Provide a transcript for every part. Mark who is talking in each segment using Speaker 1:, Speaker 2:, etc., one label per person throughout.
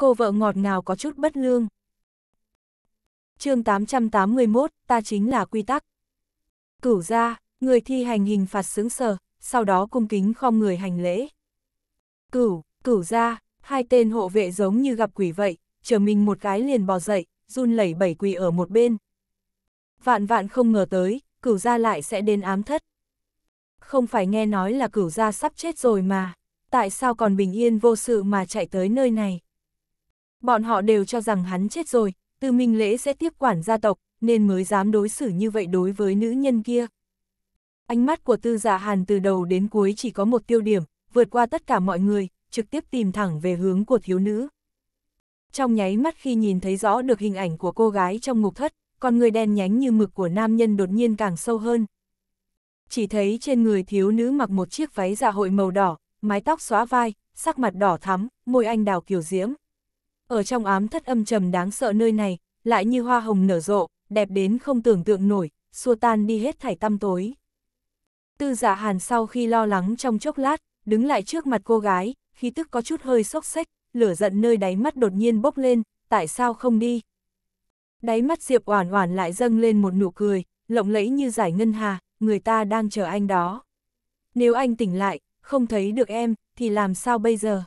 Speaker 1: cô vợ ngọt ngào có chút bất lương. chương 881, ta chính là quy tắc. Cửu ra, người thi hành hình phạt xứng sở, sau đó cung kính không người hành lễ. Cửu, cửu ra, hai tên hộ vệ giống như gặp quỷ vậy, chờ mình một cái liền bò dậy, run lẩy bẩy quỷ ở một bên. Vạn vạn không ngờ tới, cửu ra lại sẽ đến ám thất. Không phải nghe nói là cửu ra sắp chết rồi mà, tại sao còn bình yên vô sự mà chạy tới nơi này? Bọn họ đều cho rằng hắn chết rồi, tư minh lễ sẽ tiếp quản gia tộc, nên mới dám đối xử như vậy đối với nữ nhân kia. Ánh mắt của tư giả dạ hàn từ đầu đến cuối chỉ có một tiêu điểm, vượt qua tất cả mọi người, trực tiếp tìm thẳng về hướng của thiếu nữ. Trong nháy mắt khi nhìn thấy rõ được hình ảnh của cô gái trong ngục thất, con người đen nhánh như mực của nam nhân đột nhiên càng sâu hơn. Chỉ thấy trên người thiếu nữ mặc một chiếc váy dạ hội màu đỏ, mái tóc xóa vai, sắc mặt đỏ thắm, môi anh đào kiểu diễm ở trong ám thất âm trầm đáng sợ nơi này, lại như hoa hồng nở rộ, đẹp đến không tưởng tượng nổi, xua tan đi hết thảy tăm tối. Tư giả dạ hàn sau khi lo lắng trong chốc lát, đứng lại trước mặt cô gái, khi tức có chút hơi sốc sách, lửa giận nơi đáy mắt đột nhiên bốc lên, tại sao không đi? Đáy mắt Diệp Oản Oản lại dâng lên một nụ cười, lộng lẫy như giải ngân hà, người ta đang chờ anh đó. Nếu anh tỉnh lại, không thấy được em, thì làm sao bây giờ?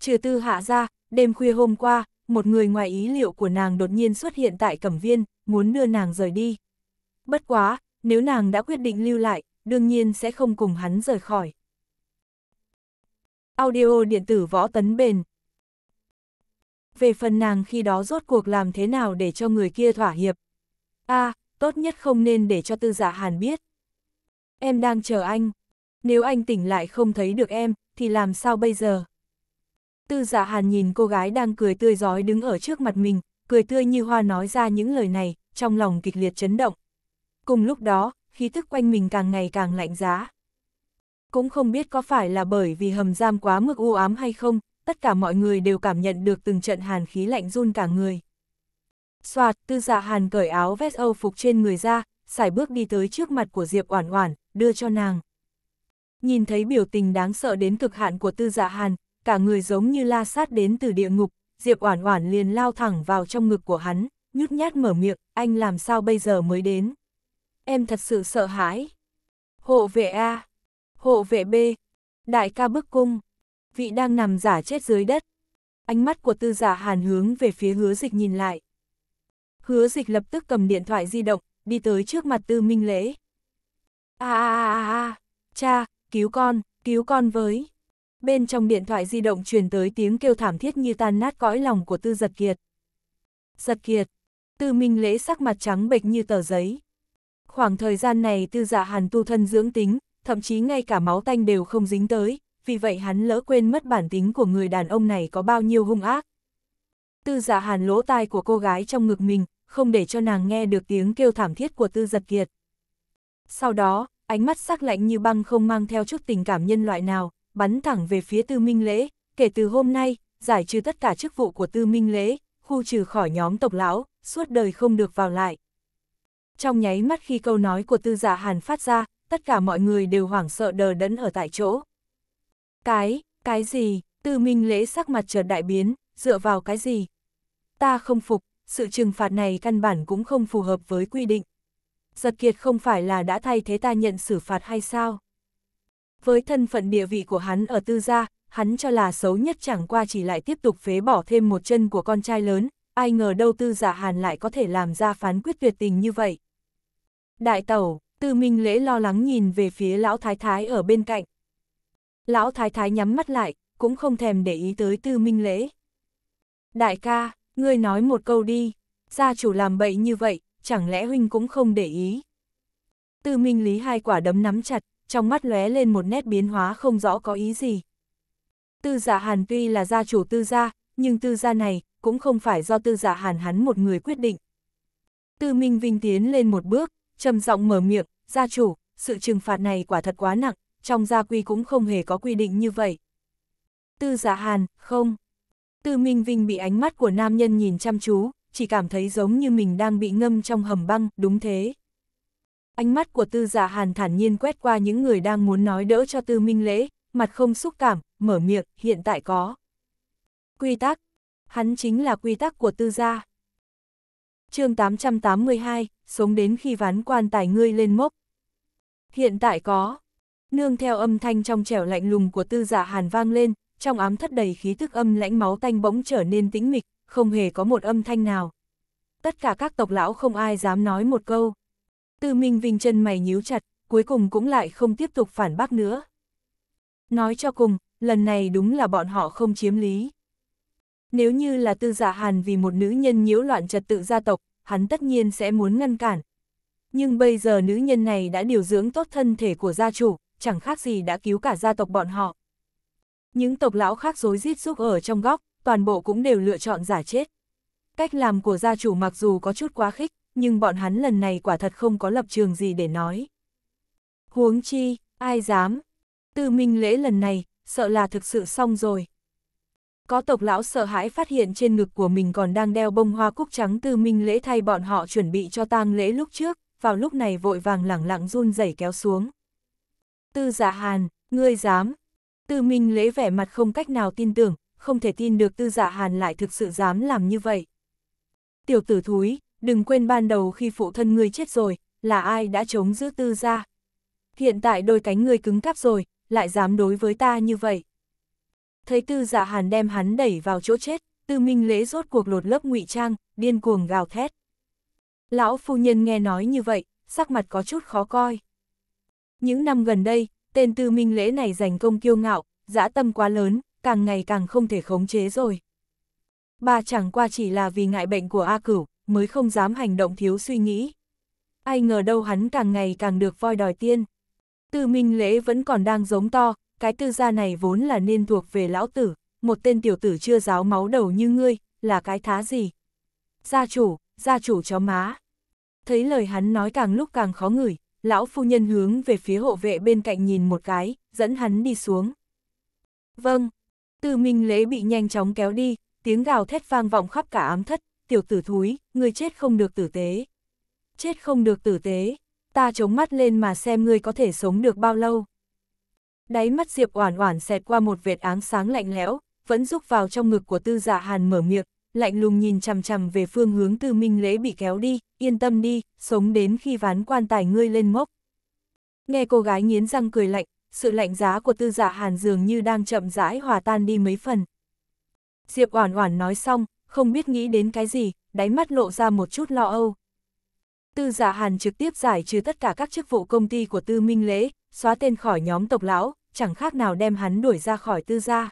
Speaker 1: trừ tư hạ ra, đêm khuya hôm qua, một người ngoài ý liệu của nàng đột nhiên xuất hiện tại cẩm viên, muốn đưa nàng rời đi. Bất quá, nếu nàng đã quyết định lưu lại, đương nhiên sẽ không cùng hắn rời khỏi. Audio điện tử võ tấn bền Về phần nàng khi đó rốt cuộc làm thế nào để cho người kia thỏa hiệp? a à, tốt nhất không nên để cho tư giả dạ hàn biết. Em đang chờ anh. Nếu anh tỉnh lại không thấy được em, thì làm sao bây giờ? Tư dạ hàn nhìn cô gái đang cười tươi giói đứng ở trước mặt mình, cười tươi như hoa nói ra những lời này, trong lòng kịch liệt chấn động. Cùng lúc đó, khí thức quanh mình càng ngày càng lạnh giá. Cũng không biết có phải là bởi vì hầm giam quá mức u ám hay không, tất cả mọi người đều cảm nhận được từng trận hàn khí lạnh run cả người. Soạt, tư dạ hàn cởi áo vest âu phục trên người ra, xài bước đi tới trước mặt của Diệp Oản Oản, đưa cho nàng. Nhìn thấy biểu tình đáng sợ đến cực hạn của tư dạ hàn, cả người giống như la sát đến từ địa ngục, Diệp Oản Oản liền lao thẳng vào trong ngực của hắn, nhút nhát mở miệng, anh làm sao bây giờ mới đến? Em thật sự sợ hãi. Hộ vệ A, hộ vệ B, đại ca bức cung, vị đang nằm giả chết dưới đất. Ánh mắt của tư giả hàn hướng về phía hứa dịch nhìn lại. Hứa dịch lập tức cầm điện thoại di động, đi tới trước mặt tư minh lễ. a a a a, cha, cứu con, cứu con với bên trong điện thoại di động truyền tới tiếng kêu thảm thiết như tan nát cõi lòng của Tư Giật Kiệt. Giật Kiệt, Tư Minh Lễ sắc mặt trắng bệch như tờ giấy. Khoảng thời gian này Tư Dạ Hàn tu thân dưỡng tính, thậm chí ngay cả máu tanh đều không dính tới, vì vậy hắn lỡ quên mất bản tính của người đàn ông này có bao nhiêu hung ác. Tư Dạ Hàn lỗ tai của cô gái trong ngực mình, không để cho nàng nghe được tiếng kêu thảm thiết của Tư Giật Kiệt. Sau đó, ánh mắt sắc lạnh như băng không mang theo chút tình cảm nhân loại nào, bắn thẳng về phía Tư Minh Lễ, kể từ hôm nay, giải trừ tất cả chức vụ của Tư Minh Lễ, khu trừ khỏi nhóm tộc lão, suốt đời không được vào lại. Trong nháy mắt khi câu nói của Tư Dạ Hàn phát ra, tất cả mọi người đều hoảng sợ đờ đẫn ở tại chỗ. Cái, cái gì, Tư Minh Lễ sắc mặt chợt đại biến, dựa vào cái gì? Ta không phục, sự trừng phạt này căn bản cũng không phù hợp với quy định. Giật kiệt không phải là đã thay thế ta nhận xử phạt hay sao? Với thân phận địa vị của hắn ở tư gia, hắn cho là xấu nhất chẳng qua chỉ lại tiếp tục phế bỏ thêm một chân của con trai lớn, ai ngờ đâu tư giả hàn lại có thể làm ra phán quyết tuyệt tình như vậy. Đại tẩu, tư minh lễ lo lắng nhìn về phía lão thái thái ở bên cạnh. Lão thái thái nhắm mắt lại, cũng không thèm để ý tới tư minh lễ. Đại ca, ngươi nói một câu đi, gia chủ làm bậy như vậy, chẳng lẽ huynh cũng không để ý. Tư minh lý hai quả đấm nắm chặt, trong mắt lóe lên một nét biến hóa không rõ có ý gì. Tư giả dạ hàn tuy là gia chủ tư gia, nhưng tư gia này cũng không phải do tư giả dạ hàn hắn một người quyết định. Tư Minh Vinh tiến lên một bước, trầm giọng mở miệng, gia chủ, sự trừng phạt này quả thật quá nặng, trong gia quy cũng không hề có quy định như vậy. Tư giả dạ hàn, không. Tư Minh Vinh bị ánh mắt của nam nhân nhìn chăm chú, chỉ cảm thấy giống như mình đang bị ngâm trong hầm băng, đúng thế ánh mắt của tư giả dạ hàn thản nhiên quét qua những người đang muốn nói đỡ cho tư minh lễ, mặt không xúc cảm, mở miệng, hiện tại có. Quy tắc, hắn chính là quy tắc của tư gia. Dạ. chương 882, sống đến khi ván quan tài ngươi lên mốc. Hiện tại có, nương theo âm thanh trong trẻo lạnh lùng của tư giả dạ hàn vang lên, trong ám thất đầy khí thức âm lãnh máu tanh bỗng trở nên tĩnh mịch, không hề có một âm thanh nào. Tất cả các tộc lão không ai dám nói một câu. Tư Minh Vinh chân mày nhíu chặt, cuối cùng cũng lại không tiếp tục phản bác nữa. Nói cho cùng, lần này đúng là bọn họ không chiếm lý. Nếu như là tư giả dạ hàn vì một nữ nhân nhiễu loạn trật tự gia tộc, hắn tất nhiên sẽ muốn ngăn cản. Nhưng bây giờ nữ nhân này đã điều dưỡng tốt thân thể của gia chủ, chẳng khác gì đã cứu cả gia tộc bọn họ. Những tộc lão khác rối rít giúp ở trong góc, toàn bộ cũng đều lựa chọn giả chết. Cách làm của gia chủ mặc dù có chút quá khích, nhưng bọn hắn lần này quả thật không có lập trường gì để nói. Huống chi, ai dám? Tư minh lễ lần này, sợ là thực sự xong rồi. Có tộc lão sợ hãi phát hiện trên ngực của mình còn đang đeo bông hoa cúc trắng tư minh lễ thay bọn họ chuẩn bị cho tang lễ lúc trước, vào lúc này vội vàng lẳng lặng run rẩy kéo xuống. Tư dạ hàn, ngươi dám. Tư minh lễ vẻ mặt không cách nào tin tưởng, không thể tin được tư dạ hàn lại thực sự dám làm như vậy. Tiểu tử thúi, đừng quên ban đầu khi phụ thân ngươi chết rồi, là ai đã chống giữ tư gia. Hiện tại đôi cánh ngươi cứng cáp rồi, lại dám đối với ta như vậy. Thấy tư dạ hàn đem hắn đẩy vào chỗ chết, tư minh lễ rốt cuộc lột lớp ngụy trang, điên cuồng gào thét. Lão phu nhân nghe nói như vậy, sắc mặt có chút khó coi. Những năm gần đây, tên tư minh lễ này giành công kiêu ngạo, dã tâm quá lớn, càng ngày càng không thể khống chế rồi. Bà chẳng qua chỉ là vì ngại bệnh của A Cửu, mới không dám hành động thiếu suy nghĩ. Ai ngờ đâu hắn càng ngày càng được voi đòi tiên. Tư Minh Lễ vẫn còn đang giống to, cái tư gia này vốn là nên thuộc về lão tử, một tên tiểu tử chưa giáo máu đầu như ngươi, là cái thá gì? Gia chủ, gia chủ chó má. Thấy lời hắn nói càng lúc càng khó ngửi, lão phu nhân hướng về phía hộ vệ bên cạnh nhìn một cái, dẫn hắn đi xuống. Vâng, tư minh lễ bị nhanh chóng kéo đi, tiếng gào thét vang vọng khắp cả ám thất, tiểu tử thúi, ngươi chết không được tử tế. Chết không được tử tế, ta chống mắt lên mà xem ngươi có thể sống được bao lâu. Đáy mắt Diệp Oản Oản xẹt qua một vệt áng sáng lạnh lẽo, vẫn rúc vào trong ngực của Tư Dạ Hàn mở miệng, lạnh lùng nhìn chằm chằm về phương hướng Tư Minh Lễ bị kéo đi, yên tâm đi, sống đến khi ván quan tài ngươi lên mốc. Nghe cô gái nghiến răng cười lạnh, sự lạnh giá của Tư Dạ Hàn dường như đang chậm rãi hòa tan đi mấy phần. Diệp Oản Oản nói xong, không biết nghĩ đến cái gì, đáy mắt lộ ra một chút lo âu. Tư giả dạ hàn trực tiếp giải trừ tất cả các chức vụ công ty của tư minh lễ, xóa tên khỏi nhóm tộc lão, chẳng khác nào đem hắn đuổi ra khỏi tư gia.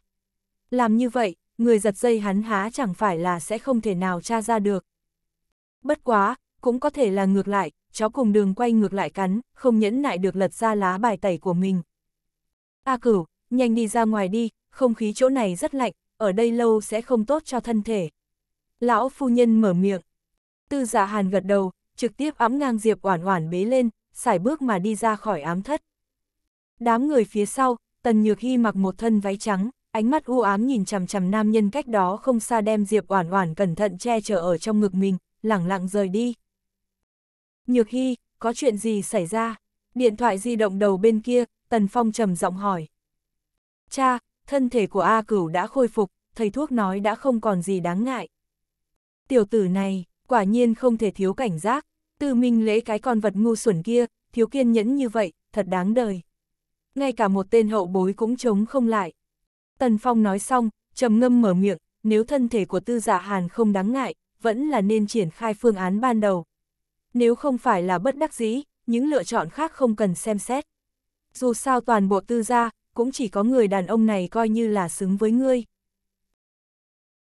Speaker 1: Làm như vậy, người giật dây hắn há chẳng phải là sẽ không thể nào tra ra được. Bất quá, cũng có thể là ngược lại, chó cùng đường quay ngược lại cắn, không nhẫn nại được lật ra lá bài tẩy của mình. A cửu, nhanh đi ra ngoài đi, không khí chỗ này rất lạnh, ở đây lâu sẽ không tốt cho thân thể. Lão phu nhân mở miệng. Tư giả dạ hàn gật đầu, trực tiếp ấm ngang Diệp Oản Oản bế lên, xài bước mà đi ra khỏi ám thất. Đám người phía sau, Tần Nhược Hy mặc một thân váy trắng, ánh mắt u ám nhìn chằm chằm nam nhân cách đó không xa đem Diệp Oản Oản cẩn thận che chở ở trong ngực mình, lẳng lặng rời đi. Nhược Hy, có chuyện gì xảy ra? Điện thoại di động đầu bên kia, Tần Phong trầm giọng hỏi. Cha, thân thể của A Cửu đã khôi phục, thầy thuốc nói đã không còn gì đáng ngại. Tiểu tử này, quả nhiên không thể thiếu cảnh giác, tư minh lễ cái con vật ngu xuẩn kia, thiếu kiên nhẫn như vậy, thật đáng đời. Ngay cả một tên hậu bối cũng chống không lại. Tần Phong nói xong, trầm ngâm mở miệng, nếu thân thể của tư giả dạ hàn không đáng ngại, vẫn là nên triển khai phương án ban đầu. Nếu không phải là bất đắc dĩ, những lựa chọn khác không cần xem xét. Dù sao toàn bộ tư gia, cũng chỉ có người đàn ông này coi như là xứng với ngươi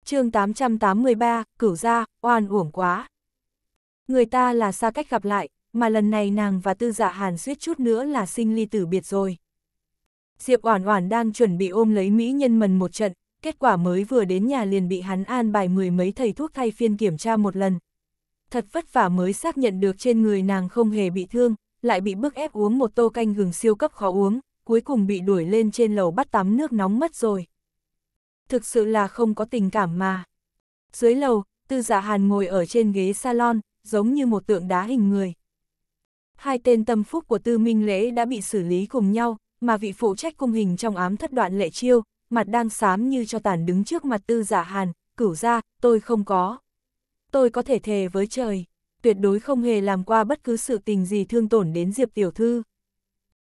Speaker 1: chương 883, cửu gia oan uổng quá. Người ta là xa cách gặp lại, mà lần này nàng và tư dạ hàn suýt chút nữa là sinh ly tử biệt rồi. Diệp Oản Oản đang chuẩn bị ôm lấy mỹ nhân mần một trận, kết quả mới vừa đến nhà liền bị hắn an bài mười mấy thầy thuốc thay phiên kiểm tra một lần. Thật vất vả mới xác nhận được trên người nàng không hề bị thương, lại bị bức ép uống một tô canh gừng siêu cấp khó uống, cuối cùng bị đuổi lên trên lầu bắt tắm nước nóng mất rồi thực sự là không có tình cảm mà. Dưới lầu, tư dạ hàn ngồi ở trên ghế salon, giống như một tượng đá hình người. Hai tên tâm phúc của tư minh lễ đã bị xử lý cùng nhau, mà vị phụ trách cung hình trong ám thất đoạn lệ chiêu, mặt đang xám như cho tàn đứng trước mặt tư Dạ hàn, cửu ra, tôi không có. Tôi có thể thề với trời, tuyệt đối không hề làm qua bất cứ sự tình gì thương tổn đến Diệp Tiểu Thư.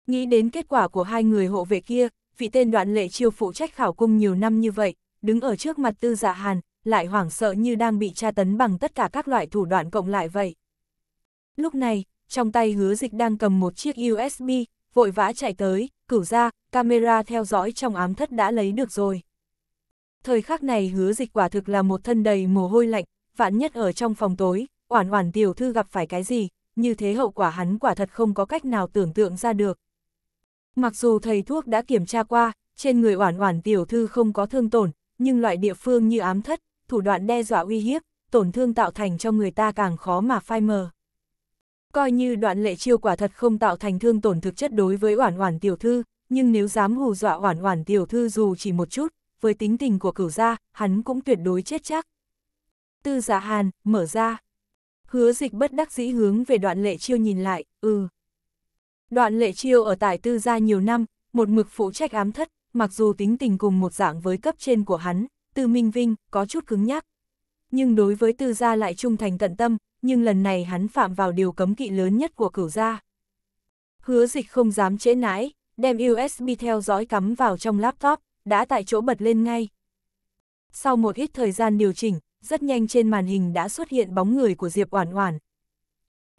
Speaker 1: Nghĩ đến kết quả của hai người hộ vệ kia, vị tên đoạn lệ chiêu phụ trách khảo cung nhiều năm như vậy, đứng ở trước mặt tư dạ hàn, lại hoảng sợ như đang bị tra tấn bằng tất cả các loại thủ đoạn cộng lại vậy. Lúc này, trong tay hứa dịch đang cầm một chiếc USB, vội vã chạy tới, cửu ra, camera theo dõi trong ám thất đã lấy được rồi. Thời khắc này hứa dịch quả thực là một thân đầy mồ hôi lạnh, vạn nhất ở trong phòng tối, oản oản tiểu thư gặp phải cái gì, như thế hậu quả hắn quả thật không có cách nào tưởng tượng ra được. Mặc dù thầy thuốc đã kiểm tra qua, trên người oản oản tiểu thư không có thương tổn, nhưng loại địa phương như ám thất, thủ đoạn đe dọa uy hiếp, tổn thương tạo thành cho người ta càng khó mà phai mờ. Coi như đoạn lệ chiêu quả thật không tạo thành thương tổn thực chất đối với oản oản tiểu thư, nhưng nếu dám hù dọa oản oản tiểu thư dù chỉ một chút, với tính tình của cửu gia, hắn cũng tuyệt đối chết chắc. Tư giả dạ hàn, mở ra. Hứa dịch bất đắc dĩ hướng về đoạn lệ chiêu nhìn lại, ừ. Đoạn lệ chiêu ở tại tư gia nhiều năm, một mực phụ trách ám thất, mặc dù tính tình cùng một dạng với cấp trên của hắn, tư minh vinh, có chút cứng nhắc. Nhưng đối với tư gia lại trung thành tận tâm, nhưng lần này hắn phạm vào điều cấm kỵ lớn nhất của cửu gia. Hứa dịch không dám trễ nãi, đem USB theo dõi cắm vào trong laptop, đã tại chỗ bật lên ngay. Sau một ít thời gian điều chỉnh, rất nhanh trên màn hình đã xuất hiện bóng người của Diệp Oản Oản,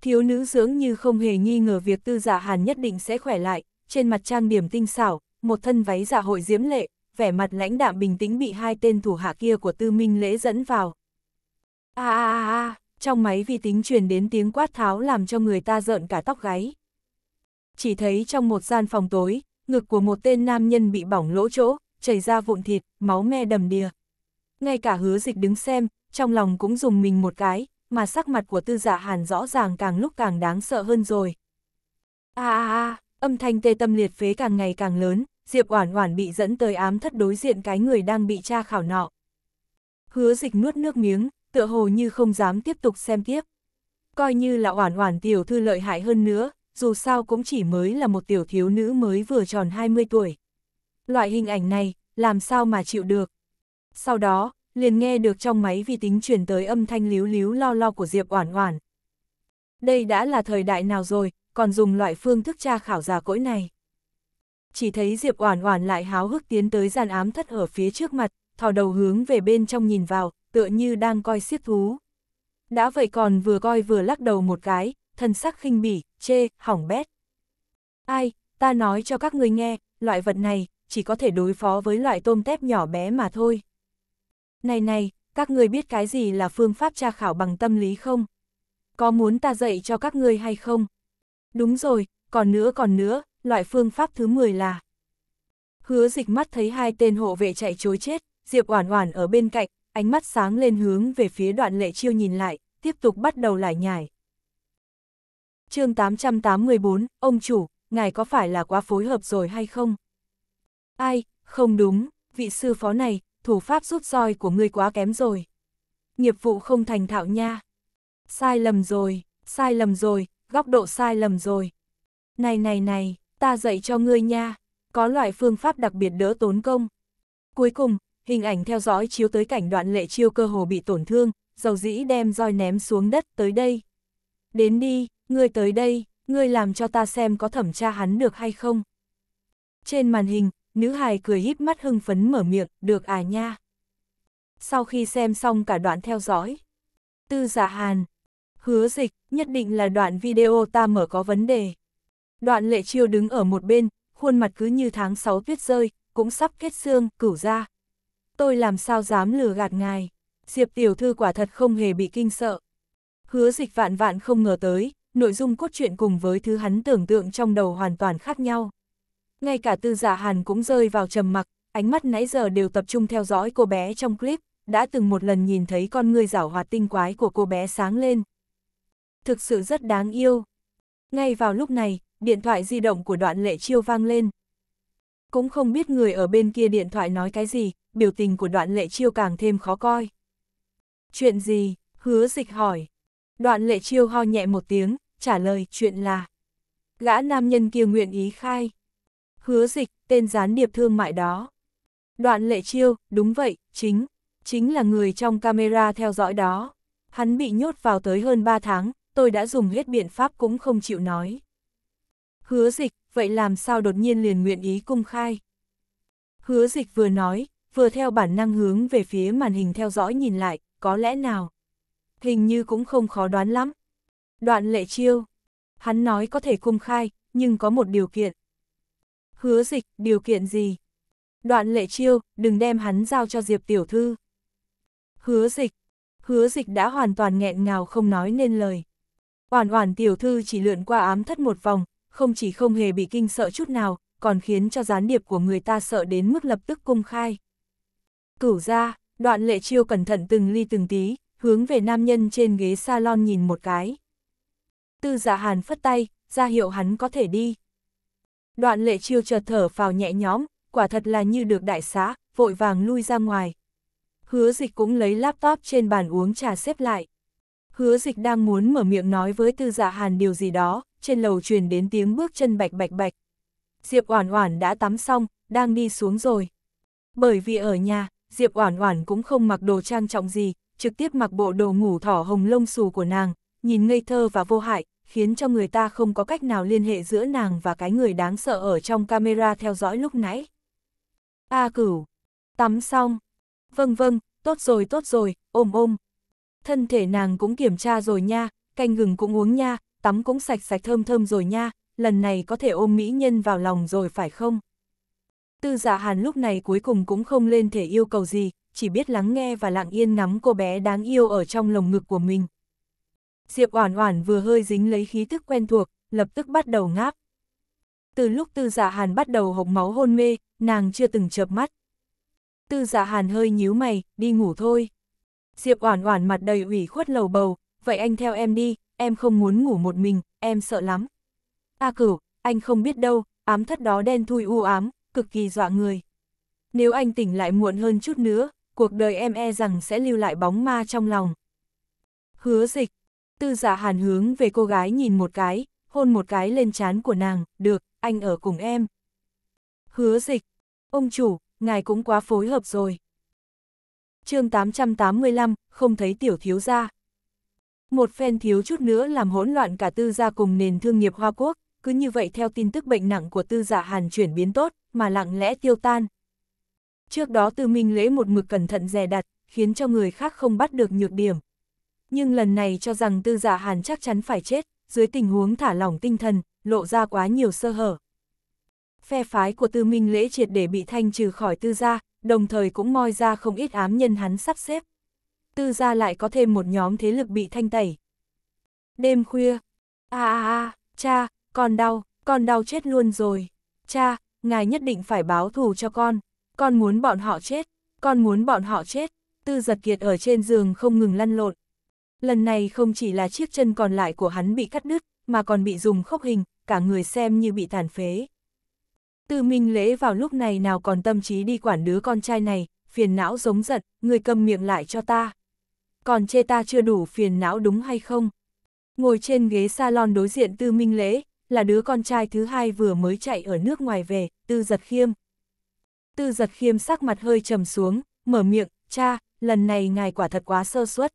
Speaker 1: Thiếu nữ dưỡng như không hề nghi ngờ việc tư giả hàn nhất định sẽ khỏe lại, trên mặt trang điểm tinh xảo, một thân váy giả hội diễm lệ, vẻ mặt lãnh đạm bình tĩnh bị hai tên thủ hạ kia của tư minh lễ dẫn vào. a a a trong máy vi tính truyền đến tiếng quát tháo làm cho người ta rợn cả tóc gáy. Chỉ thấy trong một gian phòng tối, ngực của một tên nam nhân bị bỏng lỗ chỗ, chảy ra vụn thịt, máu me đầm đìa. Ngay cả hứa dịch đứng xem, trong lòng cũng dùng mình một cái, mà sắc mặt của tư giả dạ hàn rõ ràng càng lúc càng đáng sợ hơn rồi. a a a, âm thanh tê tâm liệt phế càng ngày càng lớn, Diệp Oản Oản bị dẫn tới ám thất đối diện cái người đang bị tra khảo nọ. Hứa Dịch nuốt nước miếng, tựa hồ như không dám tiếp tục xem tiếp. Coi như là Oản Oản tiểu thư lợi hại hơn nữa, dù sao cũng chỉ mới là một tiểu thiếu nữ mới vừa tròn 20 tuổi. Loại hình ảnh này, làm sao mà chịu được. Sau đó, liền nghe được trong máy vi tính chuyển tới âm thanh líu líu lo lo của Diệp Oản Oản. Đây đã là thời đại nào rồi, còn dùng loại phương thức tra khảo giả cỗi này. Chỉ thấy Diệp Oản Oản lại háo hức tiến tới gian ám thất ở phía trước mặt, thò đầu hướng về bên trong nhìn vào, tựa như đang coi siết thú. Đã vậy còn vừa coi vừa lắc đầu một cái, thân sắc khinh bỉ, chê, hỏng bét. Ai, ta nói cho các người nghe, loại vật này, chỉ có thể đối phó với loại tôm tép nhỏ bé mà thôi. Này này, các người biết cái gì là phương pháp tra khảo bằng tâm lý không? Có muốn ta dạy cho các ngươi hay không? Đúng rồi, còn nữa còn nữa, loại phương pháp thứ 10 là... Hứa dịch mắt thấy hai tên hộ vệ chạy chối chết, Diệp Oản Oản ở bên cạnh, ánh mắt sáng lên hướng về phía đoạn lệ chiêu nhìn lại, tiếp tục bắt đầu lại nhải. chương 884, ông chủ, ngài có phải là quá phối hợp rồi hay không? Ai, không đúng, vị sư phó này, thủ pháp rút roi của ngươi quá kém rồi. Nghiệp vụ không thành thạo nha. Sai lầm rồi, sai lầm rồi, góc độ sai lầm rồi. Này này này, ta dạy cho ngươi nha, có loại phương pháp đặc biệt đỡ tốn công. Cuối cùng, hình ảnh theo dõi chiếu tới cảnh đoạn lệ chiêu cơ hồ bị tổn thương, dầu dĩ đem roi ném xuống đất tới đây. Đến đi, ngươi tới đây, ngươi làm cho ta xem có thẩm tra hắn được hay không. Trên màn hình, nữ hài cười híp mắt hưng phấn mở miệng, được à nha. Sau khi xem xong cả đoạn theo dõi, tư giả dạ hàn, hứa dịch, nhất định là đoạn video ta mở có vấn đề. Đoạn lệ chiêu đứng ở một bên, khuôn mặt cứ như tháng 6 tuyết rơi, cũng sắp kết xương, cửu ra. Tôi làm sao dám lừa gạt ngài, Diệp tiểu thư quả thật không hề bị kinh sợ. Hứa dịch vạn vạn không ngờ tới, nội dung cốt truyện cùng với thứ hắn tưởng tượng trong đầu hoàn toàn khác nhau ngay cả tư giả hàn cũng rơi vào trầm mặc, ánh mắt nãy giờ đều tập trung theo dõi cô bé trong clip, đã từng một lần nhìn thấy con người giảo hoạt tinh quái của cô bé sáng lên. Thực sự rất đáng yêu. Ngay vào lúc này, điện thoại di động của đoạn lệ chiêu vang lên. Cũng không biết người ở bên kia điện thoại nói cái gì, biểu tình của đoạn lệ chiêu càng thêm khó coi. Chuyện gì? Hứa dịch hỏi. Đoạn lệ chiêu ho nhẹ một tiếng, trả lời chuyện là. Gã nam nhân kia nguyện ý khai hứa dịch, tên gián điệp thương mại đó. Đoạn lệ chiêu, đúng vậy, chính, chính là người trong camera theo dõi đó. Hắn bị nhốt vào tới hơn 3 tháng, tôi đã dùng hết biện pháp cũng không chịu nói. Hứa dịch, vậy làm sao đột nhiên liền nguyện ý cung khai? Hứa dịch vừa nói, vừa theo bản năng hướng về phía màn hình theo dõi nhìn lại, có lẽ nào? Hình như cũng không khó đoán lắm. Đoạn lệ chiêu, hắn nói có thể cung khai, nhưng có một điều kiện hứa dịch, điều kiện gì? Đoạn lệ chiêu, đừng đem hắn giao cho Diệp tiểu thư. Hứa dịch, hứa dịch đã hoàn toàn nghẹn ngào không nói nên lời. hoàn hoàn tiểu thư chỉ lượn qua ám thất một vòng, không chỉ không hề bị kinh sợ chút nào, còn khiến cho gián điệp của người ta sợ đến mức lập tức cung khai. Cửu ra, đoạn lệ chiêu cẩn thận từng ly từng tí, hướng về nam nhân trên ghế salon nhìn một cái. Tư giả dạ hàn phất tay, ra hiệu hắn có thể đi. Đoạn lệ chiêu chợt thở vào nhẹ nhóm quả thật là như được đại xã vội vàng lui ra ngoài. Hứa dịch cũng lấy laptop trên bàn uống trà xếp lại. Hứa dịch đang muốn mở miệng nói với tư dạ hàn điều gì đó, trên lầu truyền đến tiếng bước chân bạch bạch bạch. Diệp Oản Oản đã tắm xong, đang đi xuống rồi. Bởi vì ở nhà, Diệp Oản Oản cũng không mặc đồ trang trọng gì, trực tiếp mặc bộ đồ ngủ thỏ hồng lông xù của nàng, nhìn ngây thơ và vô hại, khiến cho người ta không có cách nào liên hệ giữa nàng và cái người đáng sợ ở trong camera theo dõi lúc nãy. A cửu, tắm xong. Vâng vâng, tốt rồi tốt rồi, ôm ôm. Thân thể nàng cũng kiểm tra rồi nha, canh gừng cũng uống nha, tắm cũng sạch sạch thơm thơm rồi nha, lần này có thể ôm mỹ nhân vào lòng rồi phải không? Tư giả dạ hàn lúc này cuối cùng cũng không lên thể yêu cầu gì, chỉ biết lắng nghe và lặng yên ngắm cô bé đáng yêu ở trong lồng ngực của mình. Diệp Oản Oản vừa hơi dính lấy khí tức quen thuộc, lập tức bắt đầu ngáp. Từ lúc Tư Dạ Hàn bắt đầu hộc máu hôn mê, nàng chưa từng chợp mắt. Tư Dạ Hàn hơi nhíu mày, đi ngủ thôi. Diệp Oản Oản mặt đầy ủy khuất lầu bầu, vậy anh theo em đi, em không muốn ngủ một mình, em sợ lắm. A Cửu, anh không biết đâu, ám thất đó đen thui u ám, cực kỳ dọa người. Nếu anh tỉnh lại muộn hơn chút nữa, cuộc đời em e rằng sẽ lưu lại bóng ma trong lòng. Hứa dịch, Tư giả dạ hàn hướng về cô gái nhìn một cái, hôn một cái lên trán của nàng, được, anh ở cùng em. Hứa dịch, ông chủ, ngài cũng quá phối hợp rồi. chương 885, không thấy tiểu thiếu gia. Một phen thiếu chút nữa làm hỗn loạn cả tư gia cùng nền thương nghiệp Hoa Quốc, cứ như vậy theo tin tức bệnh nặng của tư giả dạ hàn chuyển biến tốt, mà lặng lẽ tiêu tan. Trước đó tư minh lễ một mực cẩn thận dè đặt, khiến cho người khác không bắt được nhược điểm, nhưng lần này cho rằng tư giả hàn chắc chắn phải chết, dưới tình huống thả lỏng tinh thần, lộ ra quá nhiều sơ hở. Phe phái của tư minh lễ triệt để bị thanh trừ khỏi tư gia, đồng thời cũng moi ra không ít ám nhân hắn sắp xếp. Tư gia lại có thêm một nhóm thế lực bị thanh tẩy. Đêm khuya, a a a, cha, con đau, con đau chết luôn rồi. Cha, ngài nhất định phải báo thù cho con. Con muốn bọn họ chết, con muốn bọn họ chết. Tư giật kiệt ở trên giường không ngừng lăn lộn, Lần này không chỉ là chiếc chân còn lại của hắn bị cắt đứt, mà còn bị dùng khốc hình, cả người xem như bị tàn phế. Tư Minh Lễ vào lúc này nào còn tâm trí đi quản đứa con trai này, phiền não giống giật, người cầm miệng lại cho ta. Còn chê ta chưa đủ phiền não đúng hay không? Ngồi trên ghế salon đối diện Tư Minh Lễ, là đứa con trai thứ hai vừa mới chạy ở nước ngoài về, Tư Giật Khiêm. Tư Giật Khiêm sắc mặt hơi trầm xuống, mở miệng, cha, lần này ngài quả thật quá sơ suất.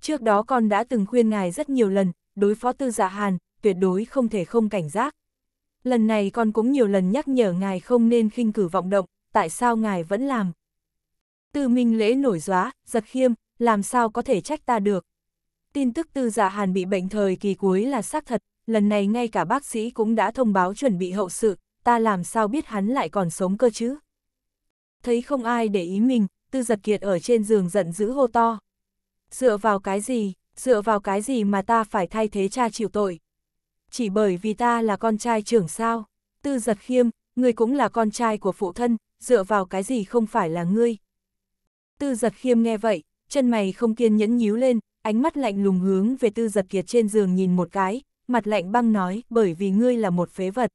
Speaker 1: Trước đó con đã từng khuyên ngài rất nhiều lần, đối phó tư dạ hàn, tuyệt đối không thể không cảnh giác. Lần này con cũng nhiều lần nhắc nhở ngài không nên khinh cử vọng động, tại sao ngài vẫn làm. Tư Minh Lễ nổi gióa, giật khiêm, làm sao có thể trách ta được. Tin tức tư dạ hàn bị bệnh thời kỳ cuối là xác thật, lần này ngay cả bác sĩ cũng đã thông báo chuẩn bị hậu sự, ta làm sao biết hắn lại còn sống cơ chứ. Thấy không ai để ý mình, tư giật kiệt ở trên giường giận dữ hô to. Dựa vào cái gì, dựa vào cái gì mà ta phải thay thế cha chịu tội? Chỉ bởi vì ta là con trai trưởng sao? Tư giật khiêm, ngươi cũng là con trai của phụ thân, dựa vào cái gì không phải là ngươi? Tư giật khiêm nghe vậy, chân mày không kiên nhẫn nhíu lên, ánh mắt lạnh lùng hướng về tư giật kiệt trên giường nhìn một cái, mặt lạnh băng nói bởi vì ngươi là một phế vật.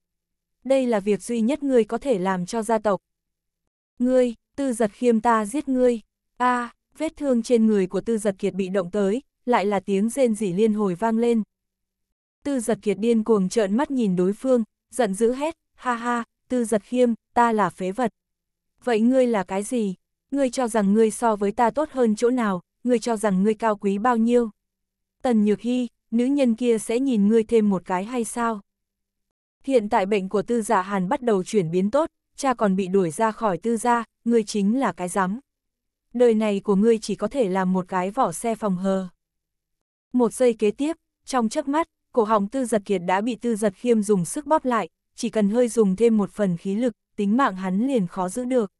Speaker 1: Đây là việc duy nhất ngươi có thể làm cho gia tộc. Ngươi, tư giật khiêm ta giết ngươi. a à, vết thương trên người của tư giật kiệt bị động tới, lại là tiếng rên rỉ liên hồi vang lên. Tư giật kiệt điên cuồng trợn mắt nhìn đối phương, giận dữ hét, ha ha, tư giật khiêm, ta là phế vật. Vậy ngươi là cái gì? Ngươi cho rằng ngươi so với ta tốt hơn chỗ nào, ngươi cho rằng ngươi cao quý bao nhiêu? Tần Nhược Hy, nữ nhân kia sẽ nhìn ngươi thêm một cái hay sao? Hiện tại bệnh của tư giả dạ hàn bắt đầu chuyển biến tốt, cha còn bị đuổi ra khỏi tư gia, ngươi chính là cái rắm đời này của ngươi chỉ có thể làm một cái vỏ xe phòng hờ. Một giây kế tiếp, trong chớp mắt, cổ họng tư giật kiệt đã bị tư giật khiêm dùng sức bóp lại, chỉ cần hơi dùng thêm một phần khí lực, tính mạng hắn liền khó giữ được.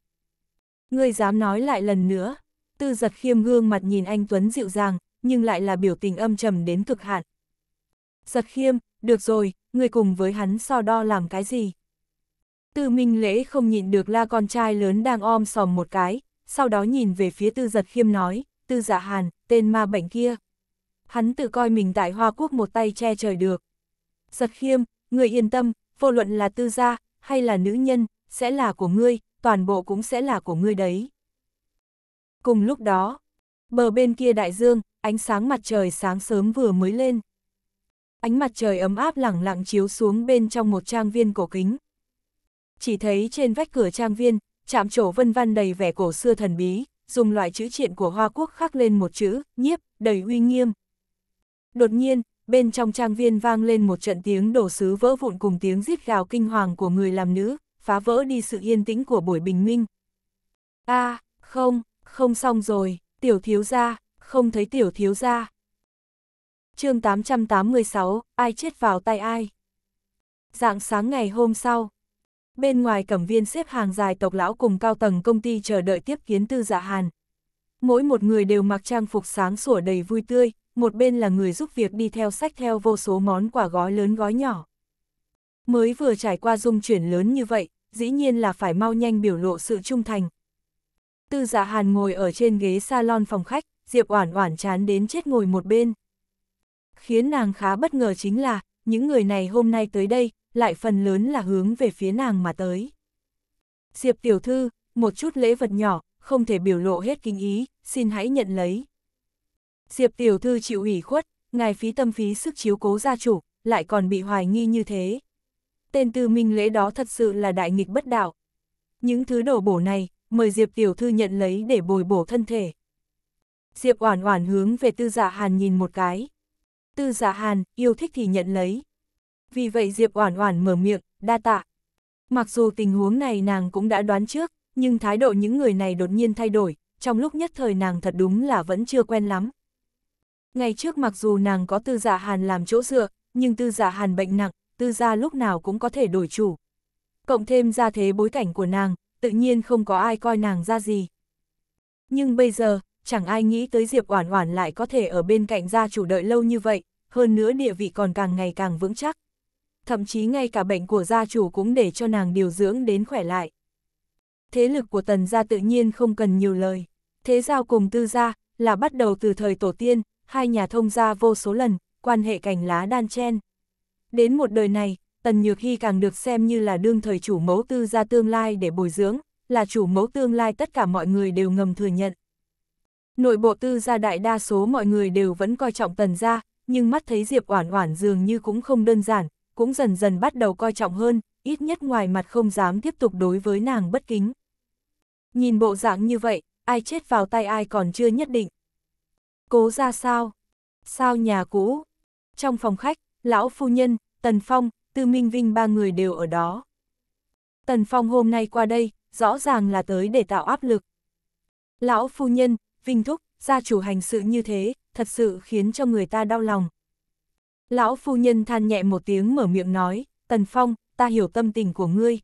Speaker 1: Ngươi dám nói lại lần nữa, tư giật khiêm gương mặt nhìn anh Tuấn dịu dàng, nhưng lại là biểu tình âm trầm đến cực hạn. Giật khiêm, được rồi, ngươi cùng với hắn so đo làm cái gì? Tư Minh Lễ không nhịn được la con trai lớn đang om sòm một cái, sau đó nhìn về phía tư giật khiêm nói, tư dạ hàn, tên ma bệnh kia. Hắn tự coi mình tại Hoa Quốc một tay che trời được. Giật khiêm, người yên tâm, vô luận là tư gia, hay là nữ nhân, sẽ là của ngươi, toàn bộ cũng sẽ là của ngươi đấy. Cùng lúc đó, bờ bên kia đại dương, ánh sáng mặt trời sáng sớm vừa mới lên. Ánh mặt trời ấm áp lẳng lặng chiếu xuống bên trong một trang viên cổ kính. Chỉ thấy trên vách cửa trang viên, chạm trổ vân văn đầy vẻ cổ xưa thần bí, dùng loại chữ triện của Hoa Quốc khắc lên một chữ, nhiếp, đầy uy nghiêm. Đột nhiên, bên trong trang viên vang lên một trận tiếng đổ sứ vỡ vụn cùng tiếng rít gào kinh hoàng của người làm nữ, phá vỡ đi sự yên tĩnh của buổi bình minh. a à, không, không xong rồi, tiểu thiếu gia, không thấy tiểu thiếu gia. chương 886, ai chết vào tay ai? Dạng sáng ngày hôm sau, bên ngoài cẩm viên xếp hàng dài tộc lão cùng cao tầng công ty chờ đợi tiếp kiến tư dạ hàn. Mỗi một người đều mặc trang phục sáng sủa đầy vui tươi, một bên là người giúp việc đi theo sách theo vô số món quà gói lớn gói nhỏ. Mới vừa trải qua dung chuyển lớn như vậy, dĩ nhiên là phải mau nhanh biểu lộ sự trung thành. Tư dạ hàn ngồi ở trên ghế salon phòng khách, Diệp Oản Oản chán đến chết ngồi một bên. Khiến nàng khá bất ngờ chính là, những người này hôm nay tới đây, lại phần lớn là hướng về phía nàng mà tới. Diệp tiểu thư, một chút lễ vật nhỏ, không thể biểu lộ hết kinh ý, xin hãy nhận lấy. Diệp tiểu thư chịu ủy khuất, ngài phí tâm phí sức chiếu cố gia chủ, lại còn bị hoài nghi như thế. Tên tư minh lễ đó thật sự là đại nghịch bất đạo. Những thứ đổ bổ này, mời Diệp tiểu thư nhận lấy để bồi bổ thân thể. Diệp oản oản hướng về tư Dạ hàn nhìn một cái. Tư Dạ hàn, yêu thích thì nhận lấy, vì vậy Diệp Oản Oản mở miệng, đa tạ. Mặc dù tình huống này nàng cũng đã đoán trước, nhưng thái độ những người này đột nhiên thay đổi, trong lúc nhất thời nàng thật đúng là vẫn chưa quen lắm. Ngày trước mặc dù nàng có tư giả dạ hàn làm chỗ dựa, nhưng tư giả dạ hàn bệnh nặng, tư gia lúc nào cũng có thể đổi chủ. Cộng thêm ra thế bối cảnh của nàng, tự nhiên không có ai coi nàng ra gì. Nhưng bây giờ, chẳng ai nghĩ tới Diệp Oản Oản lại có thể ở bên cạnh gia chủ đợi lâu như vậy, hơn nữa địa vị còn càng ngày càng vững chắc thậm chí ngay cả bệnh của gia chủ cũng để cho nàng điều dưỡng đến khỏe lại. Thế lực của tần gia tự nhiên không cần nhiều lời, thế giao cùng tư gia là bắt đầu từ thời tổ tiên, hai nhà thông gia vô số lần, quan hệ cành lá đan chen. Đến một đời này, Tần Nhược Hy càng được xem như là đương thời chủ mẫu tư gia tương lai để bồi dưỡng, là chủ mẫu tương lai tất cả mọi người đều ngầm thừa nhận. Nội bộ tư gia đại đa số mọi người đều vẫn coi trọng Tần gia, nhưng mắt thấy Diệp Oản Oản dường như cũng không đơn giản, cũng dần dần bắt đầu coi trọng hơn, ít nhất ngoài mặt không dám tiếp tục đối với nàng bất kính. Nhìn bộ dạng như vậy, ai chết vào tay ai còn chưa nhất định. Cố ra sao? Sao nhà cũ? Trong phòng khách, lão phu nhân, Tần Phong, Tư Minh Vinh ba người đều ở đó. Tần Phong hôm nay qua đây, rõ ràng là tới để tạo áp lực. Lão phu nhân, Vinh Thúc, gia chủ hành sự như thế, thật sự khiến cho người ta đau lòng. Lão phu nhân than nhẹ một tiếng mở miệng nói, Tần Phong, ta hiểu tâm tình của ngươi.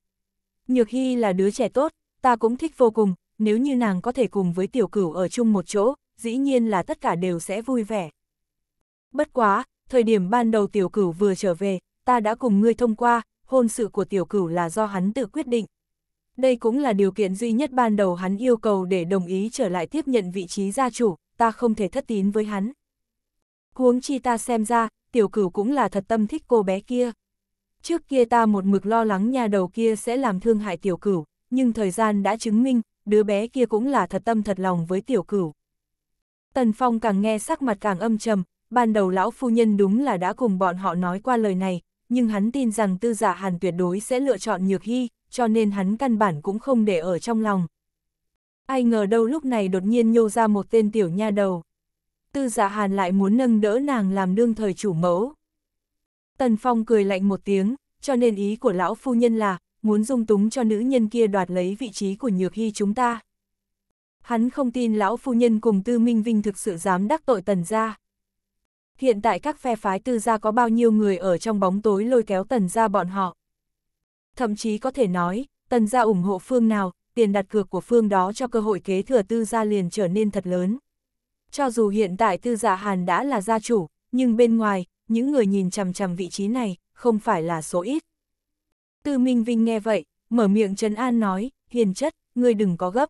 Speaker 1: Nhược Hy là đứa trẻ tốt, ta cũng thích vô cùng, nếu như nàng có thể cùng với tiểu cửu ở chung một chỗ, dĩ nhiên là tất cả đều sẽ vui vẻ. Bất quá, thời điểm ban đầu tiểu cửu vừa trở về, ta đã cùng ngươi thông qua, hôn sự của tiểu cửu là do hắn tự quyết định. Đây cũng là điều kiện duy nhất ban đầu hắn yêu cầu để đồng ý trở lại tiếp nhận vị trí gia chủ, ta không thể thất tín với hắn. Huống chi ta xem ra, tiểu cửu cũng là thật tâm thích cô bé kia. Trước kia ta một mực lo lắng nhà đầu kia sẽ làm thương hại tiểu cửu, nhưng thời gian đã chứng minh, đứa bé kia cũng là thật tâm thật lòng với tiểu cửu. Tần Phong càng nghe sắc mặt càng âm trầm, ban đầu lão phu nhân đúng là đã cùng bọn họ nói qua lời này, nhưng hắn tin rằng tư giả dạ hàn tuyệt đối sẽ lựa chọn nhược hy, cho nên hắn căn bản cũng không để ở trong lòng. Ai ngờ đâu lúc này đột nhiên nhô ra một tên tiểu nha đầu tư dạ hàn lại muốn nâng đỡ nàng làm đương thời chủ mẫu. Tần Phong cười lạnh một tiếng, cho nên ý của lão phu nhân là, muốn dung túng cho nữ nhân kia đoạt lấy vị trí của nhược hy chúng ta. Hắn không tin lão phu nhân cùng tư minh vinh thực sự dám đắc tội tần gia. Hiện tại các phe phái tư gia có bao nhiêu người ở trong bóng tối lôi kéo tần gia bọn họ. Thậm chí có thể nói, tần gia ủng hộ phương nào, tiền đặt cược của phương đó cho cơ hội kế thừa tư gia liền trở nên thật lớn cho dù hiện tại tư Dạ hàn đã là gia chủ, nhưng bên ngoài, những người nhìn chằm chằm vị trí này, không phải là số ít. Tư Minh Vinh nghe vậy, mở miệng trấn an nói, hiền chất, ngươi đừng có gấp.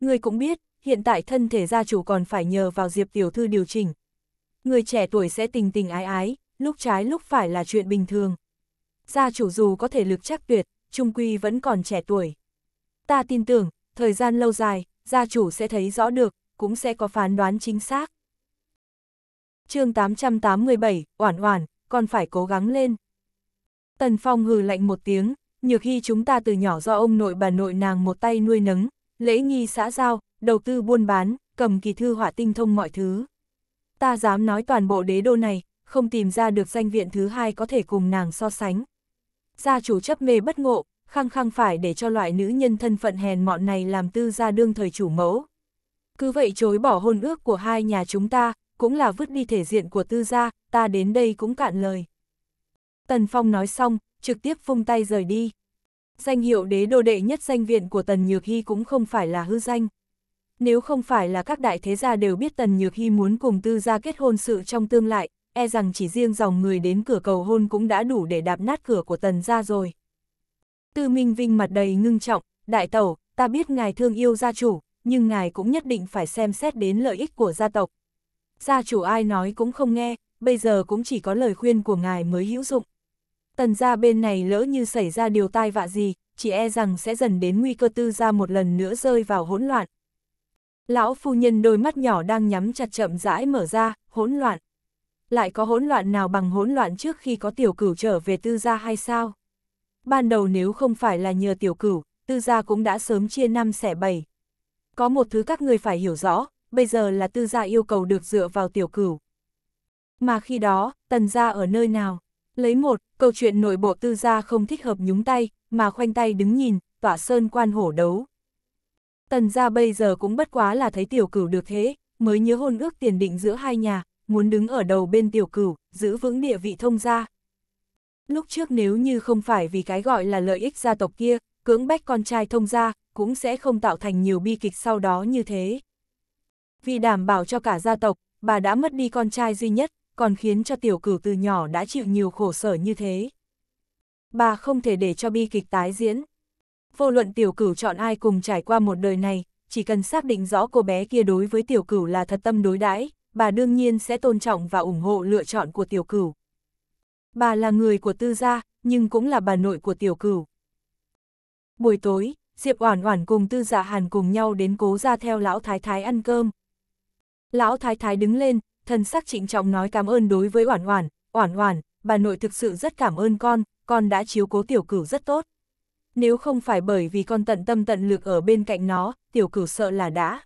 Speaker 1: Ngươi cũng biết, hiện tại thân thể gia chủ còn phải nhờ vào Diệp Tiểu Thư điều chỉnh. Người trẻ tuổi sẽ tình tình ái ái, lúc trái lúc phải là chuyện bình thường. Gia chủ dù có thể lực chắc tuyệt, trung quy vẫn còn trẻ tuổi. Ta tin tưởng, thời gian lâu dài, gia chủ sẽ thấy rõ được, cũng sẽ có phán đoán chính xác. chương 887, Oản Oản, còn phải cố gắng lên. Tần Phong hừ lạnh một tiếng, nhược hy chúng ta từ nhỏ do ông nội bà nội nàng một tay nuôi nấng, lễ nghi xã giao, đầu tư buôn bán, cầm kỳ thư họa tinh thông mọi thứ. Ta dám nói toàn bộ đế đô này, không tìm ra được danh viện thứ hai có thể cùng nàng so sánh. Gia chủ chấp mê bất ngộ, khăng khăng phải để cho loại nữ nhân thân phận hèn mọn này làm tư gia đương thời chủ mẫu, cứ vậy chối bỏ hôn ước của hai nhà chúng ta, cũng là vứt đi thể diện của tư gia, ta đến đây cũng cạn lời. Tần Phong nói xong, trực tiếp phung tay rời đi. Danh hiệu đế đô đệ nhất danh viện của Tần Nhược Hy cũng không phải là hư danh. Nếu không phải là các đại thế gia đều biết Tần Nhược Hy muốn cùng tư gia kết hôn sự trong tương lai, e rằng chỉ riêng dòng người đến cửa cầu hôn cũng đã đủ để đạp nát cửa của Tần gia rồi. Tư Minh Vinh mặt đầy ngưng trọng, đại tẩu, ta biết ngài thương yêu gia chủ, nhưng ngài cũng nhất định phải xem xét đến lợi ích của gia tộc. Gia chủ ai nói cũng không nghe, bây giờ cũng chỉ có lời khuyên của ngài mới hữu dụng. Tần gia bên này lỡ như xảy ra điều tai vạ gì, chỉ e rằng sẽ dần đến nguy cơ tư gia một lần nữa rơi vào hỗn loạn. Lão phu nhân đôi mắt nhỏ đang nhắm chặt chậm rãi mở ra, hỗn loạn. Lại có hỗn loạn nào bằng hỗn loạn trước khi có tiểu cửu trở về tư gia hay sao? Ban đầu nếu không phải là nhờ tiểu cửu, tư gia cũng đã sớm chia năm xẻ bảy có một thứ các người phải hiểu rõ, bây giờ là tư gia yêu cầu được dựa vào tiểu cửu. Mà khi đó, tần gia ở nơi nào? Lấy một, câu chuyện nội bộ tư gia không thích hợp nhúng tay, mà khoanh tay đứng nhìn, tỏa sơn quan hổ đấu. Tần gia bây giờ cũng bất quá là thấy tiểu cửu được thế, mới nhớ hôn ước tiền định giữa hai nhà, muốn đứng ở đầu bên tiểu cửu, giữ vững địa vị thông gia. Lúc trước nếu như không phải vì cái gọi là lợi ích gia tộc kia, cưỡng bách con trai thông gia cũng sẽ không tạo thành nhiều bi kịch sau đó như thế. Vì đảm bảo cho cả gia tộc, bà đã mất đi con trai duy nhất, còn khiến cho tiểu cửu từ nhỏ đã chịu nhiều khổ sở như thế. Bà không thể để cho bi kịch tái diễn. Vô luận tiểu cửu chọn ai cùng trải qua một đời này, chỉ cần xác định rõ cô bé kia đối với tiểu cửu là thật tâm đối đãi, bà đương nhiên sẽ tôn trọng và ủng hộ lựa chọn của tiểu cửu. Bà là người của tư gia, nhưng cũng là bà nội của tiểu cửu. Buổi tối, Diệp Oản Oản cùng Tư Dạ Hàn cùng nhau đến cố gia theo lão thái thái ăn cơm. Lão thái thái đứng lên, thần sắc trịnh trọng nói cảm ơn đối với Oản Oản, "Oản Oản, bà nội thực sự rất cảm ơn con, con đã chiếu cố tiểu cửu rất tốt. Nếu không phải bởi vì con tận tâm tận lực ở bên cạnh nó, tiểu cửu sợ là đã.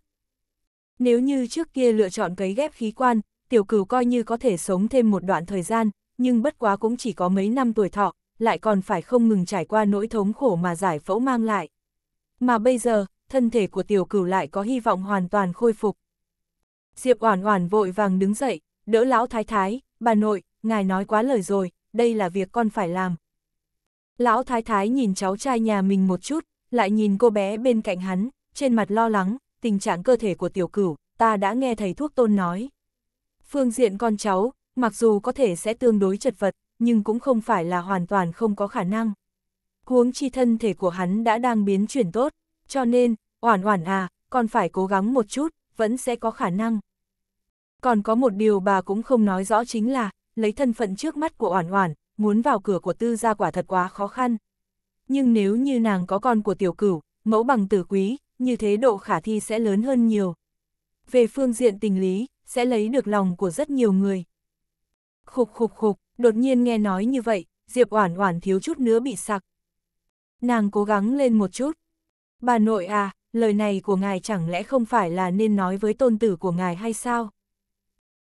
Speaker 1: Nếu như trước kia lựa chọn cấy ghép khí quan, tiểu cửu coi như có thể sống thêm một đoạn thời gian, nhưng bất quá cũng chỉ có mấy năm tuổi thọ, lại còn phải không ngừng trải qua nỗi thống khổ mà giải phẫu mang lại. Mà bây giờ, thân thể của tiểu cửu lại có hy vọng hoàn toàn khôi phục. Diệp Oản Oản vội vàng đứng dậy, đỡ lão thái thái, bà nội, ngài nói quá lời rồi, đây là việc con phải làm. Lão thái thái nhìn cháu trai nhà mình một chút, lại nhìn cô bé bên cạnh hắn, trên mặt lo lắng, tình trạng cơ thể của tiểu cửu, ta đã nghe thầy thuốc tôn nói. Phương diện con cháu, mặc dù có thể sẽ tương đối chật vật, nhưng cũng không phải là hoàn toàn không có khả năng. Huống chi thân thể của hắn đã đang biến chuyển tốt, cho nên, hoàn hoàn à, còn phải cố gắng một chút, vẫn sẽ có khả năng. Còn có một điều bà cũng không nói rõ chính là, lấy thân phận trước mắt của hoàn hoàn muốn vào cửa của tư gia quả thật quá khó khăn. Nhưng nếu như nàng có con của tiểu cửu, mẫu bằng tử quý, như thế độ khả thi sẽ lớn hơn nhiều. Về phương diện tình lý, sẽ lấy được lòng của rất nhiều người. Khục khục khục, đột nhiên nghe nói như vậy, Diệp Oản Oản thiếu chút nữa bị sặc. Nàng cố gắng lên một chút. Bà nội à, lời này của ngài chẳng lẽ không phải là nên nói với tôn tử của ngài hay sao?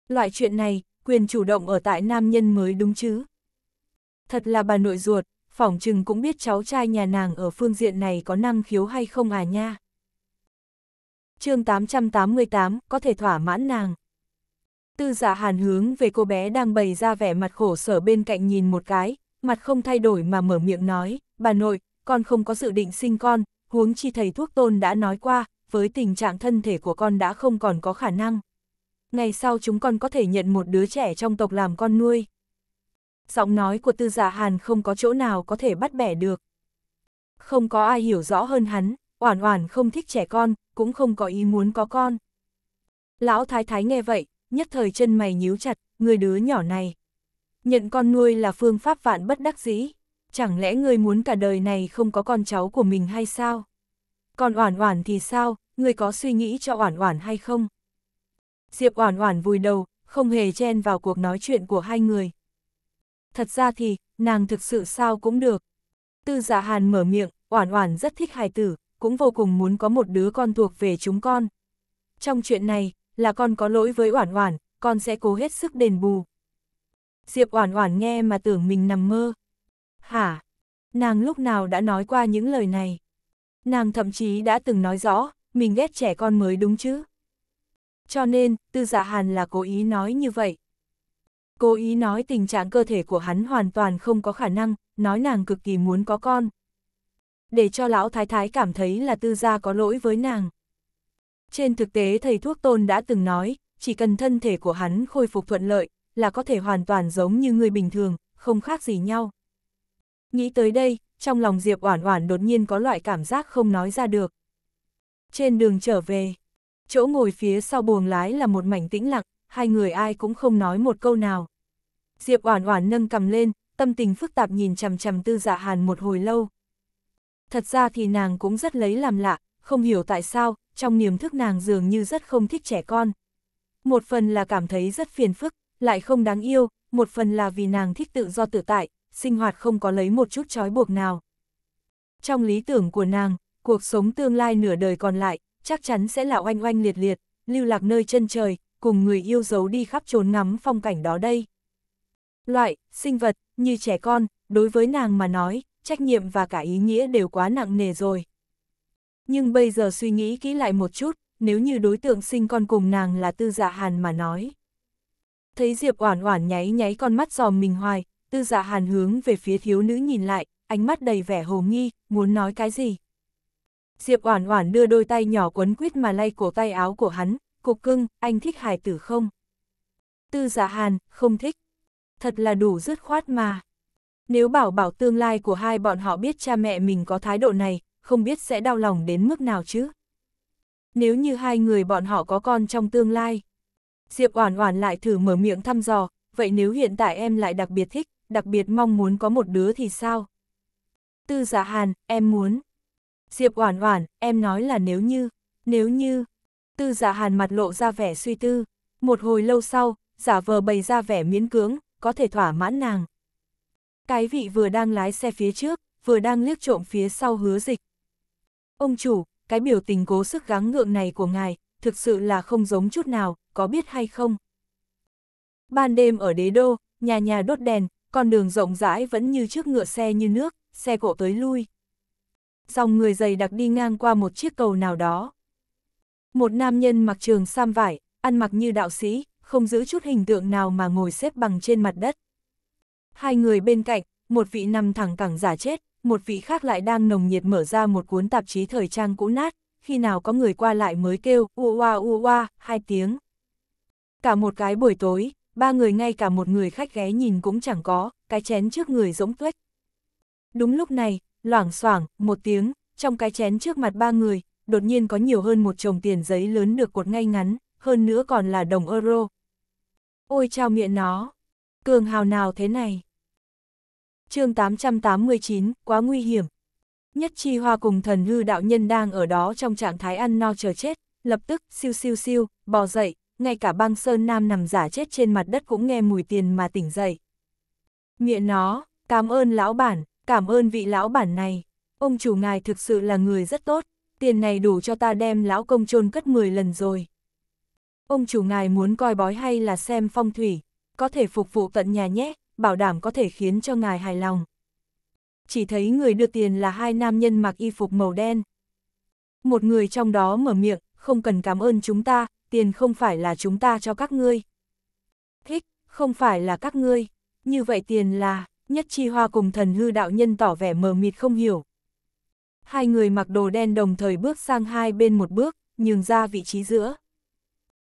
Speaker 1: Loại chuyện này, quyền chủ động ở tại nam nhân mới đúng chứ. Thật là bà nội ruột, phỏng chừng cũng biết cháu trai nhà nàng ở phương diện này có năng khiếu hay không à nha. chương 888, có thể thỏa mãn nàng. Tư giả hàn hướng về cô bé đang bày ra vẻ mặt khổ sở bên cạnh nhìn một cái, mặt không thay đổi mà mở miệng nói, bà nội, con không có dự định sinh con, huống chi thầy thuốc tôn đã nói qua, với tình trạng thân thể của con đã không còn có khả năng. Ngày sau chúng con có thể nhận một đứa trẻ trong tộc làm con nuôi. Giọng nói của tư giả hàn không có chỗ nào có thể bắt bẻ được. Không có ai hiểu rõ hơn hắn, oản oản không thích trẻ con, cũng không có ý muốn có con. Lão thái thái nghe vậy, nhất thời chân mày nhíu chặt, người đứa nhỏ này. Nhận con nuôi là phương pháp vạn bất đắc dĩ, chẳng lẽ người muốn cả đời này không có con cháu của mình hay sao? Còn Oản Oản thì sao, người có suy nghĩ cho Oản Oản hay không? Diệp Oản Oản vùi đầu, không hề chen vào cuộc nói chuyện của hai người. Thật ra thì, nàng thực sự sao cũng được. Tư giả dạ Hàn mở miệng, Oản Oản rất thích hài tử, cũng vô cùng muốn có một đứa con thuộc về chúng con. Trong chuyện này, là con có lỗi với Oản Oản, con sẽ cố hết sức đền bù. Diệp Oản Oản nghe mà tưởng mình nằm mơ. Hả? Nàng lúc nào đã nói qua những lời này? Nàng thậm chí đã từng nói rõ, mình ghét trẻ con mới đúng chứ. Cho nên, Tư Dạ Hàn là cố ý nói như vậy. Cố ý nói tình trạng cơ thể của hắn hoàn toàn không có khả năng, nói nàng cực kỳ muốn có con. Để cho lão thái thái cảm thấy là Tư gia dạ có lỗi với nàng. Trên thực tế thầy thuốc tôn đã từng nói, chỉ cần thân thể của hắn khôi phục thuận lợi, là có thể hoàn toàn giống như người bình thường, không khác gì nhau. Nghĩ tới đây, trong lòng Diệp Oản Oản đột nhiên có loại cảm giác không nói ra được. Trên đường trở về, chỗ ngồi phía sau buồng lái là một mảnh tĩnh lặng, hai người ai cũng không nói một câu nào. Diệp Oản Oản nâng cầm lên, tâm tình phức tạp nhìn chằm chằm Tư Dạ Hàn một hồi lâu. Thật ra thì nàng cũng rất lấy làm lạ, không hiểu tại sao, trong niềm thức nàng dường như rất không thích trẻ con. Một phần là cảm thấy rất phiền phức, lại không đáng yêu, một phần là vì nàng thích tự do tự tại, sinh hoạt không có lấy một chút trói buộc nào. Trong lý tưởng của nàng, cuộc sống tương lai nửa đời còn lại, chắc chắn sẽ là oanh oanh liệt liệt, lưu lạc nơi chân trời, cùng người yêu giấu đi khắp trốn ngắm phong cảnh đó đây. Loại, sinh vật, như trẻ con, đối với nàng mà nói, trách nhiệm và cả ý nghĩa đều quá nặng nề rồi. Nhưng bây giờ suy nghĩ kỹ lại một chút, nếu như đối tượng sinh con cùng nàng là tư Dạ hàn mà nói. Thấy Diệp Oản Oản nháy nháy con mắt dòm mình hoài, tư Dạ hàn hướng về phía thiếu nữ nhìn lại, ánh mắt đầy vẻ hồ nghi, muốn nói cái gì. Diệp Oản Oản đưa đôi tay nhỏ quấn quýt mà lay cổ tay áo của hắn, cục cưng, anh thích hài tử không? Tư Dạ hàn, không thích. Thật là đủ dứt khoát mà. Nếu bảo bảo tương lai của hai bọn họ biết cha mẹ mình có thái độ này, không biết sẽ đau lòng đến mức nào chứ. Nếu như hai người bọn họ có con trong tương lai, Diệp Oản Oản lại thử mở miệng thăm dò, vậy nếu hiện tại em lại đặc biệt thích, đặc biệt mong muốn có một đứa thì sao? Tư Dạ Hàn, em muốn. Diệp Oản Oản, em nói là nếu như, nếu như. Tư Dạ Hàn mặt lộ ra vẻ suy tư, một hồi lâu sau, giả vờ bày ra vẻ miễn cưỡng, có thể thỏa mãn nàng. Cái vị vừa đang lái xe phía trước, vừa đang liếc trộm phía sau hứa dịch, Ông chủ, cái biểu tình cố sức gắng ngượng này của ngài, thực sự là không giống chút nào, có biết hay không? Ban đêm ở đế đô, nhà nhà đốt đèn, con đường rộng rãi vẫn như trước ngựa xe như nước, xe cộ tới lui. Dòng người dày đặc đi ngang qua một chiếc cầu nào đó. Một nam nhân mặc trường sam vải, ăn mặc như đạo sĩ, không giữ chút hình tượng nào mà ngồi xếp bằng trên mặt đất. Hai người bên cạnh, một vị nằm thẳng cẳng giả chết, một vị khác lại đang nồng nhiệt mở ra một cuốn tạp chí thời trang cũ nát, khi nào có người qua lại mới kêu ua oa ua oa hai tiếng. Cả một cái buổi tối, ba người ngay cả một người khách ghé nhìn cũng chẳng có, cái chén trước người rỗng tuếch. Đúng lúc này, loảng xoảng, một tiếng, trong cái chén trước mặt ba người, đột nhiên có nhiều hơn một chồng tiền giấy lớn được cột ngay ngắn, hơn nữa còn là đồng euro. Ôi trao miệng nó, cường hào nào thế này chương 889, quá nguy hiểm. Nhất chi hoa cùng thần hư đạo nhân đang ở đó trong trạng thái ăn no chờ chết, lập tức siêu siêu siêu, bò dậy, ngay cả băng sơn nam nằm giả chết trên mặt đất cũng nghe mùi tiền mà tỉnh dậy. Miệng nó, cảm ơn lão bản, cảm ơn vị lão bản này, ông chủ ngài thực sự là người rất tốt, tiền này đủ cho ta đem lão công chôn cất 10 lần rồi. Ông chủ ngài muốn coi bói hay là xem phong thủy, có thể phục vụ tận nhà nhé, bảo đảm có thể khiến cho ngài hài lòng. Chỉ thấy người đưa tiền là hai nam nhân mặc y phục màu đen. Một người trong đó mở miệng, không cần cảm ơn chúng ta, tiền không phải là chúng ta cho các ngươi. Thích, không phải là các ngươi, như vậy tiền là, nhất chi hoa cùng thần hư đạo nhân tỏ vẻ mờ mịt không hiểu. Hai người mặc đồ đen đồng thời bước sang hai bên một bước, nhường ra vị trí giữa.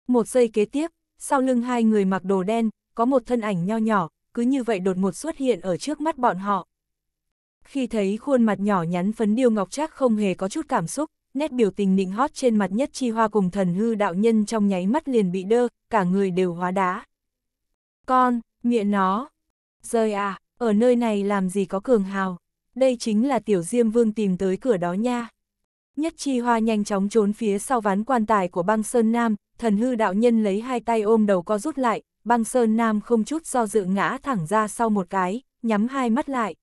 Speaker 1: Một giây kế tiếp, sau lưng hai người mặc đồ đen, có một thân ảnh nho nhỏ, cứ như vậy đột ngột xuất hiện ở trước mắt bọn họ. Khi thấy khuôn mặt nhỏ nhắn phấn điêu ngọc trác không hề có chút cảm xúc, nét biểu tình nịnh hót trên mặt nhất chi hoa cùng thần hư đạo nhân trong nháy mắt liền bị đơ, cả người đều hóa đá. Con, miệng nó, rơi à, ở nơi này làm gì có cường hào, đây chính là tiểu diêm vương tìm tới cửa đó nha. Nhất chi hoa nhanh chóng trốn phía sau ván quan tài của băng sơn nam, thần hư đạo nhân lấy hai tay ôm đầu co rút lại, băng sơn nam không chút do dự ngã thẳng ra sau một cái, nhắm hai mắt lại.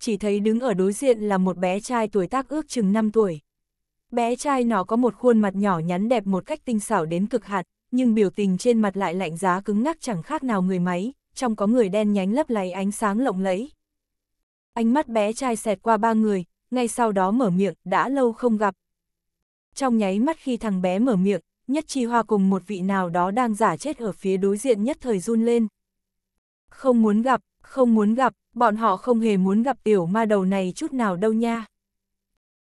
Speaker 1: Chỉ thấy đứng ở đối diện là một bé trai tuổi tác ước chừng 5 tuổi. Bé trai nó có một khuôn mặt nhỏ nhắn đẹp một cách tinh xảo đến cực hạn, nhưng biểu tình trên mặt lại lạnh giá cứng ngắc chẳng khác nào người máy, trong có người đen nhánh lấp lánh ánh sáng lộng lẫy. Ánh mắt bé trai xẹt qua ba người, ngay sau đó mở miệng, đã lâu không gặp. Trong nháy mắt khi thằng bé mở miệng, nhất chi hoa cùng một vị nào đó đang giả chết ở phía đối diện nhất thời run lên. Không muốn gặp, không muốn gặp, bọn họ không hề muốn gặp tiểu ma đầu này chút nào đâu nha.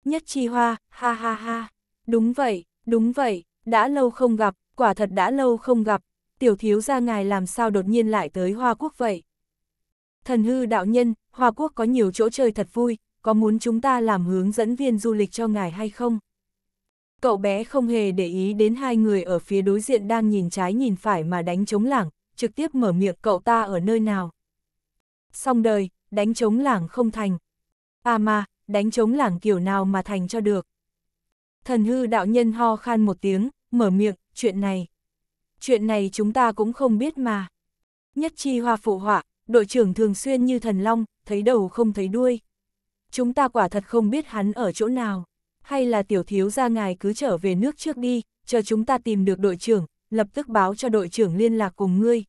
Speaker 1: Nhất chi hoa, ha ha ha, đúng vậy, đúng vậy, đã lâu không gặp, quả thật đã lâu không gặp, tiểu thiếu ra ngài làm sao đột nhiên lại tới Hoa Quốc vậy. Thần hư đạo nhân, Hoa Quốc có nhiều chỗ chơi thật vui, có muốn chúng ta làm hướng dẫn viên du lịch cho ngài hay không? Cậu bé không hề để ý đến hai người ở phía đối diện đang nhìn trái nhìn phải mà đánh trống lảng, trực tiếp mở miệng cậu ta ở nơi nào. Xong đời, đánh trống lảng không thành. À mà, đánh trống lảng kiểu nào mà thành cho được. Thần hư đạo nhân ho khan một tiếng, mở miệng, chuyện này. Chuyện này chúng ta cũng không biết mà. Nhất chi hoa phụ họa, đội trưởng thường xuyên như thần long, thấy đầu không thấy đuôi. Chúng ta quả thật không biết hắn ở chỗ nào hay là tiểu thiếu ra ngài cứ trở về nước trước đi, chờ chúng ta tìm được đội trưởng, lập tức báo cho đội trưởng liên lạc cùng ngươi.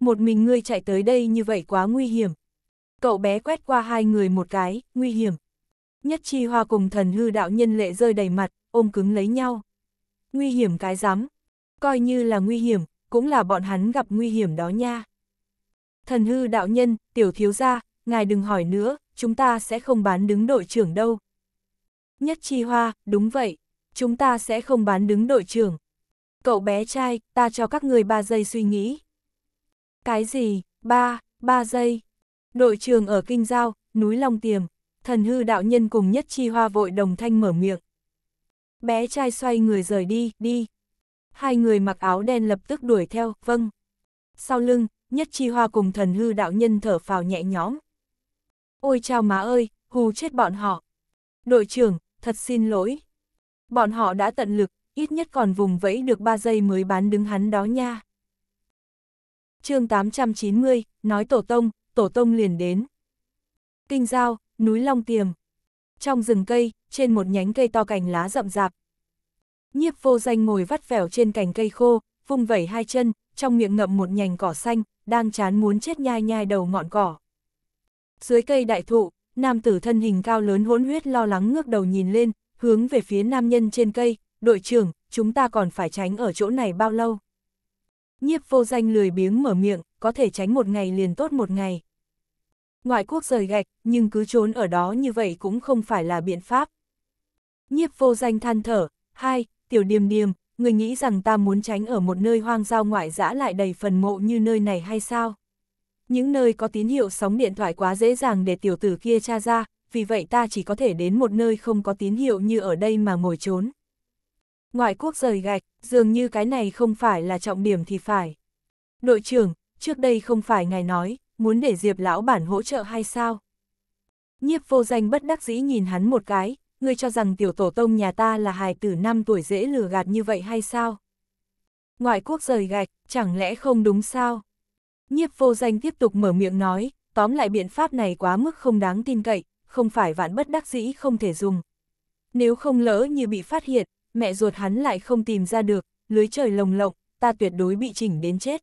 Speaker 1: Một mình ngươi chạy tới đây như vậy quá nguy hiểm. Cậu bé quét qua hai người một cái, nguy hiểm. Nhất chi hoa cùng thần hư đạo nhân lệ rơi đầy mặt, ôm cứng lấy nhau. Nguy hiểm cái rắm Coi như là nguy hiểm, cũng là bọn hắn gặp nguy hiểm đó nha. Thần hư đạo nhân, tiểu thiếu gia, ngài đừng hỏi nữa, chúng ta sẽ không bán đứng đội trưởng đâu, Nhất Chi Hoa, đúng vậy, chúng ta sẽ không bán đứng đội trưởng. Cậu bé trai, ta cho các người ba giây suy nghĩ. Cái gì, ba ba giây? Đội trưởng ở Kinh Giao, núi Long Tiềm, thần hư đạo nhân cùng Nhất Chi Hoa vội đồng thanh mở miệng. Bé trai xoay người rời đi, đi. Hai người mặc áo đen lập tức đuổi theo, vâng. Sau lưng, Nhất Chi Hoa cùng thần hư đạo nhân thở phào nhẹ nhõm. Ôi chao má ơi, hù chết bọn họ. Đội trưởng, thật xin lỗi. Bọn họ đã tận lực, ít nhất còn vùng vẫy được 3 giây mới bán đứng hắn đó nha. chương 890, nói tổ tông, tổ tông liền đến. Kinh Giao, núi Long Tiềm. Trong rừng cây, trên một nhánh cây to cành lá rậm rạp. Nhiếp vô danh ngồi vắt vẻo trên cành cây khô, vung vẩy hai chân, trong miệng ngậm một nhành cỏ xanh, đang chán muốn chết nhai nhai đầu ngọn cỏ. Dưới cây đại thụ, nam tử thân hình cao lớn hỗn huyết lo lắng ngước đầu nhìn lên, hướng về phía nam nhân trên cây, đội trưởng, chúng ta còn phải tránh ở chỗ này bao lâu. Nhiếp vô danh lười biếng mở miệng, có thể tránh một ngày liền tốt một ngày. Ngoại quốc rời gạch, nhưng cứ trốn ở đó như vậy cũng không phải là biện pháp. Nhiếp vô danh than thở, hai, tiểu điềm điềm, người nghĩ rằng ta muốn tránh ở một nơi hoang giao ngoại dã lại đầy phần mộ như nơi này hay sao? những nơi có tín hiệu sóng điện thoại quá dễ dàng để tiểu tử kia tra ra, vì vậy ta chỉ có thể đến một nơi không có tín hiệu như ở đây mà ngồi trốn. Ngoại quốc rời gạch, dường như cái này không phải là trọng điểm thì phải. Đội trưởng, trước đây không phải ngài nói, muốn để Diệp lão bản hỗ trợ hay sao? Nhiếp vô danh bất đắc dĩ nhìn hắn một cái, ngươi cho rằng tiểu tổ tông nhà ta là hài tử 5 tuổi dễ lừa gạt như vậy hay sao? Ngoại quốc rời gạch, chẳng lẽ không đúng sao? Nhiếp vô danh tiếp tục mở miệng nói, tóm lại biện pháp này quá mức không đáng tin cậy, không phải vạn bất đắc dĩ không thể dùng. Nếu không lỡ như bị phát hiện, mẹ ruột hắn lại không tìm ra được, lưới trời lồng lộng, ta tuyệt đối bị chỉnh đến chết.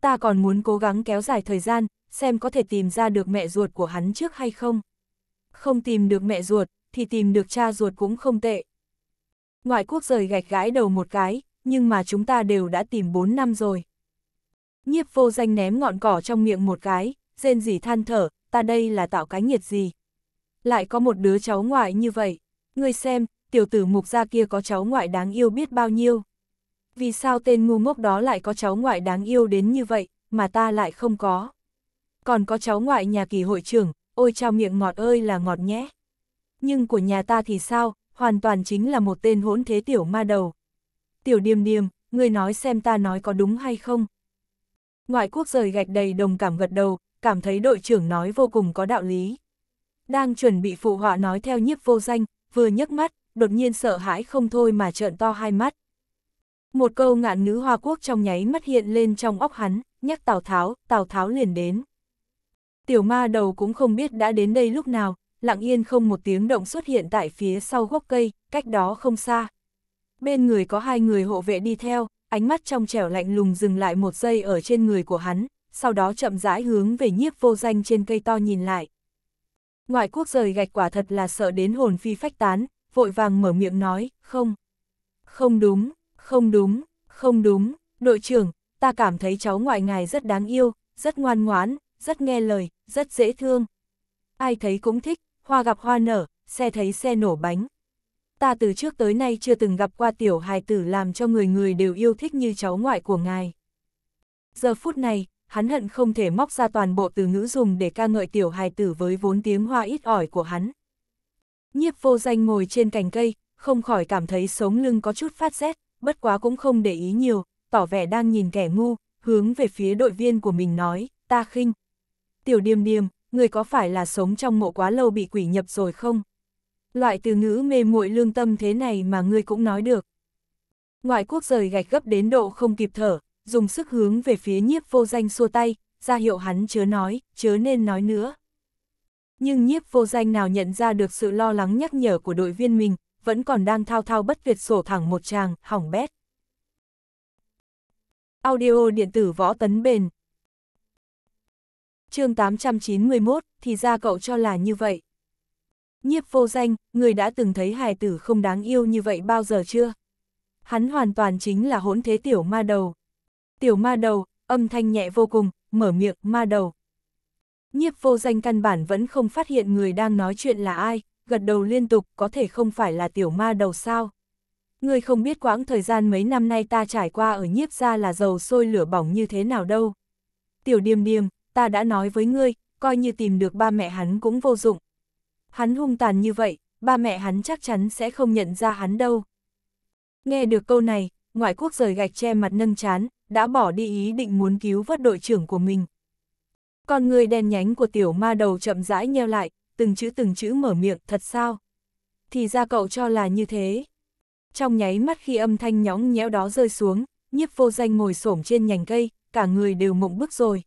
Speaker 1: Ta còn muốn cố gắng kéo dài thời gian, xem có thể tìm ra được mẹ ruột của hắn trước hay không. Không tìm được mẹ ruột, thì tìm được cha ruột cũng không tệ. Ngoại quốc rời gạch gãi đầu một cái, nhưng mà chúng ta đều đã tìm 4 năm rồi. Nhiếp vô danh ném ngọn cỏ trong miệng một cái, rên rỉ than thở, ta đây là tạo cái nghiệt gì. Lại có một đứa cháu ngoại như vậy, ngươi xem, tiểu tử mục gia kia có cháu ngoại đáng yêu biết bao nhiêu. Vì sao tên ngu ngốc đó lại có cháu ngoại đáng yêu đến như vậy, mà ta lại không có. Còn có cháu ngoại nhà kỳ hội trưởng, ôi trao miệng ngọt ơi là ngọt nhé. Nhưng của nhà ta thì sao, hoàn toàn chính là một tên hỗn thế tiểu ma đầu. Tiểu điềm điềm, ngươi nói xem ta nói có đúng hay không. Ngoại quốc rời gạch đầy đồng cảm gật đầu, cảm thấy đội trưởng nói vô cùng có đạo lý. Đang chuẩn bị phụ họa nói theo nhiếp vô danh, vừa nhấc mắt, đột nhiên sợ hãi không thôi mà trợn to hai mắt. Một câu ngạn nữ Hoa Quốc trong nháy mắt hiện lên trong óc hắn, nhắc Tào Tháo, Tào Tháo liền đến. Tiểu ma đầu cũng không biết đã đến đây lúc nào, lặng yên không một tiếng động xuất hiện tại phía sau gốc cây, cách đó không xa. Bên người có hai người hộ vệ đi theo, ánh mắt trong trẻo lạnh lùng dừng lại một giây ở trên người của hắn, sau đó chậm rãi hướng về nhiếp vô danh trên cây to nhìn lại. Ngoại quốc rời gạch quả thật là sợ đến hồn phi phách tán, vội vàng mở miệng nói, không. Không đúng, không đúng, không đúng, đội trưởng, ta cảm thấy cháu ngoại ngài rất đáng yêu, rất ngoan ngoãn, rất nghe lời, rất dễ thương. Ai thấy cũng thích, hoa gặp hoa nở, xe thấy xe nổ bánh, ta từ trước tới nay chưa từng gặp qua tiểu hài tử làm cho người người đều yêu thích như cháu ngoại của ngài. Giờ phút này, hắn hận không thể móc ra toàn bộ từ ngữ dùng để ca ngợi tiểu hài tử với vốn tiếng hoa ít ỏi của hắn. Nhiếp vô danh ngồi trên cành cây, không khỏi cảm thấy sống lưng có chút phát rét, bất quá cũng không để ý nhiều, tỏ vẻ đang nhìn kẻ ngu, hướng về phía đội viên của mình nói, ta khinh. Tiểu điềm điềm, người có phải là sống trong mộ quá lâu bị quỷ nhập rồi không? loại từ ngữ mê muội lương tâm thế này mà ngươi cũng nói được. Ngoại quốc rời gạch gấp đến độ không kịp thở, dùng sức hướng về phía nhiếp vô danh xua tay, ra hiệu hắn chớ nói, chớ nên nói nữa. Nhưng nhiếp vô danh nào nhận ra được sự lo lắng nhắc nhở của đội viên mình, vẫn còn đang thao thao bất tuyệt sổ thẳng một tràng, hỏng bét. Audio điện tử võ tấn bền chương 891, thì ra cậu cho là như vậy. Nhiếp vô danh, người đã từng thấy hài tử không đáng yêu như vậy bao giờ chưa? Hắn hoàn toàn chính là hỗn thế tiểu ma đầu. Tiểu ma đầu, âm thanh nhẹ vô cùng, mở miệng ma đầu. Nhiếp vô danh căn bản vẫn không phát hiện người đang nói chuyện là ai, gật đầu liên tục có thể không phải là tiểu ma đầu sao. Người không biết quãng thời gian mấy năm nay ta trải qua ở nhiếp ra là dầu sôi lửa bỏng như thế nào đâu. Tiểu điềm điềm, ta đã nói với ngươi, coi như tìm được ba mẹ hắn cũng vô dụng, hắn hung tàn như vậy, ba mẹ hắn chắc chắn sẽ không nhận ra hắn đâu. Nghe được câu này, ngoại quốc rời gạch che mặt nâng chán, đã bỏ đi ý định muốn cứu vớt đội trưởng của mình. còn người đèn nhánh của tiểu ma đầu chậm rãi nheo lại, từng chữ từng chữ mở miệng, thật sao? Thì ra cậu cho là như thế. Trong nháy mắt khi âm thanh nhõng nhẽo đó rơi xuống, nhiếp vô danh ngồi xổm trên nhành cây, cả người đều mộng bức rồi.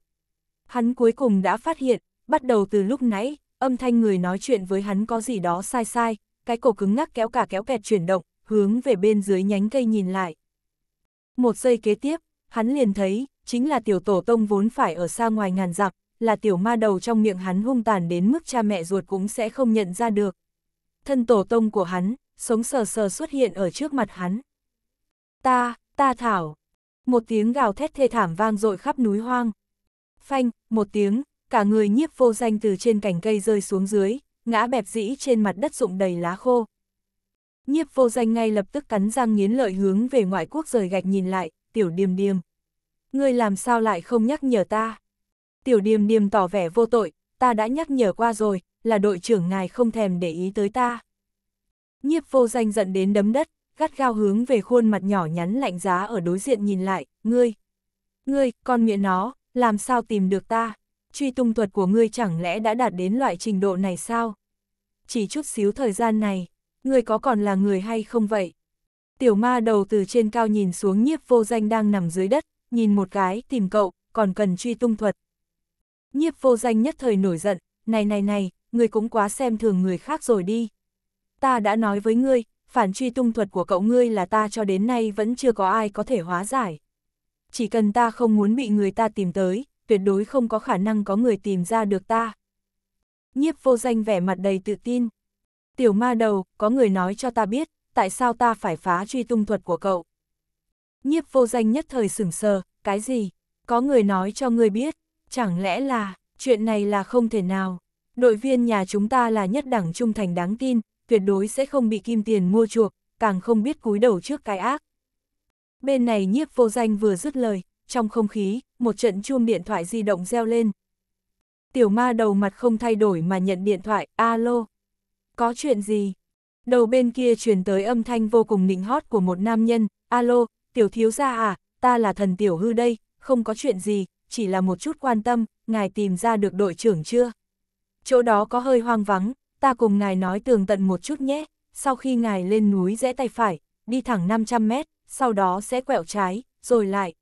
Speaker 1: Hắn cuối cùng đã phát hiện, bắt đầu từ lúc nãy, âm thanh người nói chuyện với hắn có gì đó sai sai, cái cổ cứng ngắc kéo cả kéo kẹt chuyển động, hướng về bên dưới nhánh cây nhìn lại. Một giây kế tiếp, hắn liền thấy, chính là tiểu tổ tông vốn phải ở xa ngoài ngàn dặm, là tiểu ma đầu trong miệng hắn hung tàn đến mức cha mẹ ruột cũng sẽ không nhận ra được. Thân tổ tông của hắn, sống sờ sờ xuất hiện ở trước mặt hắn. Ta, ta thảo. Một tiếng gào thét thê thảm vang dội khắp núi hoang. Phanh, một tiếng, cả người nhiếp vô danh từ trên cành cây rơi xuống dưới, ngã bẹp dĩ trên mặt đất rụng đầy lá khô. Nhiếp vô danh ngay lập tức cắn răng nghiến lợi hướng về ngoại quốc rời gạch nhìn lại, tiểu điềm điềm. Ngươi làm sao lại không nhắc nhở ta? Tiểu điềm điềm tỏ vẻ vô tội, ta đã nhắc nhở qua rồi, là đội trưởng ngài không thèm để ý tới ta. Nhiếp vô danh giận đến đấm đất, gắt gao hướng về khuôn mặt nhỏ nhắn lạnh giá ở đối diện nhìn lại, ngươi. Ngươi, con miệng nó, làm sao tìm được ta? truy tung thuật của ngươi chẳng lẽ đã đạt đến loại trình độ này sao? Chỉ chút xíu thời gian này, ngươi có còn là người hay không vậy? Tiểu ma đầu từ trên cao nhìn xuống nhiếp vô danh đang nằm dưới đất, nhìn một cái, tìm cậu, còn cần truy tung thuật. Nhiếp vô danh nhất thời nổi giận, này này này, ngươi cũng quá xem thường người khác rồi đi. Ta đã nói với ngươi, phản truy tung thuật của cậu ngươi là ta cho đến nay vẫn chưa có ai có thể hóa giải. Chỉ cần ta không muốn bị người ta tìm tới, tuyệt đối không có khả năng có người tìm ra được ta. Nhiếp vô danh vẻ mặt đầy tự tin. Tiểu ma đầu, có người nói cho ta biết, tại sao ta phải phá truy tung thuật của cậu. Nhiếp vô danh nhất thời sửng sờ, cái gì? Có người nói cho người biết, chẳng lẽ là, chuyện này là không thể nào. Đội viên nhà chúng ta là nhất đẳng trung thành đáng tin, tuyệt đối sẽ không bị kim tiền mua chuộc, càng không biết cúi đầu trước cái ác. Bên này nhiếp vô danh vừa dứt lời, trong không khí, một trận chuông điện thoại di động reo lên. Tiểu ma đầu mặt không thay đổi mà nhận điện thoại, alo. Có chuyện gì? Đầu bên kia truyền tới âm thanh vô cùng nịnh hót của một nam nhân, alo, tiểu thiếu gia à, ta là thần tiểu hư đây, không có chuyện gì, chỉ là một chút quan tâm, ngài tìm ra được đội trưởng chưa? Chỗ đó có hơi hoang vắng, ta cùng ngài nói tường tận một chút nhé, sau khi ngài lên núi rẽ tay phải, đi thẳng 500 mét, sau đó sẽ quẹo trái, rồi lại,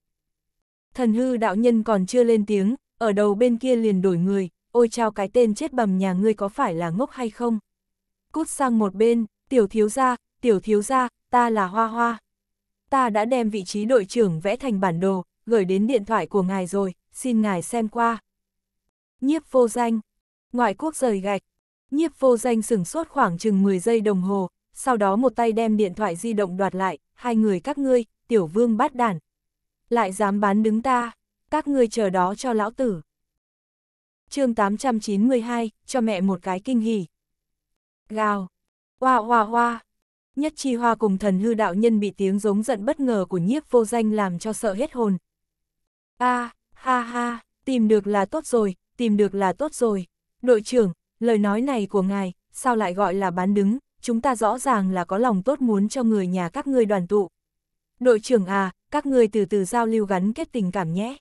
Speaker 1: thần hư đạo nhân còn chưa lên tiếng, ở đầu bên kia liền đổi người, ôi chao cái tên chết bầm nhà ngươi có phải là ngốc hay không? Cút sang một bên, tiểu thiếu gia, tiểu thiếu gia, ta là Hoa Hoa. Ta đã đem vị trí đội trưởng vẽ thành bản đồ, gửi đến điện thoại của ngài rồi, xin ngài xem qua. Nhiếp vô danh, ngoại quốc rời gạch, nhiếp vô danh sửng sốt khoảng chừng 10 giây đồng hồ, sau đó một tay đem điện thoại di động đoạt lại, hai người các ngươi, tiểu vương bát đản, lại dám bán đứng ta, các ngươi chờ đó cho lão tử. chương 892, cho mẹ một cái kinh hỉ. Gào, hoa hoa hoa, nhất chi hoa cùng thần hư đạo nhân bị tiếng giống giận bất ngờ của nhiếp vô danh làm cho sợ hết hồn. a à, ha ha, tìm được là tốt rồi, tìm được là tốt rồi. Đội trưởng, lời nói này của ngài, sao lại gọi là bán đứng, chúng ta rõ ràng là có lòng tốt muốn cho người nhà các ngươi đoàn tụ, đội trưởng à, các người từ từ giao lưu gắn kết tình cảm nhé.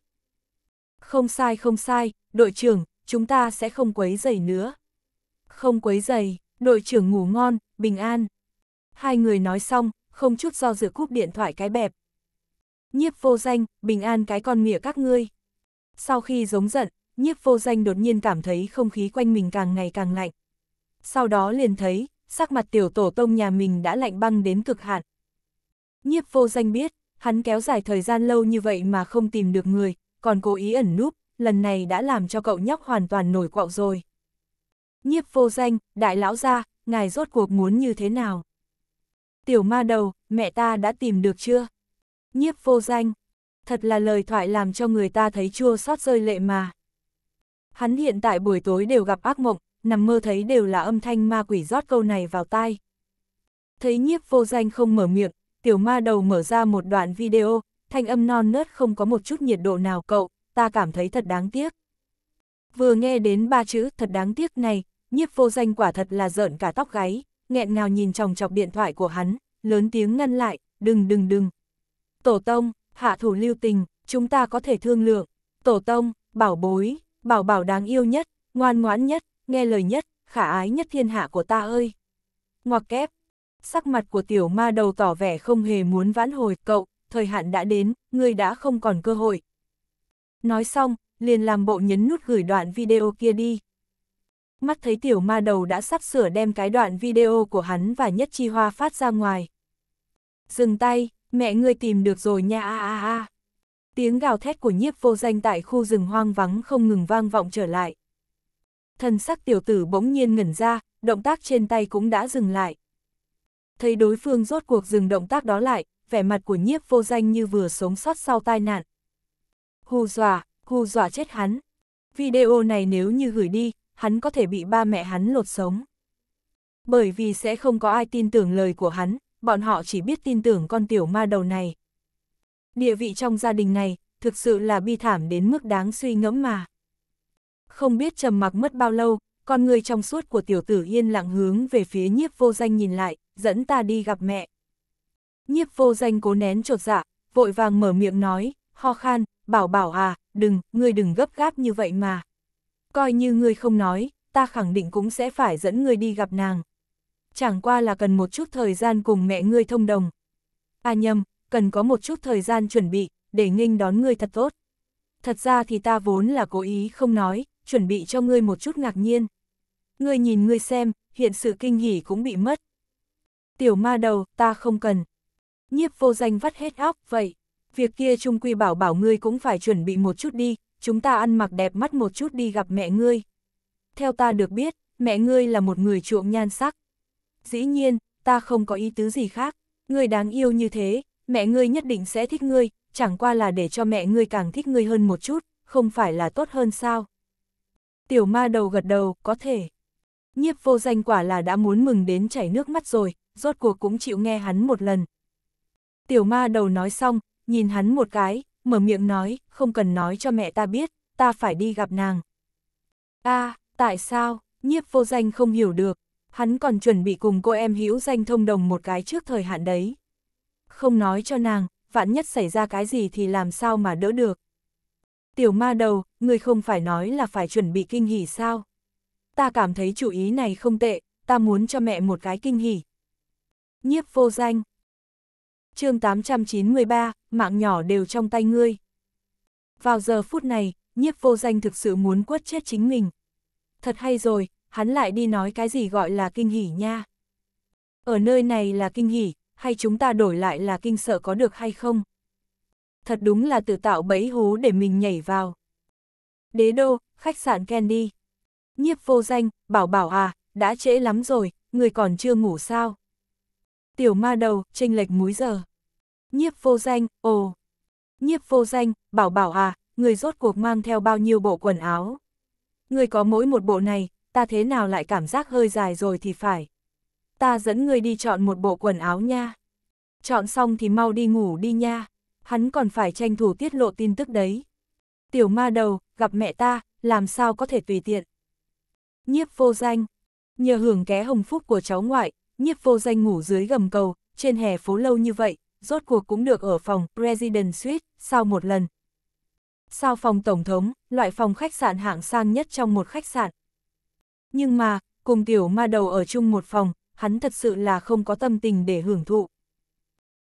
Speaker 1: Không sai không sai, đội trưởng, chúng ta sẽ không quấy giày nữa. Không quấy giày, đội trưởng ngủ ngon, bình an. Hai người nói xong, không chút do dự cúp điện thoại cái bẹp. Nhiếp vô danh, bình an cái con mỉa các ngươi. Sau khi giống giận, nhiếp vô danh đột nhiên cảm thấy không khí quanh mình càng ngày càng lạnh. Sau đó liền thấy, sắc mặt tiểu tổ tông nhà mình đã lạnh băng đến cực hạn. Nhiếp vô danh biết, hắn kéo dài thời gian lâu như vậy mà không tìm được người, còn cố ý ẩn núp, lần này đã làm cho cậu nhóc hoàn toàn nổi quạo rồi. Nhiếp vô danh, đại lão gia, ngài rốt cuộc muốn như thế nào? Tiểu ma đầu, mẹ ta đã tìm được chưa? Nhiếp vô danh, thật là lời thoại làm cho người ta thấy chua xót rơi lệ mà. Hắn hiện tại buổi tối đều gặp ác mộng, nằm mơ thấy đều là âm thanh ma quỷ rót câu này vào tai. Thấy nhiếp vô danh không mở miệng, tiểu ma đầu mở ra một đoạn video, thanh âm non nớt không có một chút nhiệt độ nào cậu, ta cảm thấy thật đáng tiếc. Vừa nghe đến ba chữ thật đáng tiếc này, nhiếp vô danh quả thật là giận cả tóc gáy, nghẹn ngào nhìn chòng chọc điện thoại của hắn, lớn tiếng ngăn lại, đừng đừng đừng. Tổ tông, hạ thủ lưu tình, chúng ta có thể thương lượng. Tổ tông, bảo bối, bảo bảo đáng yêu nhất, ngoan ngoãn nhất, nghe lời nhất, khả ái nhất thiên hạ của ta ơi. Ngoặc kép, sắc mặt của tiểu ma đầu tỏ vẻ không hề muốn vãn hồi, cậu, thời hạn đã đến, ngươi đã không còn cơ hội. Nói xong, liền làm bộ nhấn nút gửi đoạn video kia đi. Mắt thấy tiểu ma đầu đã sắp sửa đem cái đoạn video của hắn và nhất chi hoa phát ra ngoài. Dừng tay, mẹ ngươi tìm được rồi nha a a a. Tiếng gào thét của nhiếp vô danh tại khu rừng hoang vắng không ngừng vang vọng trở lại. Thần sắc tiểu tử bỗng nhiên ngẩn ra, động tác trên tay cũng đã dừng lại thấy đối phương rốt cuộc dừng động tác đó lại, vẻ mặt của nhiếp vô danh như vừa sống sót sau tai nạn. Hù dọa, hù dọa chết hắn. Video này nếu như gửi đi, hắn có thể bị ba mẹ hắn lột sống. Bởi vì sẽ không có ai tin tưởng lời của hắn, bọn họ chỉ biết tin tưởng con tiểu ma đầu này. Địa vị trong gia đình này, thực sự là bi thảm đến mức đáng suy ngẫm mà. Không biết trầm mặc mất bao lâu, con người trong suốt của tiểu tử yên lặng hướng về phía nhiếp vô danh nhìn lại, dẫn ta đi gặp mẹ. Nhiếp vô danh cố nén trột dạ, vội vàng mở miệng nói, ho khan, bảo bảo à, đừng, ngươi đừng gấp gáp như vậy mà. Coi như ngươi không nói, ta khẳng định cũng sẽ phải dẫn ngươi đi gặp nàng. Chẳng qua là cần một chút thời gian cùng mẹ ngươi thông đồng. À nhầm, cần có một chút thời gian chuẩn bị, để nghênh đón ngươi thật tốt. Thật ra thì ta vốn là cố ý không nói, chuẩn bị cho ngươi một chút ngạc nhiên. Ngươi nhìn ngươi xem, hiện sự kinh hỉ cũng bị mất tiểu ma đầu, ta không cần. Nhiếp vô danh vắt hết óc, vậy, việc kia trung quy bảo bảo ngươi cũng phải chuẩn bị một chút đi, chúng ta ăn mặc đẹp mắt một chút đi gặp mẹ ngươi. Theo ta được biết, mẹ ngươi là một người chuộng nhan sắc. Dĩ nhiên, ta không có ý tứ gì khác, ngươi đáng yêu như thế, mẹ ngươi nhất định sẽ thích ngươi, chẳng qua là để cho mẹ ngươi càng thích ngươi hơn một chút, không phải là tốt hơn sao. Tiểu ma đầu gật đầu, có thể. Nhiếp vô danh quả là đã muốn mừng đến chảy nước mắt rồi, rốt cuộc cũng chịu nghe hắn một lần. Tiểu ma đầu nói xong, nhìn hắn một cái, mở miệng nói, không cần nói cho mẹ ta biết, ta phải đi gặp nàng. a à, tại sao, nhiếp vô danh không hiểu được, hắn còn chuẩn bị cùng cô em hữu danh thông đồng một cái trước thời hạn đấy. Không nói cho nàng, vạn nhất xảy ra cái gì thì làm sao mà đỡ được. Tiểu ma đầu, người không phải nói là phải chuẩn bị kinh hỉ sao? Ta cảm thấy chủ ý này không tệ, ta muốn cho mẹ một cái kinh hỉ nhiếp vô danh. chương 893, mạng nhỏ đều trong tay ngươi. Vào giờ phút này, nhiếp vô danh thực sự muốn quất chết chính mình. Thật hay rồi, hắn lại đi nói cái gì gọi là kinh hỉ nha. Ở nơi này là kinh hỉ, hay chúng ta đổi lại là kinh sợ có được hay không? Thật đúng là tự tạo bẫy hố để mình nhảy vào. Đế đô, khách sạn Candy. Nhiếp vô danh, bảo bảo à, đã trễ lắm rồi, người còn chưa ngủ sao? Tiểu ma đầu, tranh lệch múi giờ. Nhiếp vô danh, ồ. Nhiếp vô danh, bảo bảo à, người rốt cuộc mang theo bao nhiêu bộ quần áo. Người có mỗi một bộ này, ta thế nào lại cảm giác hơi dài rồi thì phải. Ta dẫn người đi chọn một bộ quần áo nha. Chọn xong thì mau đi ngủ đi nha. Hắn còn phải tranh thủ tiết lộ tin tức đấy. Tiểu ma đầu, gặp mẹ ta, làm sao có thể tùy tiện. Nhiếp vô danh, nhờ hưởng ké hồng phúc của cháu ngoại, nhiếp vô danh ngủ dưới gầm cầu, trên hè phố lâu như vậy, rốt cuộc cũng được ở phòng President Suite, sau một lần. Sau phòng Tổng thống, loại phòng khách sạn hạng sang nhất trong một khách sạn. Nhưng mà, cùng tiểu ma đầu ở chung một phòng, hắn thật sự là không có tâm tình để hưởng thụ.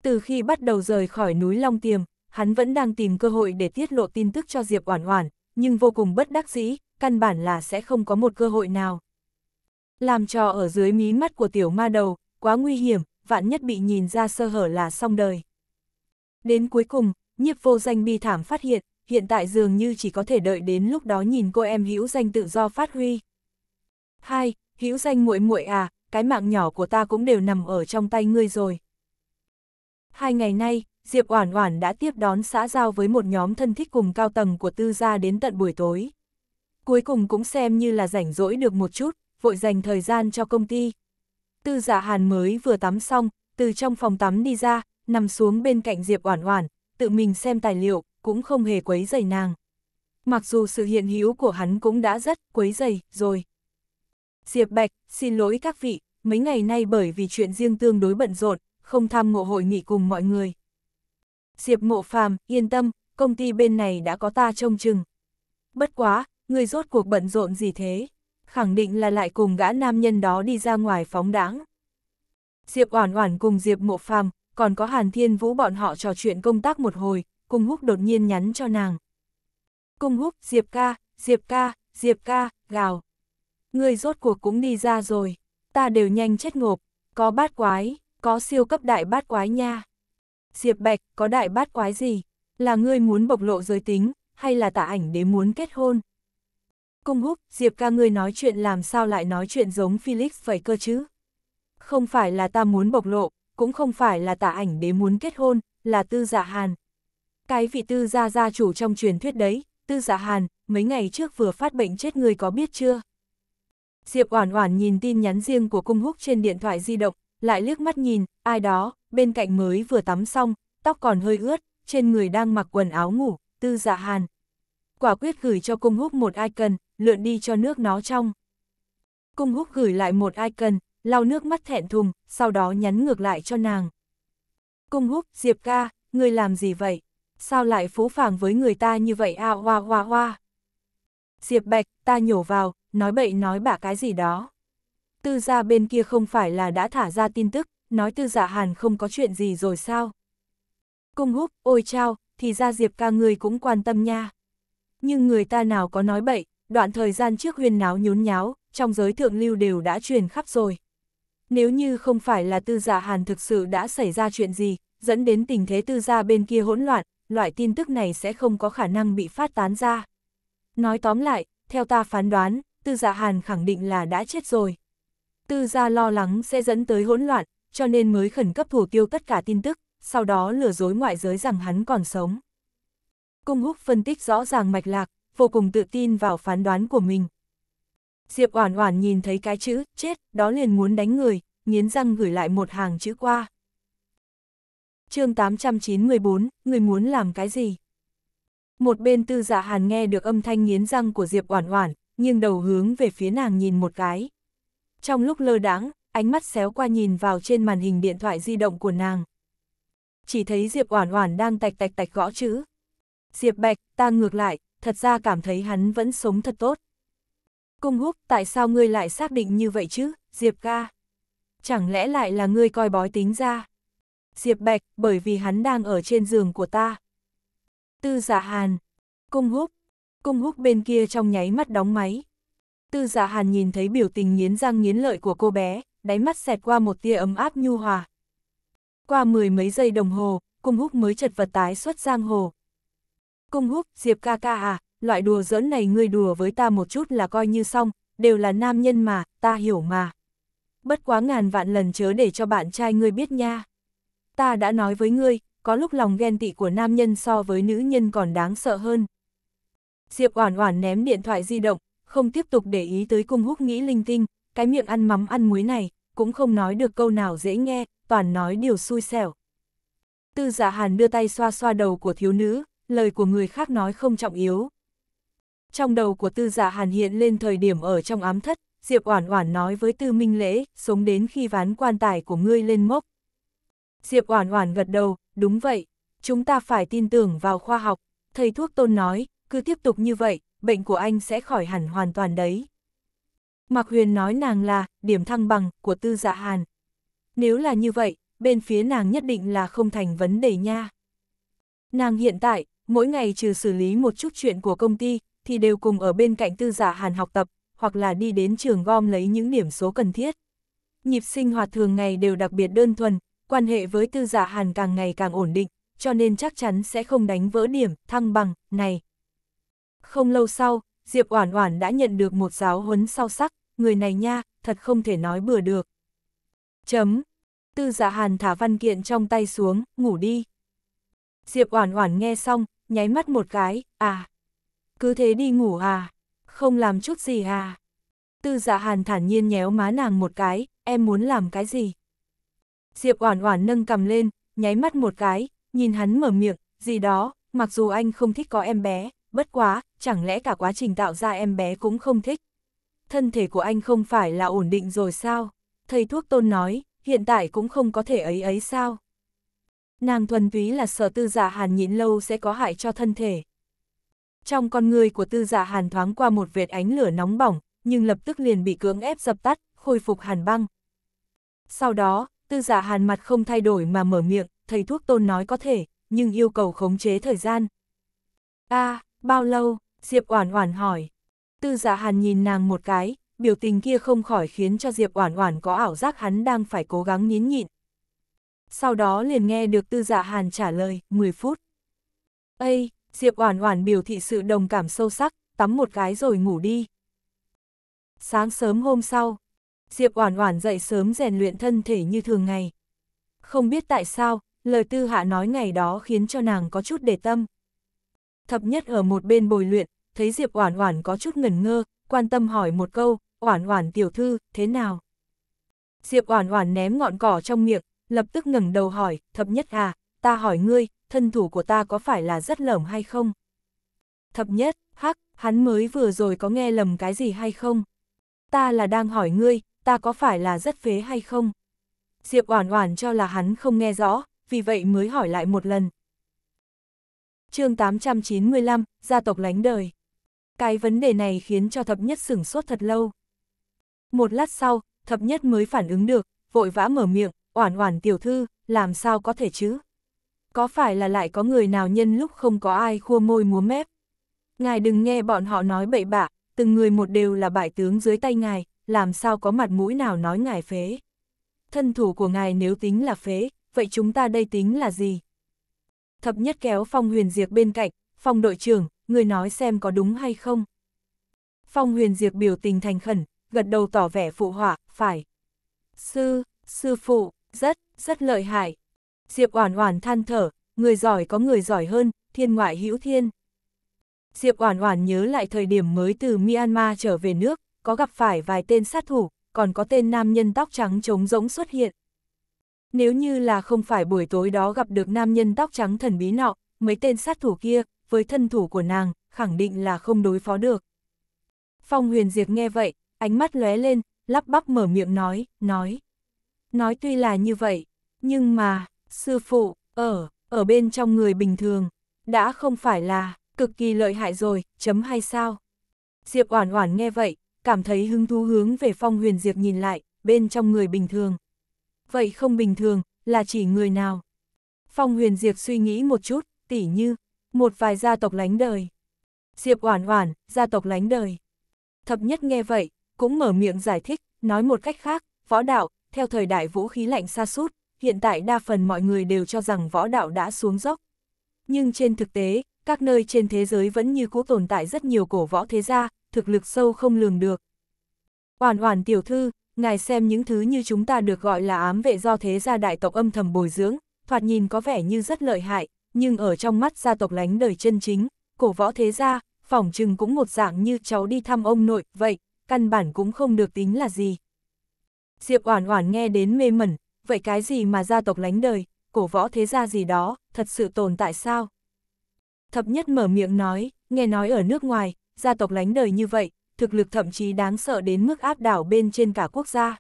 Speaker 1: Từ khi bắt đầu rời khỏi núi Long Tiềm, hắn vẫn đang tìm cơ hội để tiết lộ tin tức cho Diệp Oản Oản, nhưng vô cùng bất đắc dĩ, căn bản là sẽ không có một cơ hội nào. Làm trò ở dưới mí mắt của tiểu ma đầu, quá nguy hiểm, vạn nhất bị nhìn ra sơ hở là xong đời. Đến cuối cùng, nhiếp vô danh bi thảm phát hiện, hiện tại dường như chỉ có thể đợi đến lúc đó nhìn cô em hữu danh tự do phát huy. Hai, hữu danh muội muội à, cái mạng nhỏ của ta cũng đều nằm ở trong tay ngươi rồi. Hai ngày nay, Diệp Oản Oản đã tiếp đón xã giao với một nhóm thân thích cùng cao tầng của tư gia đến tận buổi tối. Cuối cùng cũng xem như là rảnh rỗi được một chút, vội dành thời gian cho công ty. Tư Dạ Hàn mới vừa tắm xong, từ trong phòng tắm đi ra, nằm xuống bên cạnh Diệp Oản Oản, tự mình xem tài liệu, cũng không hề quấy rầy nàng. Mặc dù sự hiện hữu của hắn cũng đã rất quấy rầy rồi. Diệp Bạch, xin lỗi các vị, mấy ngày nay bởi vì chuyện riêng tương đối bận rộn, không tham ngộ hội nghị cùng mọi người. Diệp Mộ Phàm, yên tâm, công ty bên này đã có ta trông chừng. Bất quá, người rốt cuộc bận rộn gì thế? khẳng định là lại cùng gã nam nhân đó đi ra ngoài phóng đáng. Diệp Oản Oản cùng Diệp Mộ Phàm, còn có Hàn Thiên Vũ bọn họ trò chuyện công tác một hồi, Cung Húc đột nhiên nhắn cho nàng. Cung Húc, Diệp ca, Diệp ca, Diệp ca, gào. Ngươi rốt cuộc cũng đi ra rồi, ta đều nhanh chết ngộp, có bát quái, có siêu cấp đại bát quái nha. Diệp Bạch, có đại bát quái gì? Là ngươi muốn bộc lộ giới tính, hay là tả ảnh đế muốn kết hôn? Cung húc, Diệp ca ngươi nói chuyện làm sao lại nói chuyện giống Felix vậy cơ chứ? Không phải là ta muốn bộc lộ, cũng không phải là tả ảnh đế muốn kết hôn, là tư dạ hàn. Cái vị tư gia gia chủ trong truyền thuyết đấy, tư dạ hàn, mấy ngày trước vừa phát bệnh chết người có biết chưa? Diệp Oản Oản nhìn tin nhắn riêng của Cung Húc trên điện thoại di động, lại liếc mắt nhìn, ai đó, bên cạnh mới vừa tắm xong, tóc còn hơi ướt, trên người đang mặc quần áo ngủ, Tư Dạ Hàn. Quả quyết gửi cho Cung Húc một icon, lượn đi cho nước nó trong. Cung húc gửi lại một icon, lau nước mắt thẹn thùng, sau đó nhắn ngược lại cho nàng. Cung húc, Diệp ca, ngươi làm gì vậy? Sao lại phú phàng với người ta như vậy à, hoa hoa hoa? Diệp bạch, ta nhổ vào, nói bậy nói bả cái gì đó. Tư gia bên kia không phải là đã thả ra tin tức, nói tư Dạ hàn không có chuyện gì rồi sao? Cung húc, ôi chao, thì ra Diệp ca ngươi cũng quan tâm nha. Nhưng người ta nào có nói bậy, đoạn thời gian trước huyên náo nhốn nháo, trong giới thượng lưu đều đã truyền khắp rồi. Nếu như không phải là tư giả dạ Hàn thực sự đã xảy ra chuyện gì, dẫn đến tình thế tư gia dạ bên kia hỗn loạn, loại tin tức này sẽ không có khả năng bị phát tán ra. Nói tóm lại, theo ta phán đoán, tư giả dạ Hàn khẳng định là đã chết rồi. Tư gia lo lắng sẽ dẫn tới hỗn loạn, cho nên mới khẩn cấp thủ tiêu tất cả tin tức, sau đó lừa dối ngoại giới rằng hắn còn sống. Cung húc phân tích rõ ràng mạch lạc, vô cùng tự tin vào phán đoán của mình. Diệp Oản Oản nhìn thấy cái chữ chết, đó liền muốn đánh người, nghiến răng gửi lại một hàng chữ qua. Chương 894, người muốn làm cái gì? Một bên Tư Dạ Hàn nghe được âm thanh nghiến răng của Diệp Oản Oản, nghiêng đầu hướng về phía nàng nhìn một cái. Trong lúc lơ đãng, ánh mắt xéo qua nhìn vào trên màn hình điện thoại di động của nàng. Chỉ thấy Diệp Oản Oản đang tạch tạch tạch gõ chữ. Diệp Bạch, ta ngược lại, thật ra cảm thấy hắn vẫn sống thật tốt. Cung húc, tại sao ngươi lại xác định như vậy chứ, Diệp ca? Chẳng lẽ lại là ngươi coi bói tính ra? Diệp bạch, bởi vì hắn đang ở trên giường của ta. Tư giả dạ hàn, cung húc, cung húc bên kia trong nháy mắt đóng máy. Tư giả dạ hàn nhìn thấy biểu tình nghiến răng nghiến lợi của cô bé, đáy mắt xẹt qua một tia ấm áp nhu hòa. Qua mười mấy giây đồng hồ, cung húc mới chật vật tái xuất giang hồ, Cung húc, Diệp ca ca à, loại đùa giỡn này ngươi đùa với ta một chút là coi như xong, đều là nam nhân mà, ta hiểu mà. Bất quá ngàn vạn lần chớ để cho bạn trai ngươi biết nha. Ta đã nói với ngươi, có lúc lòng ghen tị của nam nhân so với nữ nhân còn đáng sợ hơn. Diệp Oản Oản ném điện thoại di động, không tiếp tục để ý tới cung húc nghĩ linh tinh, cái miệng ăn mắm ăn muối này, cũng không nói được câu nào dễ nghe, toàn nói điều xui xẻo. Tư Dạ Hàn đưa tay xoa xoa đầu của thiếu nữ, lời của người khác nói không trọng yếu. Trong đầu của tư giả dạ hàn hiện lên thời điểm ở trong ám thất, Diệp Oản Oản nói với Tư Minh Lễ, sống đến khi ván quan tài của ngươi lên mốc. Diệp Oản Oản gật đầu, đúng vậy, chúng ta phải tin tưởng vào khoa học, thầy thuốc Tôn nói, cứ tiếp tục như vậy, bệnh của anh sẽ khỏi hẳn hoàn toàn đấy. Mạc Huyền nói nàng là điểm thăng bằng của Tư Dạ Hàn. Nếu là như vậy, bên phía nàng nhất định là không thành vấn đề nha. Nàng hiện tại mỗi ngày trừ xử lý một chút chuyện của công ty, thì đều cùng ở bên cạnh tư giả hàn học tập, hoặc là đi đến trường gom lấy những điểm số cần thiết. Nhịp sinh hoạt thường ngày đều đặc biệt đơn thuần, quan hệ với tư giả hàn càng ngày càng ổn định, cho nên chắc chắn sẽ không đánh vỡ điểm, thăng bằng, này. Không lâu sau, Diệp Oản Oản đã nhận được một giáo huấn sâu sắc, người này nha, thật không thể nói bừa được. Chấm. Tư Dạ Hàn thả văn kiện trong tay xuống, ngủ đi. Diệp Oản Oản nghe xong, nháy mắt một cái, à. Cứ thế đi ngủ à, không làm chút gì à. Tư dạ hàn thản nhiên nhéo má nàng một cái, em muốn làm cái gì? Diệp oản oản nâng cầm lên, nháy mắt một cái, nhìn hắn mở miệng, gì đó, mặc dù anh không thích có em bé, bất quá, chẳng lẽ cả quá trình tạo ra em bé cũng không thích. Thân thể của anh không phải là ổn định rồi sao? Thầy thuốc tôn nói, hiện tại cũng không có thể ấy ấy sao? nàng thuần túy là sợ tư giả hàn nhịn lâu sẽ có hại cho thân thể. Trong con người của tư giả hàn thoáng qua một vệt ánh lửa nóng bỏng, nhưng lập tức liền bị cưỡng ép dập tắt, khôi phục hàn băng. Sau đó, tư giả hàn mặt không thay đổi mà mở miệng, thầy thuốc tôn nói có thể, nhưng yêu cầu khống chế thời gian. a à, bao lâu? Diệp Oản Oản hỏi. Tư giả hàn nhìn nàng một cái, biểu tình kia không khỏi khiến cho Diệp Oản Oản có ảo giác hắn đang phải cố gắng nín nhịn, sau đó liền nghe được tư giả dạ hàn trả lời, 10 phút. Ây, Diệp Oản Oản biểu thị sự đồng cảm sâu sắc, tắm một cái rồi ngủ đi. Sáng sớm hôm sau, Diệp Oản Oản dậy sớm rèn luyện thân thể như thường ngày. Không biết tại sao, lời Tư Hạ nói ngày đó khiến cho nàng có chút để tâm. Thập nhất ở một bên bồi luyện, thấy Diệp Oản Oản có chút ngẩn ngơ, quan tâm hỏi một câu, "Oản Oản tiểu thư, thế nào?" Diệp Oản Oản ném ngọn cỏ trong miệng, lập tức ngẩng đầu hỏi, thập nhất à, ta hỏi ngươi, thân thủ của ta có phải là rất lởm hay không? Thập nhất, hắc, hắn mới vừa rồi có nghe lầm cái gì hay không? Ta là đang hỏi ngươi, ta có phải là rất phế hay không? Diệp Oản Oản cho là hắn không nghe rõ, vì vậy mới hỏi lại một lần. Chương 895, gia tộc lánh đời. Cái vấn đề này khiến cho thập nhất sửng sốt thật lâu. Một lát sau, thập nhất mới phản ứng được, vội vã mở miệng, oản oản tiểu thư, làm sao có thể chứ? Có phải là lại có người nào nhân lúc không có ai khua môi múa mép? Ngài đừng nghe bọn họ nói bậy bạ, từng người một đều là bại tướng dưới tay ngài, làm sao có mặt mũi nào nói ngài phế? Thân thủ của ngài nếu tính là phế, vậy chúng ta đây tính là gì? Thập nhất kéo phong huyền diệt bên cạnh, phong đội trưởng, người nói xem có đúng hay không? Phong huyền diệt biểu tình thành khẩn, gật đầu tỏ vẻ phụ họa, phải. Sư, sư phụ, rất, rất lợi hại. Diệp Oản Oản than thở, người giỏi có người giỏi hơn, thiên ngoại hữu thiên. Diệp Oản Oản nhớ lại thời điểm mới từ Myanmar trở về nước, có gặp phải vài tên sát thủ, còn có tên nam nhân tóc trắng trống rỗng xuất hiện. Nếu như là không phải buổi tối đó gặp được nam nhân tóc trắng thần bí nọ, mấy tên sát thủ kia, với thân thủ của nàng, khẳng định là không đối phó được. Phong huyền Diệp nghe vậy, ánh mắt lóe lên, lắp bắp mở miệng nói, nói. Nói tuy là như vậy, nhưng mà, sư phụ, ở, ở bên trong người bình thường, đã không phải là, cực kỳ lợi hại rồi, chấm hay sao? Diệp Oản Oản nghe vậy, cảm thấy hứng thú hướng về Phong Huyền Diệp nhìn lại, bên trong người bình thường. Vậy không bình thường, là chỉ người nào? Phong Huyền Diệp suy nghĩ một chút, tỉ như, một vài gia tộc lánh đời. Diệp Oản Oản, gia tộc lánh đời. Thập nhất nghe vậy, cũng mở miệng giải thích, nói một cách khác, võ đạo, theo thời đại vũ khí lạnh xa sút hiện tại đa phần mọi người đều cho rằng võ đạo đã xuống dốc. Nhưng trên thực tế, các nơi trên thế giới vẫn như cũ tồn tại rất nhiều cổ võ thế gia, thực lực sâu không lường được. hoàn hoàn tiểu thư, ngài xem những thứ như chúng ta được gọi là ám vệ do thế gia đại tộc âm thầm bồi dưỡng, thoạt nhìn có vẻ như rất lợi hại, nhưng ở trong mắt gia tộc lánh đời chân chính, cổ võ thế gia, phỏng chừng cũng một dạng như cháu đi thăm ông nội, vậy, căn bản cũng không được tính là gì. Diệp Oản Oản nghe đến mê mẩn, vậy cái gì mà gia tộc lánh đời, cổ võ thế gia gì đó, thật sự tồn tại sao? Thập nhất mở miệng nói, nghe nói ở nước ngoài, gia tộc lánh đời như vậy, thực lực thậm chí đáng sợ đến mức áp đảo bên trên cả quốc gia.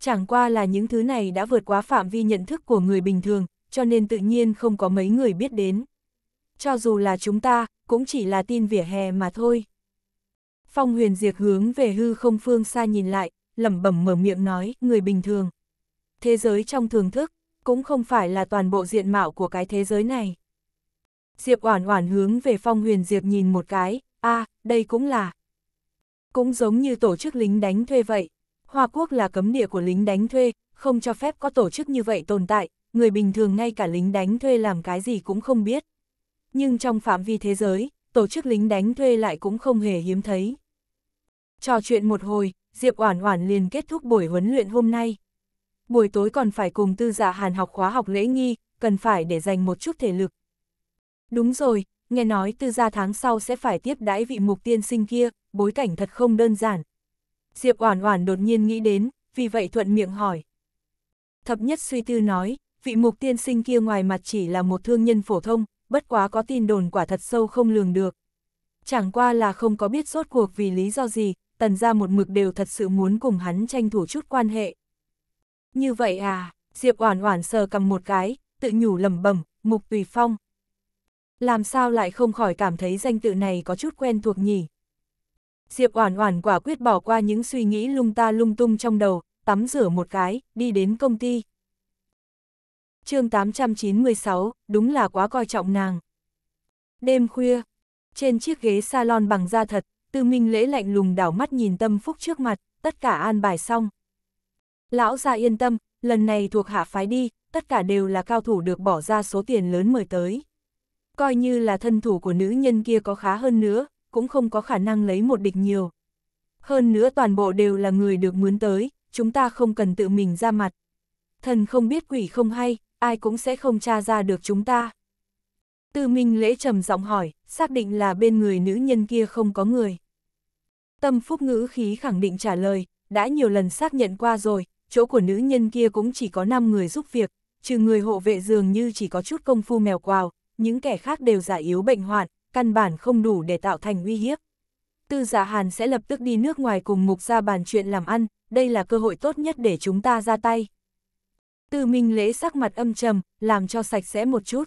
Speaker 1: Chẳng qua là những thứ này đã vượt quá phạm vi nhận thức của người bình thường, cho nên tự nhiên không có mấy người biết đến. Cho dù là chúng ta, cũng chỉ là tin vỉa hè mà thôi. Phong huyền diệt hướng về hư không phương xa nhìn lại, lẩm bẩm mở miệng nói, người bình thường. Thế giới trong thường thức, cũng không phải là toàn bộ diện mạo của cái thế giới này. Diệp Oản Oản hướng về Phong Huyền Diệp nhìn một cái, a, đây cũng là cũng giống như tổ chức lính đánh thuê vậy. Hoa Quốc là cấm địa của lính đánh thuê, không cho phép có tổ chức như vậy tồn tại, người bình thường ngay cả lính đánh thuê làm cái gì cũng không biết. Nhưng trong phạm vi thế giới, tổ chức lính đánh thuê lại cũng không hề hiếm thấy. Trò chuyện một hồi, Diệp Oản Oản liền kết thúc buổi huấn luyện hôm nay. Buổi tối còn phải cùng tư giả dạ Hàn học khóa học lễ nghi, cần phải để dành một chút thể lực. Đúng rồi, nghe nói tư gia dạ tháng sau sẽ phải tiếp đãi vị mục tiên sinh kia, bối cảnh thật không đơn giản. Diệp Oản Oản đột nhiên nghĩ đến, vì vậy thuận miệng hỏi. Thập nhất suy tư nói, vị mục tiên sinh kia ngoài mặt chỉ là một thương nhân phổ thông, bất quá có tin đồn quả thật sâu không lường được. Chẳng qua là không có biết rốt cuộc vì lý do gì, tần ra một mực đều thật sự muốn cùng hắn tranh thủ chút quan hệ. Như vậy à, Diệp Oản Oản sờ cầm một cái, tự nhủ lầm bẩm, Mục Tùy Phong. Làm sao lại không khỏi cảm thấy danh tự này có chút quen thuộc nhỉ? Diệp Oản Oản quả quyết bỏ qua những suy nghĩ lung ta lung tung trong đầu, tắm rửa một cái, đi đến công ty. Chương 896, đúng là quá coi trọng nàng. Đêm khuya, trên chiếc ghế salon bằng da thật, Tư Minh Lễ lạnh lùng đảo mắt nhìn tâm phúc trước mặt, tất cả an bài xong. Lão gia yên tâm, lần này thuộc hạ phái đi, tất cả đều là cao thủ được bỏ ra số tiền lớn mời tới. Coi như là thân thủ của nữ nhân kia có khá hơn nữa, cũng không có khả năng lấy một địch nhiều. Hơn nữa toàn bộ đều là người được mướn tới, chúng ta không cần tự mình ra mặt. Thần không biết quỷ không hay, ai cũng sẽ không tra ra được chúng ta. Tư Minh Lễ trầm giọng hỏi, xác định là bên người nữ nhân kia không có người. Tâm Phúc ngữ khí khẳng định trả lời, đã nhiều lần xác nhận qua rồi, chỗ của nữ nhân kia cũng chỉ có 5 người giúp việc, trừ người hộ vệ dường như chỉ có chút công phu mèo quào, những kẻ khác đều giả yếu bệnh hoạn, căn bản không đủ để tạo thành uy hiếp. Tư giả dạ Hàn sẽ lập tức đi nước ngoài cùng mục ra bàn chuyện làm ăn, đây là cơ hội tốt nhất để chúng ta ra tay. Tư Minh Lễ sắc mặt âm trầm, làm cho sạch sẽ một chút.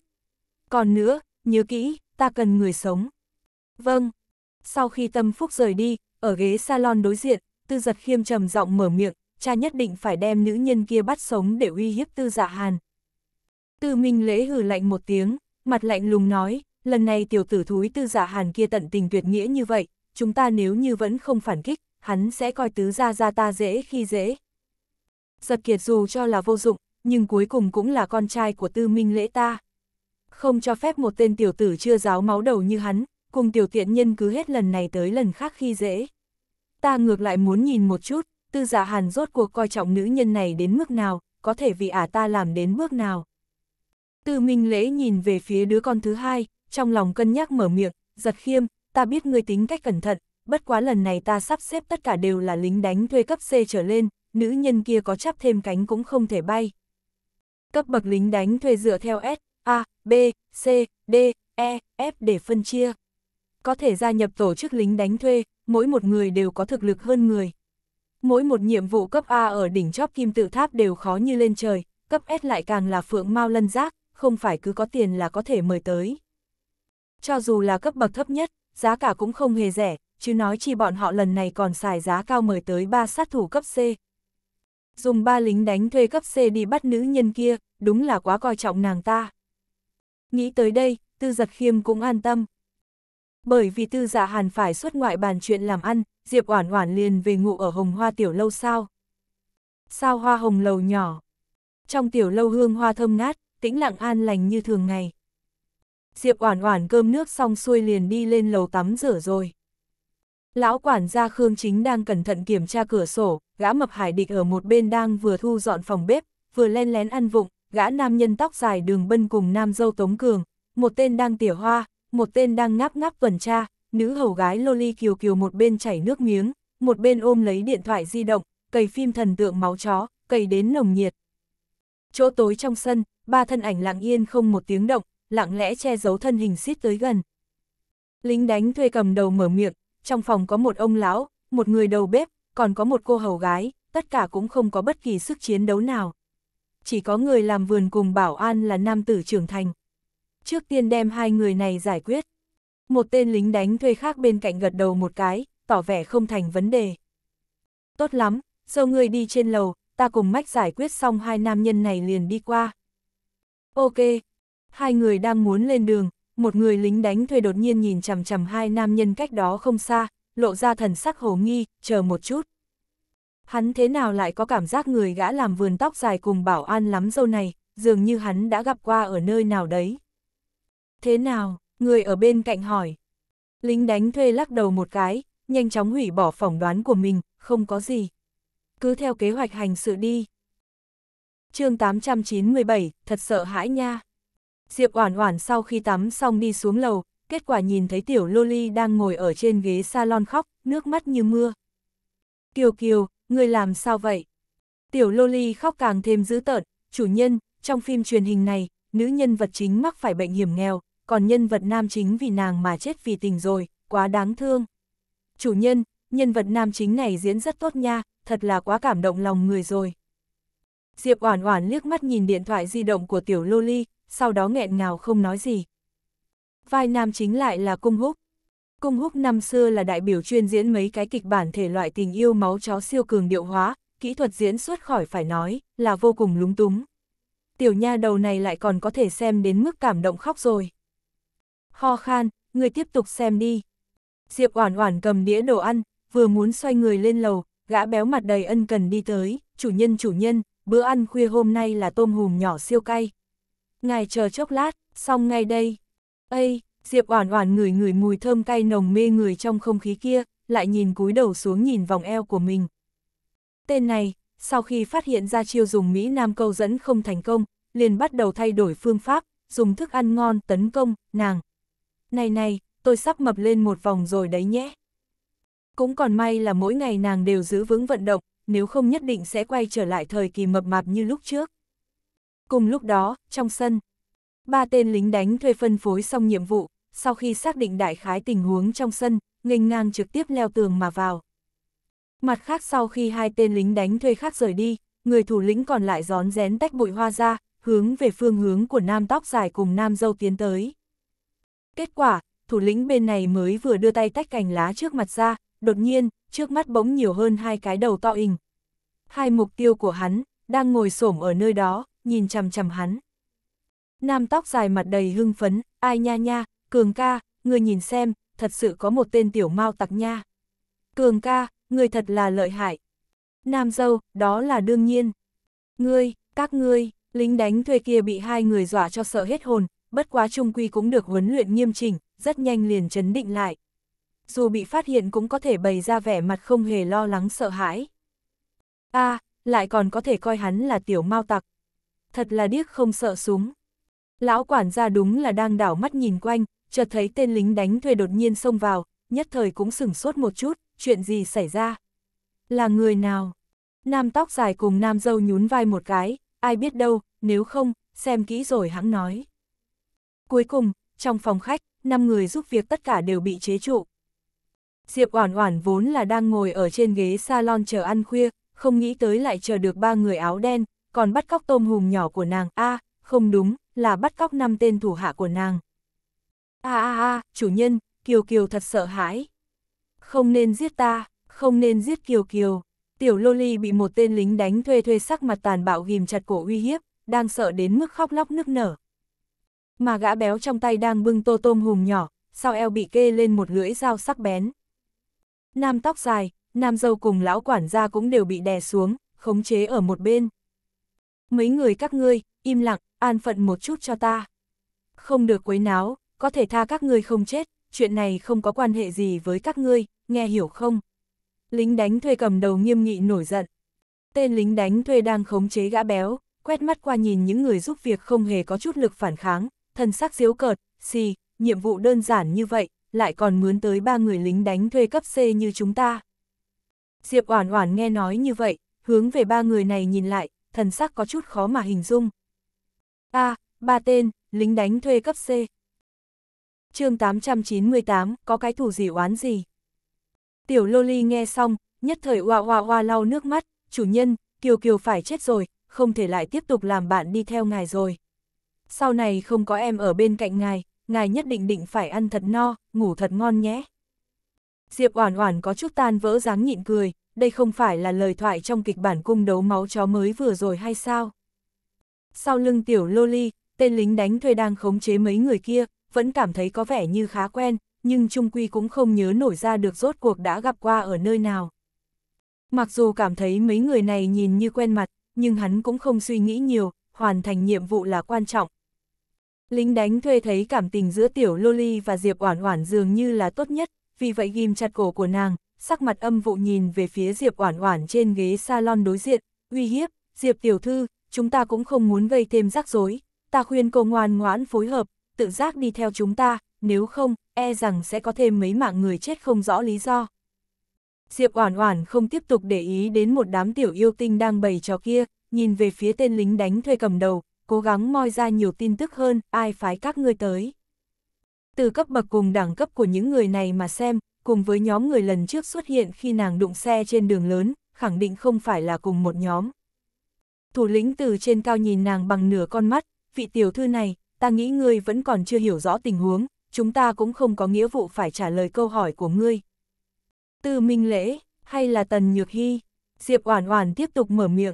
Speaker 1: Còn nữa, nhớ kỹ, ta cần người sống. Vâng. Sau khi tâm phúc rời đi, ở ghế salon đối diện, tư giật khiêm trầm giọng mở miệng, cha nhất định phải đem nữ nhân kia bắt sống để uy hiếp tư dạ hàn. Tư Minh lễ hừ lạnh một tiếng, mặt lạnh lùng nói, lần này tiểu tử thúi tư giả dạ hàn kia tận tình tuyệt nghĩa như vậy, chúng ta nếu như vẫn không phản kích, hắn sẽ coi tứ gia gia ta dễ khi dễ. Giật kiệt dù cho là vô dụng, nhưng cuối cùng cũng là con trai của tư minh lễ ta. Không cho phép một tên tiểu tử chưa giáo máu đầu như hắn, cùng tiểu tiện nhân cứ hết lần này tới lần khác khi dễ. Ta ngược lại muốn nhìn một chút, tư giả dạ hàn rốt cuộc coi trọng nữ nhân này đến mức nào, có thể vì ả à ta làm đến bước nào. Tư Minh Lễ nhìn về phía đứa con thứ hai, trong lòng cân nhắc mở miệng, giật khiêm, ta biết ngươi tính cách cẩn thận, bất quá lần này ta sắp xếp tất cả đều là lính đánh thuê cấp C trở lên, nữ nhân kia có chắp thêm cánh cũng không thể bay. Cấp bậc lính đánh thuê dựa theo S, A, B, C, D, E, F để phân chia có thể gia nhập tổ chức lính đánh thuê, mỗi một người đều có thực lực hơn người. Mỗi một nhiệm vụ cấp A ở đỉnh chóp kim tự tháp đều khó như lên trời, cấp S lại càng là phượng mau lân giác, không phải cứ có tiền là có thể mời tới. Cho dù là cấp bậc thấp nhất, giá cả cũng không hề rẻ, chứ nói chi bọn họ lần này còn xài giá cao mời tới 3 sát thủ cấp C. Dùng 3 lính đánh thuê cấp C đi bắt nữ nhân kia, đúng là quá coi trọng nàng ta. Nghĩ tới đây, tư giật khiêm cũng an tâm, bởi vì tư dạ hàn phải xuất ngoại bàn chuyện làm ăn, Diệp Oản Oản liền về ngủ ở Hồng Hoa Tiểu Lâu sao. Sao hoa hồng lầu nhỏ. Trong tiểu lâu hương hoa thơm ngát, tĩnh lặng an lành như thường ngày. Diệp Oản Oản cơm nước xong xuôi liền đi lên lầu tắm rửa rồi. Lão quản gia Khương Chính đang cẩn thận kiểm tra cửa sổ, gã mập hải địch ở một bên đang vừa thu dọn phòng bếp, vừa len lén ăn vụng, gã nam nhân tóc dài đường bân cùng nam dâu Tống Cường, một tên đang tỉa hoa, một tên đang ngáp ngáp tuần tra, nữ hầu gái Loli Kiều Kiều một bên chảy nước miếng, một bên ôm lấy điện thoại di động, cầy phim thần tượng máu chó, cầy đến nồng nhiệt. Chỗ tối trong sân, ba thân ảnh lặng yên không một tiếng động, lặng lẽ che giấu thân hình xít tới gần. Lính đánh thuê cầm đầu mở miệng, trong phòng có một ông lão, một người đầu bếp, còn có một cô hầu gái, tất cả cũng không có bất kỳ sức chiến đấu nào. Chỉ có người làm vườn cùng bảo an là nam tử trưởng thành trước tiên đem hai người này giải quyết. Một tên lính đánh thuê khác bên cạnh gật đầu một cái, tỏ vẻ không thành vấn đề. Tốt lắm, dâu người đi trên lầu, ta cùng mách giải quyết xong hai nam nhân này liền đi qua. Ok, hai người đang muốn lên đường, một người lính đánh thuê đột nhiên nhìn chằm chằm hai nam nhân cách đó không xa, lộ ra thần sắc hồ nghi, chờ một chút. Hắn thế nào lại có cảm giác người gã làm vườn tóc dài cùng bảo an lắm dâu này, dường như hắn đã gặp qua ở nơi nào đấy. Thế nào, người ở bên cạnh hỏi. Lính đánh thuê lắc đầu một cái, nhanh chóng hủy bỏ phỏng đoán của mình, không có gì. Cứ theo kế hoạch hành sự đi. chương 897, thật sợ hãi nha. Diệp Oản Oản sau khi tắm xong đi xuống lầu, kết quả nhìn thấy tiểu Loli đang ngồi ở trên ghế salon khóc, nước mắt như mưa. Kiều Kiều, người làm sao vậy? Tiểu Loli khóc càng thêm dữ tợn, chủ nhân, trong phim truyền hình này, nữ nhân vật chính mắc phải bệnh hiểm nghèo, còn nhân vật nam chính vì nàng mà chết vì tình rồi, quá đáng thương. Chủ nhân, nhân vật nam chính này diễn rất tốt nha, thật là quá cảm động lòng người rồi. Diệp Oản Oản liếc mắt nhìn điện thoại di động của tiểu Loli, sau đó nghẹn ngào không nói gì. Vai nam chính lại là Cung Húc. Cung Húc năm xưa là đại biểu chuyên diễn mấy cái kịch bản thể loại tình yêu máu chó siêu cường điệu hóa, kỹ thuật diễn xuất khỏi phải nói, là vô cùng lúng túng. Tiểu nha đầu này lại còn có thể xem đến mức cảm động khóc rồi. Ho khan, người tiếp tục xem đi. Diệp Oản Oản cầm đĩa đồ ăn, vừa muốn xoay người lên lầu, gã béo mặt đầy ân cần đi tới, "Chủ nhân, chủ nhân, bữa ăn khuya hôm nay là tôm hùm nhỏ siêu cay. Ngài chờ chốc lát, xong ngay đây." Ây, Diệp Oản Oản ngửi ngửi mùi thơm cay nồng mê người trong không khí kia, lại nhìn cúi đầu xuống nhìn vòng eo của mình. Tên này, sau khi phát hiện ra chiêu dùng Mỹ Nam câu dẫn không thành công, liền bắt đầu thay đổi phương pháp, dùng thức ăn ngon tấn công nàng này này, tôi sắp mập lên một vòng rồi đấy nhé. Cũng còn may là mỗi ngày nàng đều giữ vững vận động, nếu không nhất định sẽ quay trở lại thời kỳ mập mạp như lúc trước. Cùng lúc đó, trong sân, ba tên lính đánh thuê phân phối xong nhiệm vụ, sau khi xác định đại khái tình huống trong sân, nghênh ngang trực tiếp leo tường mà vào. Mặt khác sau khi hai tên lính đánh thuê khác rời đi, người thủ lĩnh còn lại gión rén tách bụi hoa ra, hướng về phương hướng của nam tóc dài cùng nam dâu tiến tới. Kết quả, thủ lĩnh bên này mới vừa đưa tay tách cành lá trước mặt ra, đột nhiên, trước mắt bỗng nhiều hơn hai cái đầu to hình. Hai mục tiêu của hắn, đang ngồi xổm ở nơi đó, nhìn chằm chằm hắn. Nam tóc dài mặt đầy hưng phấn, ai nha nha, cường ca, người nhìn xem, thật sự có một tên tiểu mau tặc nha. Cường ca, người thật là lợi hại. Nam dâu, đó là đương nhiên. Ngươi, các ngươi, lính đánh thuê kia bị hai người dọa cho sợ hết hồn, bất quá trung quy cũng được huấn luyện nghiêm chỉnh, rất nhanh liền chấn định lại. Dù bị phát hiện cũng có thể bày ra vẻ mặt không hề lo lắng sợ hãi. a à, lại còn có thể coi hắn là tiểu mau tặc. Thật là điếc không sợ súng. Lão quản gia đúng là đang đảo mắt nhìn quanh, chợt thấy tên lính đánh thuê đột nhiên xông vào, nhất thời cũng sửng sốt một chút, chuyện gì xảy ra? Là người nào? Nam tóc dài cùng nam dâu nhún vai một cái, ai biết đâu, nếu không, xem kỹ rồi hắn nói. Cuối cùng, trong phòng khách, 5 người giúp việc tất cả đều bị chế trụ. Diệp Oản Oản vốn là đang ngồi ở trên ghế salon chờ ăn khuya, không nghĩ tới lại chờ được ba người áo đen, còn bắt cóc tôm hùm nhỏ của nàng. A, không đúng, là bắt cóc năm tên thủ hạ của nàng. A a a, chủ nhân, Kiều Kiều thật sợ hãi. Không nên giết ta, không nên giết Kiều Kiều. Tiểu Loli bị một tên lính đánh thuê thuê sắc mặt tàn bạo ghim chặt cổ uy hiếp, đang sợ đến mức khóc lóc nức nở mà gã béo trong tay đang bưng tô tôm hùm nhỏ, sau eo bị kê lên một lưỡi dao sắc bén. Nam tóc dài, nam dâu cùng lão quản gia cũng đều bị đè xuống, khống chế ở một bên. Mấy người các ngươi, im lặng, an phận một chút cho ta. Không được quấy náo, có thể tha các ngươi không chết, chuyện này không có quan hệ gì với các ngươi, nghe hiểu không? Lính đánh thuê cầm đầu nghiêm nghị nổi giận. Tên lính đánh thuê đang khống chế gã béo, quét mắt qua nhìn những người giúp việc không hề có chút lực phản kháng, thần sắc diếu cợt, xì, nhiệm vụ đơn giản như vậy, lại còn mướn tới ba người lính đánh thuê cấp C như chúng ta. Diệp Oản Oản nghe nói như vậy, hướng về ba người này nhìn lại, thần sắc có chút khó mà hình dung. A, ba tên, lính đánh thuê cấp C. chương 898, có cái thủ gì oán gì? Tiểu Loli nghe xong, nhất thời oa oa oa lau nước mắt, chủ nhân, Kiều Kiều phải chết rồi, không thể lại tiếp tục làm bạn đi theo ngài rồi sau này không có em ở bên cạnh ngài, ngài nhất định định phải ăn thật no, ngủ thật ngon nhé. Diệp Oản Oản có chút tan vỡ dáng nhịn cười, đây không phải là lời thoại trong kịch bản cung đấu máu chó mới vừa rồi hay sao? Sau lưng tiểu Loli, tên lính đánh thuê đang khống chế mấy người kia, vẫn cảm thấy có vẻ như khá quen, nhưng Trung Quy cũng không nhớ nổi ra được rốt cuộc đã gặp qua ở nơi nào. Mặc dù cảm thấy mấy người này nhìn như quen mặt, nhưng hắn cũng không suy nghĩ nhiều, hoàn thành nhiệm vụ là quan trọng, Lính đánh thuê thấy cảm tình giữa tiểu Loli và Diệp Oản Oản dường như là tốt nhất, vì vậy ghim chặt cổ của nàng, sắc mặt âm vụ nhìn về phía Diệp Oản Oản trên ghế salon đối diện, uy hiếp, "Diệp tiểu thư, chúng ta cũng không muốn gây thêm rắc rối, ta khuyên cô ngoan ngoãn phối hợp, tự giác đi theo chúng ta, nếu không, e rằng sẽ có thêm mấy mạng người chết không rõ lý do." Diệp Oản Oản không tiếp tục để ý đến một đám tiểu yêu tinh đang bày trò kia, nhìn về phía tên lính đánh thuê cầm đầu, cố gắng moi ra nhiều tin tức hơn, ai phái các ngươi tới. Từ cấp bậc cùng đẳng cấp của những người này mà xem, cùng với nhóm người lần trước xuất hiện khi nàng đụng xe trên đường lớn, khẳng định không phải là cùng một nhóm. Thủ lĩnh từ trên cao nhìn nàng bằng nửa con mắt, vị tiểu thư này, ta nghĩ ngươi vẫn còn chưa hiểu rõ tình huống, chúng ta cũng không có nghĩa vụ phải trả lời câu hỏi của ngươi. Từ Minh Lễ, hay là Tần Nhược Hy, Diệp Oản Oản tiếp tục mở miệng.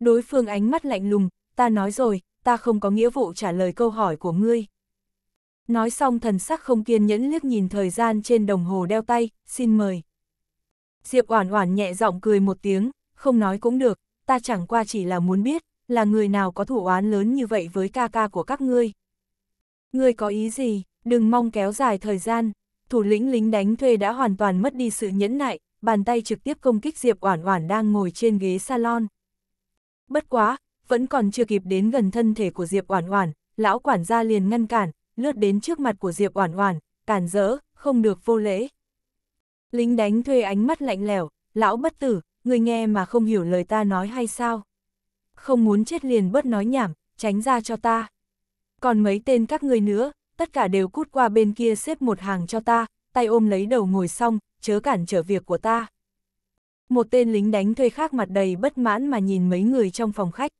Speaker 1: Đối phương ánh mắt lạnh lùng, ta nói rồi, ta không có nghĩa vụ trả lời câu hỏi của ngươi. Nói xong thần sắc không kiên nhẫn liếc nhìn thời gian trên đồng hồ đeo tay, xin mời. Diệp Oản Oản nhẹ giọng cười một tiếng, không nói cũng được, ta chẳng qua chỉ là muốn biết, là người nào có thủ oán lớn như vậy với ca ca của các ngươi. Ngươi có ý gì, đừng mong kéo dài thời gian. Thủ lĩnh lính đánh thuê đã hoàn toàn mất đi sự nhẫn nại, bàn tay trực tiếp công kích Diệp Oản Oản đang ngồi trên ghế salon. Bất quá, vẫn còn chưa kịp đến gần thân thể của Diệp Oản Oản, lão quản gia liền ngăn cản, lướt đến trước mặt của Diệp Oản Oản, cản rỡ, không được vô lễ. Lính đánh thuê ánh mắt lạnh lẽo, lão bất tử, người nghe mà không hiểu lời ta nói hay sao? Không muốn chết liền bớt nói nhảm, tránh ra cho ta. Còn mấy tên các người nữa, tất cả đều cút qua bên kia xếp một hàng cho ta, tay ôm lấy đầu ngồi xong, chớ cản trở việc của ta. Một tên lính đánh thuê khác mặt đầy bất mãn mà nhìn mấy người trong phòng khách.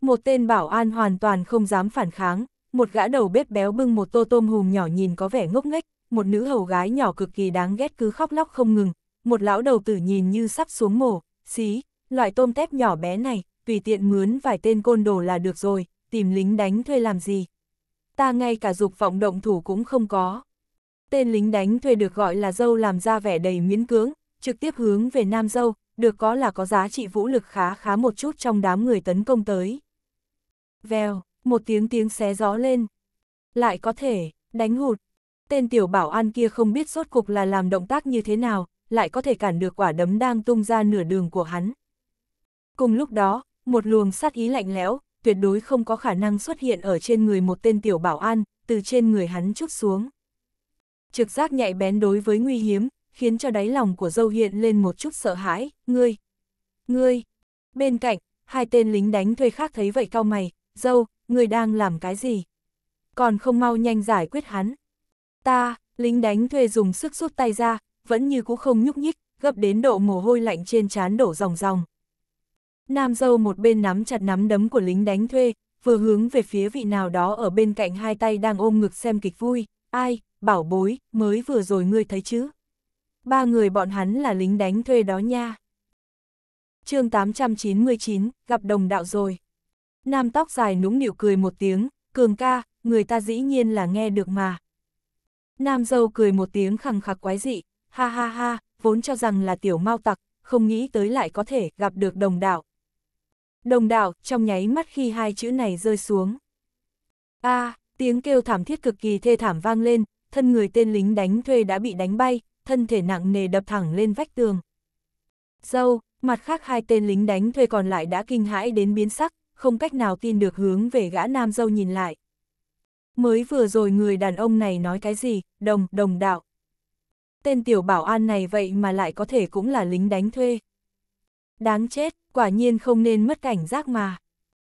Speaker 1: Một tên bảo an hoàn toàn không dám phản kháng, một gã đầu bếp béo bưng một tô tôm hùm nhỏ nhìn có vẻ ngốc nghếch, một nữ hầu gái nhỏ cực kỳ đáng ghét cứ khóc lóc không ngừng, một lão đầu tử nhìn như sắp xuống mồ, xí, loại tôm tép nhỏ bé này, tùy tiện mướn vài tên côn đồ là được rồi, tìm lính đánh thuê làm gì. Ta ngay cả dục vọng động thủ cũng không có. Tên lính đánh thuê được gọi là dâu làm ra vẻ đầy miễn cưỡng, trực tiếp hướng về nam dâu, được có là có giá trị vũ lực khá khá một chút trong đám người tấn công tới. Vèo, một tiếng tiếng xé gió lên. Lại có thể, đánh hụt. Tên tiểu bảo an kia không biết sốt cục là làm động tác như thế nào, lại có thể cản được quả đấm đang tung ra nửa đường của hắn. Cùng lúc đó, một luồng sát ý lạnh lẽo, tuyệt đối không có khả năng xuất hiện ở trên người một tên tiểu bảo an, từ trên người hắn chút xuống. Trực giác nhạy bén đối với nguy hiểm, khiến cho đáy lòng của dâu hiện lên một chút sợ hãi, ngươi, ngươi. Bên cạnh, hai tên lính đánh thuê khác thấy vậy cao mày, dâu, người đang làm cái gì? Còn không mau nhanh giải quyết hắn. Ta, lính đánh thuê dùng sức rút tay ra, vẫn như cũ không nhúc nhích, gấp đến độ mồ hôi lạnh trên trán đổ ròng ròng. Nam dâu một bên nắm chặt nắm đấm của lính đánh thuê, vừa hướng về phía vị nào đó ở bên cạnh hai tay đang ôm ngực xem kịch vui, ai, bảo bối, mới vừa rồi ngươi thấy chứ. Ba người bọn hắn là lính đánh thuê đó nha. chương 899, gặp đồng đạo rồi nam tóc dài núng nịu cười một tiếng, cường ca, người ta dĩ nhiên là nghe được mà. Nam dâu cười một tiếng khẳng khắc quái dị, ha ha ha, vốn cho rằng là tiểu mau tặc, không nghĩ tới lại có thể gặp được đồng đạo. Đồng đạo, trong nháy mắt khi hai chữ này rơi xuống. a à, tiếng kêu thảm thiết cực kỳ thê thảm vang lên, thân người tên lính đánh thuê đã bị đánh bay, thân thể nặng nề đập thẳng lên vách tường. Dâu, mặt khác hai tên lính đánh thuê còn lại đã kinh hãi đến biến sắc, không cách nào tin được hướng về gã nam dâu nhìn lại. Mới vừa rồi người đàn ông này nói cái gì, đồng, đồng đạo. Tên tiểu bảo an này vậy mà lại có thể cũng là lính đánh thuê. Đáng chết, quả nhiên không nên mất cảnh giác mà.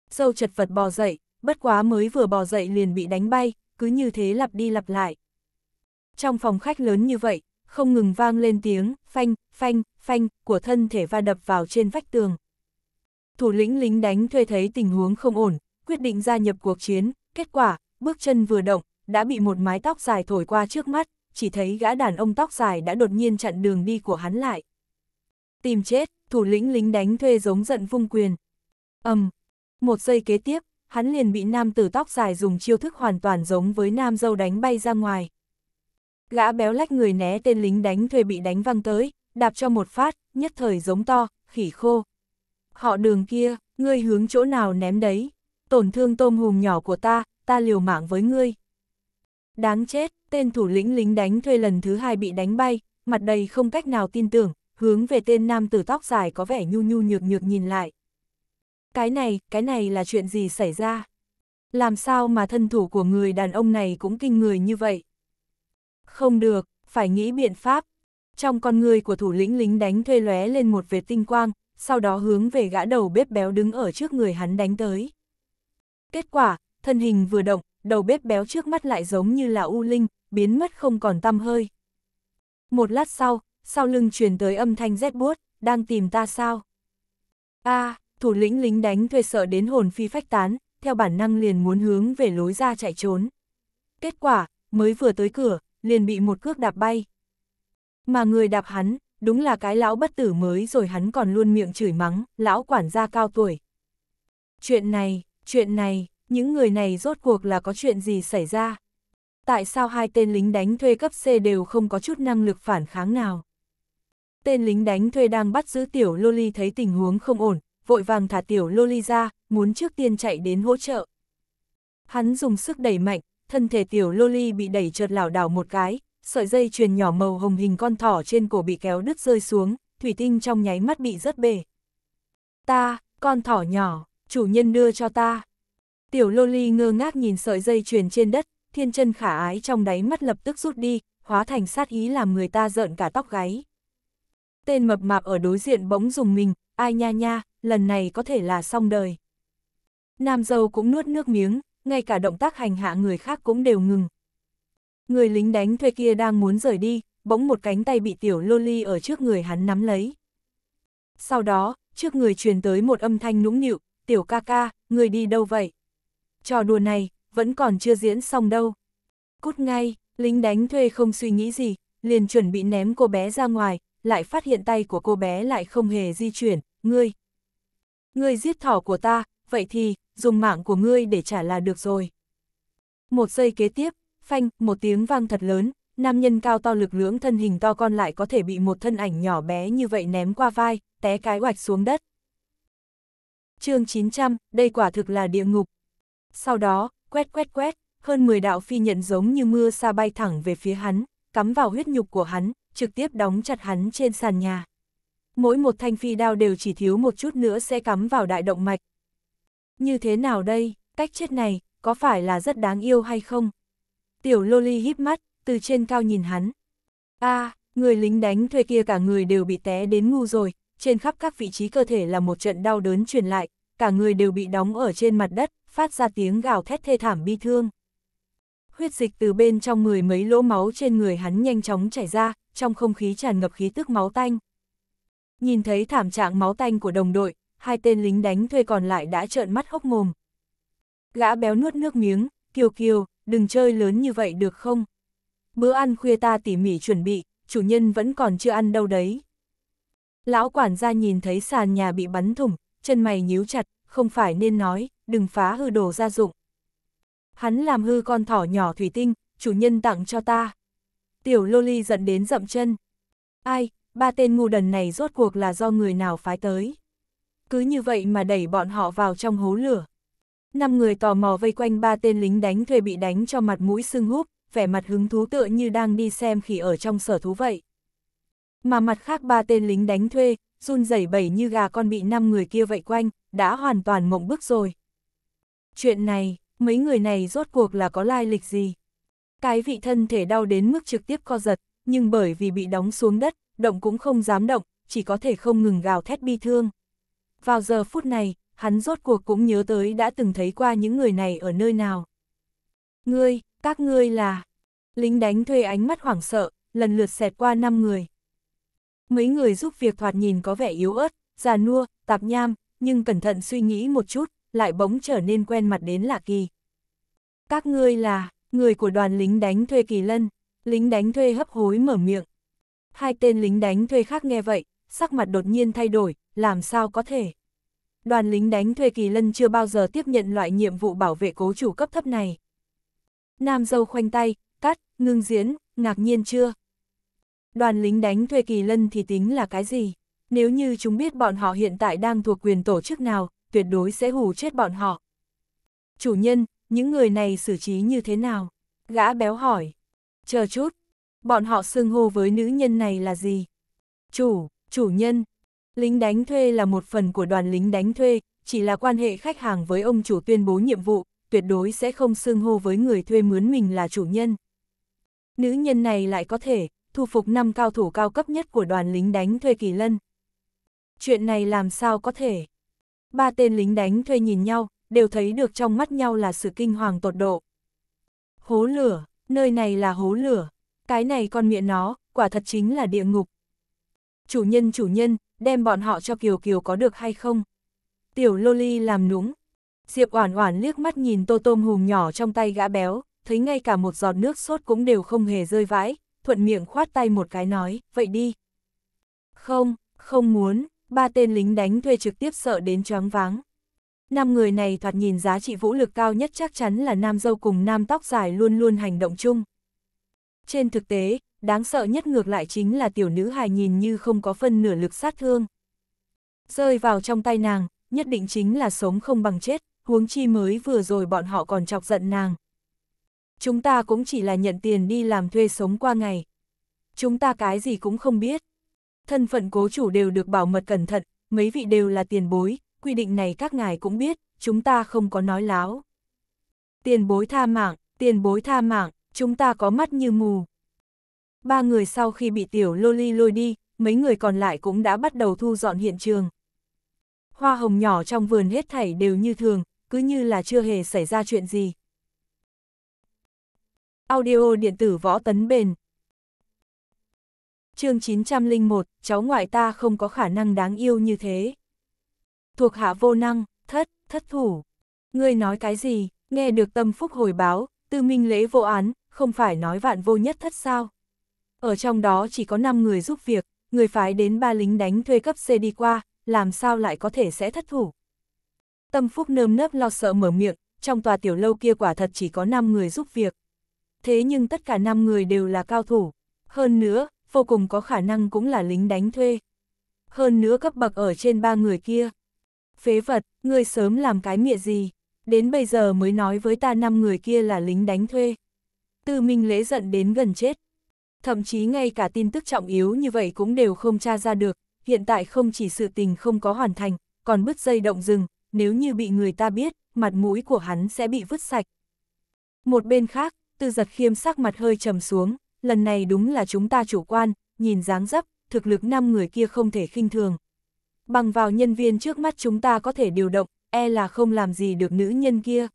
Speaker 1: Dâu chật vật bò dậy, bất quá mới vừa bò dậy liền bị đánh bay, cứ như thế lặp đi lặp lại. Trong phòng khách lớn như vậy, không ngừng vang lên tiếng phanh, phanh, phanh của thân thể va đập vào trên vách tường thủ lĩnh lính đánh thuê thấy tình huống không ổn, quyết định gia nhập cuộc chiến, kết quả, bước chân vừa động, đã bị một mái tóc dài thổi qua trước mắt, chỉ thấy gã đàn ông tóc dài đã đột nhiên chặn đường đi của hắn lại. Tìm chết, thủ lĩnh lính đánh thuê giống giận vung quyền. ầm, um, một giây kế tiếp, hắn liền bị nam tử tóc dài dùng chiêu thức hoàn toàn giống với nam dâu đánh bay ra ngoài. Gã béo lách người né tên lính đánh thuê bị đánh văng tới, đạp cho một phát, nhất thời giống to, khỉ khô. Họ đường kia, ngươi hướng chỗ nào ném đấy. Tổn thương tôm hùm nhỏ của ta, ta liều mạng với ngươi. Đáng chết, tên thủ lĩnh lính đánh thuê lần thứ hai bị đánh bay, mặt đầy không cách nào tin tưởng, hướng về tên nam tử tóc dài có vẻ nhu nhu nhược nhược nhìn lại. Cái này, cái này là chuyện gì xảy ra? Làm sao mà thân thủ của người đàn ông này cũng kinh người như vậy? Không được, phải nghĩ biện pháp. Trong con người của thủ lĩnh lính đánh thuê lóe lên một vệt tinh quang, sau đó hướng về gã đầu bếp béo đứng ở trước người hắn đánh tới. Kết quả, thân hình vừa động, đầu bếp béo trước mắt lại giống như là u linh, biến mất không còn tăm hơi. Một lát sau, sau lưng truyền tới âm thanh rét buốt, đang tìm ta sao? A, à, thủ lĩnh lính đánh thuê sợ đến hồn phi phách tán, theo bản năng liền muốn hướng về lối ra chạy trốn. Kết quả, mới vừa tới cửa, liền bị một cước đạp bay. Mà người đạp hắn, đúng là cái lão bất tử mới rồi hắn còn luôn miệng chửi mắng, lão quản gia cao tuổi. Chuyện này, chuyện này, những người này rốt cuộc là có chuyện gì xảy ra? Tại sao hai tên lính đánh thuê cấp C đều không có chút năng lực phản kháng nào? Tên lính đánh thuê đang bắt giữ tiểu Loli thấy tình huống không ổn, vội vàng thả tiểu Loli ra, muốn trước tiên chạy đến hỗ trợ. Hắn dùng sức đẩy mạnh, thân thể tiểu Loli bị đẩy trượt lảo đảo một cái, sợi dây chuyền nhỏ màu hồng hình con thỏ trên cổ bị kéo đứt rơi xuống, thủy tinh trong nháy mắt bị rớt bể. Ta, con thỏ nhỏ, chủ nhân đưa cho ta. Tiểu Loli ngơ ngác nhìn sợi dây chuyền trên đất, thiên chân khả ái trong đáy mắt lập tức rút đi, hóa thành sát ý làm người ta rợn cả tóc gáy. Tên mập mạp ở đối diện bỗng dùng mình, ai nha nha, lần này có thể là xong đời. Nam dâu cũng nuốt nước miếng, ngay cả động tác hành hạ người khác cũng đều ngừng, Người lính đánh thuê kia đang muốn rời đi, bỗng một cánh tay bị tiểu loli ở trước người hắn nắm lấy. Sau đó, trước người truyền tới một âm thanh nũng nịu, tiểu ca ca, người đi đâu vậy? Trò đùa này, vẫn còn chưa diễn xong đâu. Cút ngay, lính đánh thuê không suy nghĩ gì, liền chuẩn bị ném cô bé ra ngoài, lại phát hiện tay của cô bé lại không hề di chuyển, ngươi. Ngươi giết thỏ của ta, vậy thì, dùng mạng của ngươi để trả là được rồi. Một giây kế tiếp, Phanh, một tiếng vang thật lớn, nam nhân cao to lực lưỡng thân hình to con lại có thể bị một thân ảnh nhỏ bé như vậy ném qua vai, té cái oạch xuống đất. chương 900, đây quả thực là địa ngục. Sau đó, quét quét quét, hơn 10 đạo phi nhận giống như mưa sa bay thẳng về phía hắn, cắm vào huyết nhục của hắn, trực tiếp đóng chặt hắn trên sàn nhà. Mỗi một thanh phi đao đều chỉ thiếu một chút nữa sẽ cắm vào đại động mạch. Như thế nào đây, cách chết này, có phải là rất đáng yêu hay không? Tiểu Loli híp mắt, từ trên cao nhìn hắn. a à, người lính đánh thuê kia cả người đều bị té đến ngu rồi, trên khắp các vị trí cơ thể là một trận đau đớn truyền lại, cả người đều bị đóng ở trên mặt đất, phát ra tiếng gào thét thê thảm bi thương. Huyết dịch từ bên trong người mấy lỗ máu trên người hắn nhanh chóng chảy ra, trong không khí tràn ngập khí tức máu tanh. Nhìn thấy thảm trạng máu tanh của đồng đội, hai tên lính đánh thuê còn lại đã trợn mắt hốc mồm. Gã béo nuốt nước miếng, kiều kiều, đừng chơi lớn như vậy được không? Bữa ăn khuya ta tỉ mỉ chuẩn bị, chủ nhân vẫn còn chưa ăn đâu đấy. Lão quản gia nhìn thấy sàn nhà bị bắn thủng, chân mày nhíu chặt, không phải nên nói, đừng phá hư đồ gia dụng. Hắn làm hư con thỏ nhỏ thủy tinh, chủ nhân tặng cho ta. Tiểu Loli giận đến dậm chân. Ai, ba tên ngu đần này rốt cuộc là do người nào phái tới. Cứ như vậy mà đẩy bọn họ vào trong hố lửa. Năm người tò mò vây quanh ba tên lính đánh thuê bị đánh cho mặt mũi sưng húp, vẻ mặt hứng thú tựa như đang đi xem khỉ ở trong sở thú vậy. Mà mặt khác ba tên lính đánh thuê, run rẩy bẩy như gà con bị năm người kia vây quanh, đã hoàn toàn mộng bức rồi. Chuyện này, mấy người này rốt cuộc là có lai lịch gì? Cái vị thân thể đau đến mức trực tiếp co giật, nhưng bởi vì bị đóng xuống đất, động cũng không dám động, chỉ có thể không ngừng gào thét bi thương. Vào giờ phút này, hắn rốt cuộc cũng nhớ tới đã từng thấy qua những người này ở nơi nào. Ngươi, các ngươi là... Lính đánh thuê ánh mắt hoảng sợ, lần lượt xẹt qua 5 người. Mấy người giúp việc thoạt nhìn có vẻ yếu ớt, già nua, tạp nham, nhưng cẩn thận suy nghĩ một chút, lại bỗng trở nên quen mặt đến lạ kỳ. Các ngươi là, người của đoàn lính đánh thuê kỳ lân, lính đánh thuê hấp hối mở miệng. Hai tên lính đánh thuê khác nghe vậy, sắc mặt đột nhiên thay đổi, làm sao có thể đoàn lính đánh thuê kỳ lân chưa bao giờ tiếp nhận loại nhiệm vụ bảo vệ cố chủ cấp thấp này. Nam dâu khoanh tay, cắt, ngưng diễn, ngạc nhiên chưa? Đoàn lính đánh thuê kỳ lân thì tính là cái gì? Nếu như chúng biết bọn họ hiện tại đang thuộc quyền tổ chức nào, tuyệt đối sẽ hù chết bọn họ. Chủ nhân, những người này xử trí như thế nào? Gã béo hỏi. Chờ chút, bọn họ xưng hô với nữ nhân này là gì? Chủ, chủ nhân, Lính đánh thuê là một phần của đoàn lính đánh thuê, chỉ là quan hệ khách hàng với ông chủ tuyên bố nhiệm vụ, tuyệt đối sẽ không xưng hô với người thuê mướn mình là chủ nhân. Nữ nhân này lại có thể thu phục năm cao thủ cao cấp nhất của đoàn lính đánh thuê Kỳ Lân. Chuyện này làm sao có thể? Ba tên lính đánh thuê nhìn nhau, đều thấy được trong mắt nhau là sự kinh hoàng tột độ. Hố lửa, nơi này là hố lửa, cái này con miệng nó, quả thật chính là địa ngục. Chủ nhân chủ nhân, đem bọn họ cho Kiều Kiều có được hay không? Tiểu Loli làm núng, Diệp Oản Oản liếc mắt nhìn tô tôm hùm nhỏ trong tay gã béo, thấy ngay cả một giọt nước sốt cũng đều không hề rơi vãi, thuận miệng khoát tay một cái nói, vậy đi. Không, không muốn, ba tên lính đánh thuê trực tiếp sợ đến choáng váng. Năm người này thoạt nhìn giá trị vũ lực cao nhất chắc chắn là nam dâu cùng nam tóc dài luôn luôn hành động chung. Trên thực tế, đáng sợ nhất ngược lại chính là tiểu nữ hài nhìn như không có phân nửa lực sát thương. Rơi vào trong tay nàng, nhất định chính là sống không bằng chết, huống chi mới vừa rồi bọn họ còn chọc giận nàng. Chúng ta cũng chỉ là nhận tiền đi làm thuê sống qua ngày. Chúng ta cái gì cũng không biết. Thân phận cố chủ đều được bảo mật cẩn thận, mấy vị đều là tiền bối, quy định này các ngài cũng biết, chúng ta không có nói láo. Tiền bối tha mạng, tiền bối tha mạng, chúng ta có mắt như mù, Ba người sau khi bị tiểu Loli lôi đi, mấy người còn lại cũng đã bắt đầu thu dọn hiện trường. Hoa hồng nhỏ trong vườn hết thảy đều như thường, cứ như là chưa hề xảy ra chuyện gì. Audio điện tử võ tấn bền chương 901, cháu ngoại ta không có khả năng đáng yêu như thế. Thuộc hạ vô năng, thất, thất thủ. Ngươi nói cái gì, nghe được tâm phúc hồi báo, tư minh lễ vô án, không phải nói vạn vô nhất thất sao. Ở trong đó chỉ có 5 người giúp việc, người phái đến ba lính đánh thuê cấp C đi qua, làm sao lại có thể sẽ thất thủ. Tâm Phúc nơm nớp lo sợ mở miệng, trong tòa tiểu lâu kia quả thật chỉ có 5 người giúp việc. Thế nhưng tất cả 5 người đều là cao thủ, hơn nữa, vô cùng có khả năng cũng là lính đánh thuê. Hơn nữa cấp bậc ở trên ba người kia. Phế vật, ngươi sớm làm cái miệng gì, đến bây giờ mới nói với ta năm người kia là lính đánh thuê. Tư Minh Lễ giận đến gần chết, thậm chí ngay cả tin tức trọng yếu như vậy cũng đều không tra ra được, hiện tại không chỉ sự tình không có hoàn thành, còn bứt dây động rừng, nếu như bị người ta biết, mặt mũi của hắn sẽ bị vứt sạch. Một bên khác, tư giật khiêm sắc mặt hơi trầm xuống, lần này đúng là chúng ta chủ quan, nhìn dáng dấp, thực lực năm người kia không thể khinh thường. Bằng vào nhân viên trước mắt chúng ta có thể điều động, e là không làm gì được nữ nhân kia.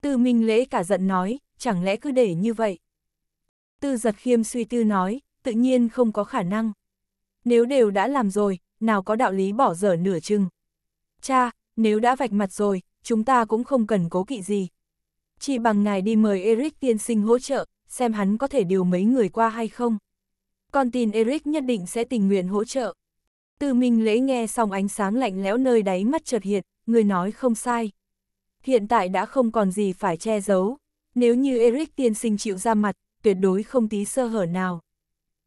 Speaker 1: Tư Minh Lễ cả giận nói, chẳng lẽ cứ để như vậy? Tư giật khiêm suy tư nói, tự nhiên không có khả năng. Nếu đều đã làm rồi, nào có đạo lý bỏ dở nửa chừng. Cha, nếu đã vạch mặt rồi, chúng ta cũng không cần cố kỵ gì. Chỉ bằng ngài đi mời Eric tiên sinh hỗ trợ, xem hắn có thể điều mấy người qua hay không. Con tin Eric nhất định sẽ tình nguyện hỗ trợ. Tư Minh lễ nghe xong ánh sáng lạnh lẽo nơi đáy mắt chợt hiện, người nói không sai. Hiện tại đã không còn gì phải che giấu. Nếu như Eric tiên sinh chịu ra mặt, tuyệt đối không tí sơ hở nào.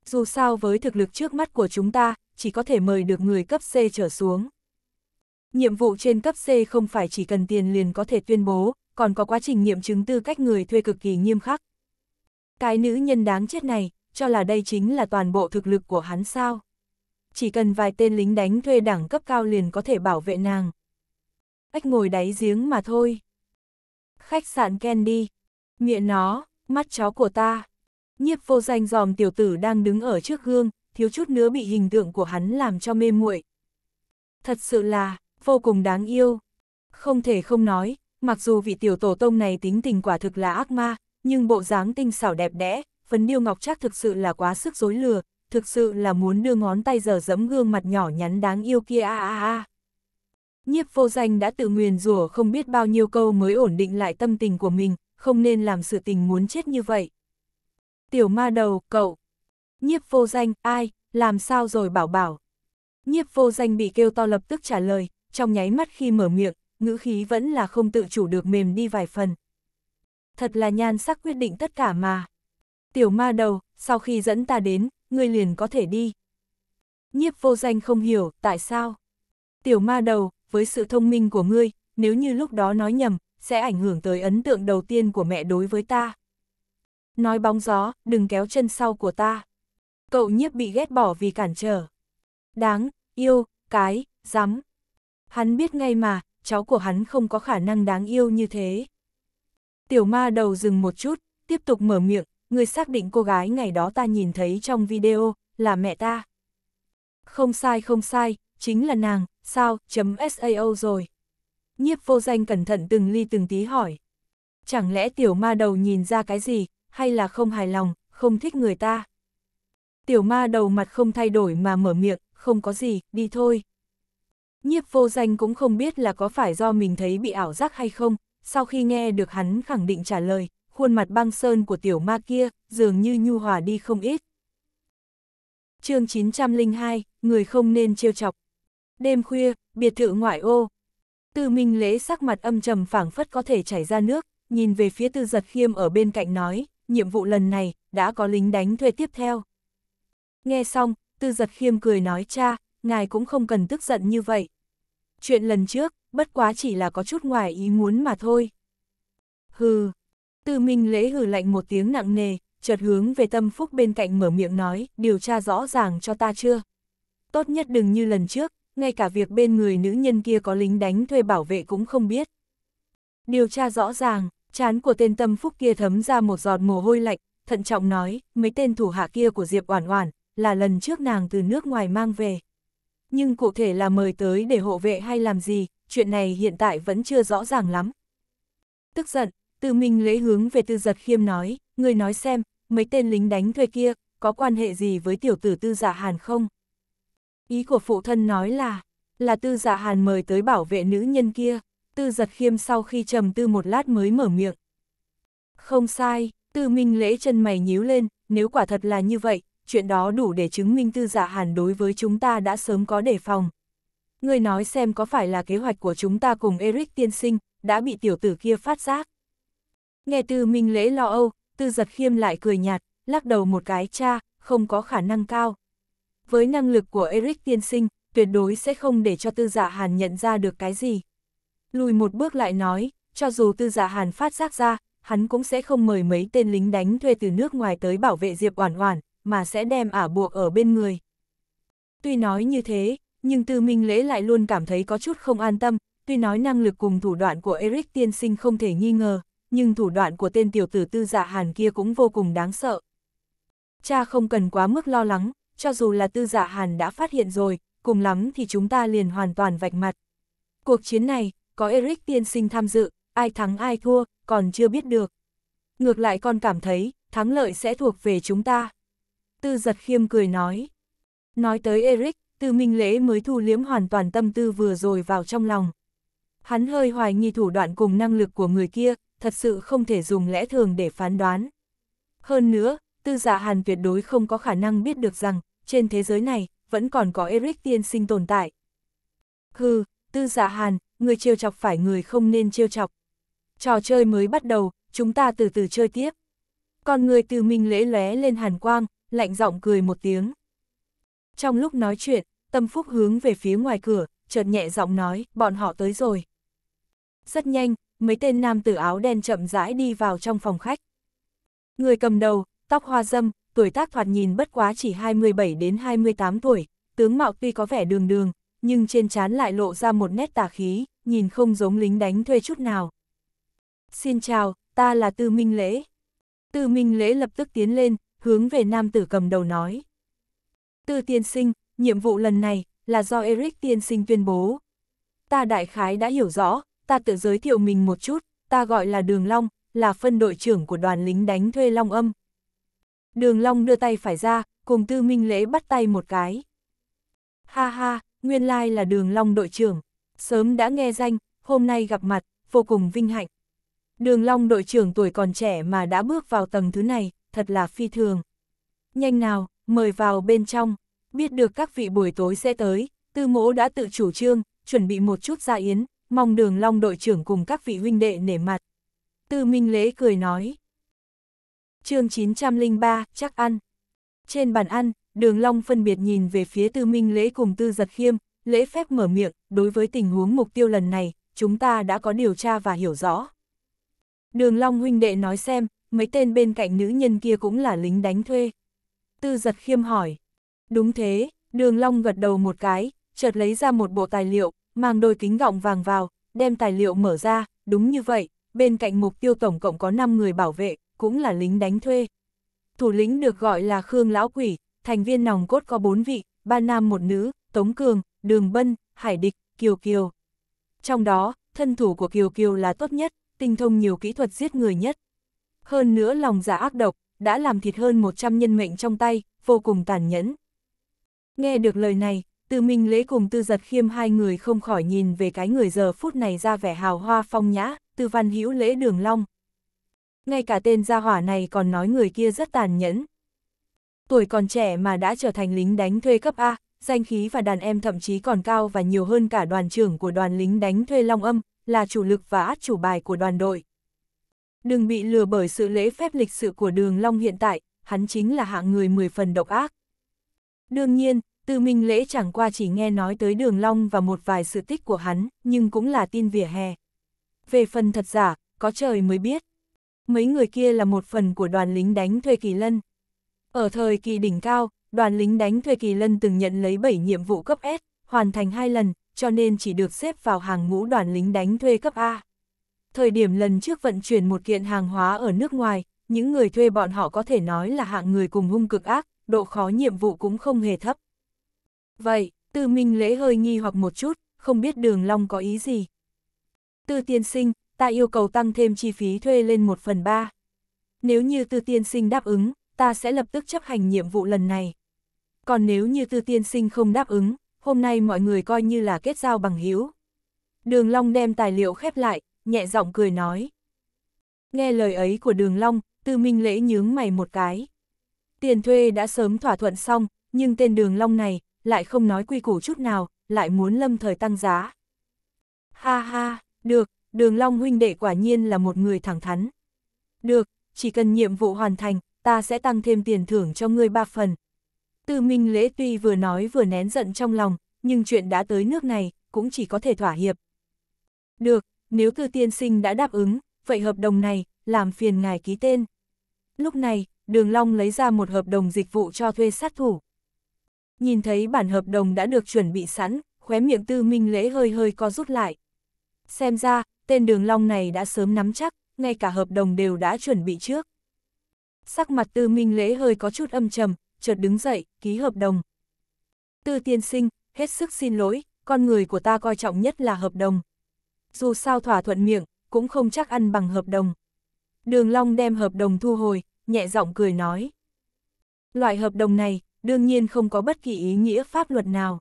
Speaker 1: Dù sao với thực lực trước mắt của chúng ta, chỉ có thể mời được người cấp C trở xuống. Nhiệm vụ trên cấp C không phải chỉ cần tiền liền có thể tuyên bố, còn có quá trình nghiệm chứng tư cách người thuê cực kỳ nghiêm khắc. Cái nữ nhân đáng chết này, cho là đây chính là toàn bộ thực lực của hắn sao. Chỉ cần vài tên lính đánh thuê đẳng cấp cao liền có thể bảo vệ nàng. Ếch ngồi đáy giếng mà thôi. Khách sạn Candy. Miệng nó, mắt chó của ta. Nhiếp vô danh dòm tiểu tử đang đứng ở trước gương, thiếu chút nữa bị hình tượng của hắn làm cho mê muội. Thật sự là, vô cùng đáng yêu. Không thể không nói, mặc dù vị tiểu tổ tông này tính tình quả thực là ác ma, nhưng bộ dáng tinh xảo đẹp đẽ, phấn điêu ngọc trác thực sự là quá sức dối lừa, thực sự là muốn đưa ngón tay giờ dẫm gương mặt nhỏ nhắn đáng yêu kia a a a. Nhiếp vô danh đã tự nguyền rủa không biết bao nhiêu câu mới ổn định lại tâm tình của mình, không nên làm sự tình muốn chết như vậy. Tiểu ma đầu, cậu. Nhiếp vô danh, ai, làm sao rồi bảo bảo. Nhiếp vô danh bị kêu to lập tức trả lời, trong nháy mắt khi mở miệng, ngữ khí vẫn là không tự chủ được mềm đi vài phần. Thật là nhan sắc quyết định tất cả mà. Tiểu ma đầu, sau khi dẫn ta đến, ngươi liền có thể đi. Nhiếp vô danh không hiểu, tại sao? Tiểu ma đầu, với sự thông minh của ngươi, nếu như lúc đó nói nhầm, sẽ ảnh hưởng tới ấn tượng đầu tiên của mẹ đối với ta. Nói bóng gió, đừng kéo chân sau của ta. Cậu nhiếp bị ghét bỏ vì cản trở. Đáng, yêu, cái, dám. Hắn biết ngay mà, cháu của hắn không có khả năng đáng yêu như thế. Tiểu ma đầu dừng một chút, tiếp tục mở miệng, người xác định cô gái ngày đó ta nhìn thấy trong video, là mẹ ta. Không sai không sai, chính là nàng, sao, chấm SAO rồi nhiếp vô danh cẩn thận từng ly từng tí hỏi. Chẳng lẽ tiểu ma đầu nhìn ra cái gì, hay là không hài lòng, không thích người ta? Tiểu ma đầu mặt không thay đổi mà mở miệng, không có gì, đi thôi. Nhiếp vô danh cũng không biết là có phải do mình thấy bị ảo giác hay không, sau khi nghe được hắn khẳng định trả lời, khuôn mặt băng sơn của tiểu ma kia dường như nhu hòa đi không ít. chương 902, người không nên trêu chọc. Đêm khuya, biệt thự ngoại ô, Tư Minh Lễ sắc mặt âm trầm phảng phất có thể chảy ra nước, nhìn về phía Tư Giật Khiêm ở bên cạnh nói, nhiệm vụ lần này, đã có lính đánh thuê tiếp theo. Nghe xong, Tư Giật Khiêm cười nói cha, ngài cũng không cần tức giận như vậy. Chuyện lần trước, bất quá chỉ là có chút ngoài ý muốn mà thôi. Hừ, Tư Minh Lễ hừ lạnh một tiếng nặng nề, chợt hướng về tâm phúc bên cạnh mở miệng nói, điều tra rõ ràng cho ta chưa. Tốt nhất đừng như lần trước, ngay cả việc bên người nữ nhân kia có lính đánh thuê bảo vệ cũng không biết. Điều tra rõ ràng, chán của tên tâm phúc kia thấm ra một giọt mồ hôi lạnh, thận trọng nói, mấy tên thủ hạ kia của Diệp Oản Oản là lần trước nàng từ nước ngoài mang về. Nhưng cụ thể là mời tới để hộ vệ hay làm gì, chuyện này hiện tại vẫn chưa rõ ràng lắm. Tức giận, Tư Minh lấy hướng về Tư Giật Khiêm nói, người nói xem, mấy tên lính đánh thuê kia, có quan hệ gì với tiểu tử Tư Dạ Hàn không? Ý của phụ thân nói là, là tư dạ hàn mời tới bảo vệ nữ nhân kia, tư giật khiêm sau khi trầm tư một lát mới mở miệng. Không sai, tư minh lễ chân mày nhíu lên, nếu quả thật là như vậy, chuyện đó đủ để chứng minh tư dạ hàn đối với chúng ta đã sớm có đề phòng. Người nói xem có phải là kế hoạch của chúng ta cùng Eric tiên sinh, đã bị tiểu tử kia phát giác. Nghe tư minh lễ lo âu, tư giật khiêm lại cười nhạt, lắc đầu một cái cha, không có khả năng cao với năng lực của Eric tiên sinh, tuyệt đối sẽ không để cho tư giả dạ hàn nhận ra được cái gì. Lùi một bước lại nói, cho dù tư giả dạ hàn phát giác ra, hắn cũng sẽ không mời mấy tên lính đánh thuê từ nước ngoài tới bảo vệ Diệp Oản Oản, mà sẽ đem ả buộc ở bên người. Tuy nói như thế, nhưng Tư Minh Lễ lại luôn cảm thấy có chút không an tâm, tuy nói năng lực cùng thủ đoạn của Eric tiên sinh không thể nghi ngờ, nhưng thủ đoạn của tên tiểu tử tư giả dạ hàn kia cũng vô cùng đáng sợ. Cha không cần quá mức lo lắng, cho dù là tư giả Hàn đã phát hiện rồi, cùng lắm thì chúng ta liền hoàn toàn vạch mặt. Cuộc chiến này, có Eric tiên sinh tham dự, ai thắng ai thua, còn chưa biết được. Ngược lại con cảm thấy, thắng lợi sẽ thuộc về chúng ta. Tư giật khiêm cười nói. Nói tới Eric, tư minh lễ mới thu liếm hoàn toàn tâm tư vừa rồi vào trong lòng. Hắn hơi hoài nghi thủ đoạn cùng năng lực của người kia, thật sự không thể dùng lẽ thường để phán đoán. Hơn nữa, tư giả hàn tuyệt đối không có khả năng biết được rằng, trên thế giới này, vẫn còn có Eric tiên sinh tồn tại. Hừ, tư dạ hàn, người trêu chọc phải người không nên trêu chọc. Trò chơi mới bắt đầu, chúng ta từ từ chơi tiếp. con người từ minh lễ lé lên hàn quang, lạnh giọng cười một tiếng. Trong lúc nói chuyện, Tâm Phúc hướng về phía ngoài cửa, chợt nhẹ giọng nói, bọn họ tới rồi. Rất nhanh, mấy tên nam tử áo đen chậm rãi đi vào trong phòng khách. Người cầm đầu, tóc hoa dâm, tuổi tác thoạt nhìn bất quá chỉ 27 đến 28 tuổi, tướng mạo tuy có vẻ đường đường, nhưng trên trán lại lộ ra một nét tà khí, nhìn không giống lính đánh thuê chút nào. Xin chào, ta là Tư Minh Lễ. Tư Minh Lễ lập tức tiến lên, hướng về nam tử cầm đầu nói. Tư tiên sinh, nhiệm vụ lần này là do Eric tiên sinh tuyên bố. Ta đại khái đã hiểu rõ, ta tự giới thiệu mình một chút, ta gọi là Đường Long, là phân đội trưởng của đoàn lính đánh thuê Long Âm, Đường Long đưa tay phải ra, cùng Tư Minh Lễ bắt tay một cái. Ha ha, nguyên lai là Đường Long đội trưởng, sớm đã nghe danh, hôm nay gặp mặt, vô cùng vinh hạnh. Đường Long đội trưởng tuổi còn trẻ mà đã bước vào tầng thứ này, thật là phi thường. Nhanh nào, mời vào bên trong, biết được các vị buổi tối sẽ tới, Tư Mỗ đã tự chủ trương, chuẩn bị một chút gia yến, mong Đường Long đội trưởng cùng các vị huynh đệ nể mặt. Tư Minh Lễ cười nói, chương 903, chắc ăn. Trên bàn ăn, đường long phân biệt nhìn về phía tư minh lễ cùng tư giật khiêm, lễ phép mở miệng, đối với tình huống mục tiêu lần này, chúng ta đã có điều tra và hiểu rõ. Đường long huynh đệ nói xem, mấy tên bên cạnh nữ nhân kia cũng là lính đánh thuê. Tư giật khiêm hỏi. Đúng thế, đường long gật đầu một cái, chợt lấy ra một bộ tài liệu, mang đôi kính gọng vàng vào, đem tài liệu mở ra, đúng như vậy, bên cạnh mục tiêu tổng cộng có 5 người bảo vệ, cũng là lính đánh thuê. Thủ lĩnh được gọi là Khương Lão Quỷ, thành viên nòng cốt có bốn vị, ba nam một nữ, Tống Cường, Đường Bân, Hải Địch, Kiều Kiều. Trong đó, thân thủ của Kiều Kiều là tốt nhất, tinh thông nhiều kỹ thuật giết người nhất. Hơn nữa lòng giả dạ ác độc, đã làm thịt hơn 100 nhân mệnh trong tay, vô cùng tàn nhẫn. Nghe được lời này, từ Minh Lễ cùng Tư Giật Khiêm hai người không khỏi nhìn về cái người giờ phút này ra vẻ hào hoa phong nhã, Tư Văn Hữu Lễ Đường Long, ngay cả tên gia hỏa này còn nói người kia rất tàn nhẫn. Tuổi còn trẻ mà đã trở thành lính đánh thuê cấp A, danh khí và đàn em thậm chí còn cao và nhiều hơn cả đoàn trưởng của đoàn lính đánh thuê Long Âm, là chủ lực và át chủ bài của đoàn đội. Đừng bị lừa bởi sự lễ phép lịch sự của đường Long hiện tại, hắn chính là hạng người mười phần độc ác. Đương nhiên, Tư Minh Lễ chẳng qua chỉ nghe nói tới Đường Long và một vài sự tích của hắn, nhưng cũng là tin vỉa hè. Về phần thật giả, có trời mới biết mấy người kia là một phần của đoàn lính đánh thuê kỳ lân. Ở thời kỳ đỉnh cao, đoàn lính đánh thuê kỳ lân từng nhận lấy 7 nhiệm vụ cấp S, hoàn thành 2 lần, cho nên chỉ được xếp vào hàng ngũ đoàn lính đánh thuê cấp A. Thời điểm lần trước vận chuyển một kiện hàng hóa ở nước ngoài, những người thuê bọn họ có thể nói là hạng người cùng hung cực ác, độ khó nhiệm vụ cũng không hề thấp. Vậy, Tư Minh Lễ hơi nghi hoặc một chút, không biết Đường Long có ý gì. Tư tiên sinh, ta yêu cầu tăng thêm chi phí thuê lên một phần ba. Nếu như tư tiên sinh đáp ứng, ta sẽ lập tức chấp hành nhiệm vụ lần này. Còn nếu như tư tiên sinh không đáp ứng, hôm nay mọi người coi như là kết giao bằng hữu. Đường Long đem tài liệu khép lại, nhẹ giọng cười nói. Nghe lời ấy của Đường Long, Tư Minh Lễ nhướng mày một cái. Tiền thuê đã sớm thỏa thuận xong, nhưng tên Đường Long này lại không nói quy củ chút nào, lại muốn lâm thời tăng giá. Ha ha, được, đường Long huynh đệ quả nhiên là một người thẳng thắn. Được, chỉ cần nhiệm vụ hoàn thành, ta sẽ tăng thêm tiền thưởng cho ngươi ba phần. Tư Minh Lễ tuy vừa nói vừa nén giận trong lòng, nhưng chuyện đã tới nước này, cũng chỉ có thể thỏa hiệp. Được, nếu Tư Tiên Sinh đã đáp ứng, vậy hợp đồng này, làm phiền ngài ký tên. Lúc này, Đường Long lấy ra một hợp đồng dịch vụ cho thuê sát thủ. Nhìn thấy bản hợp đồng đã được chuẩn bị sẵn, khóe miệng Tư Minh Lễ hơi hơi co rút lại. Xem ra, tên đường long này đã sớm nắm chắc, ngay cả hợp đồng đều đã chuẩn bị trước. Sắc mặt tư minh lễ hơi có chút âm trầm, chợt đứng dậy, ký hợp đồng. Tư tiên sinh, hết sức xin lỗi, con người của ta coi trọng nhất là hợp đồng. Dù sao thỏa thuận miệng, cũng không chắc ăn bằng hợp đồng. Đường Long đem hợp đồng thu hồi, nhẹ giọng cười nói. Loại hợp đồng này, đương nhiên không có bất kỳ ý nghĩa pháp luật nào.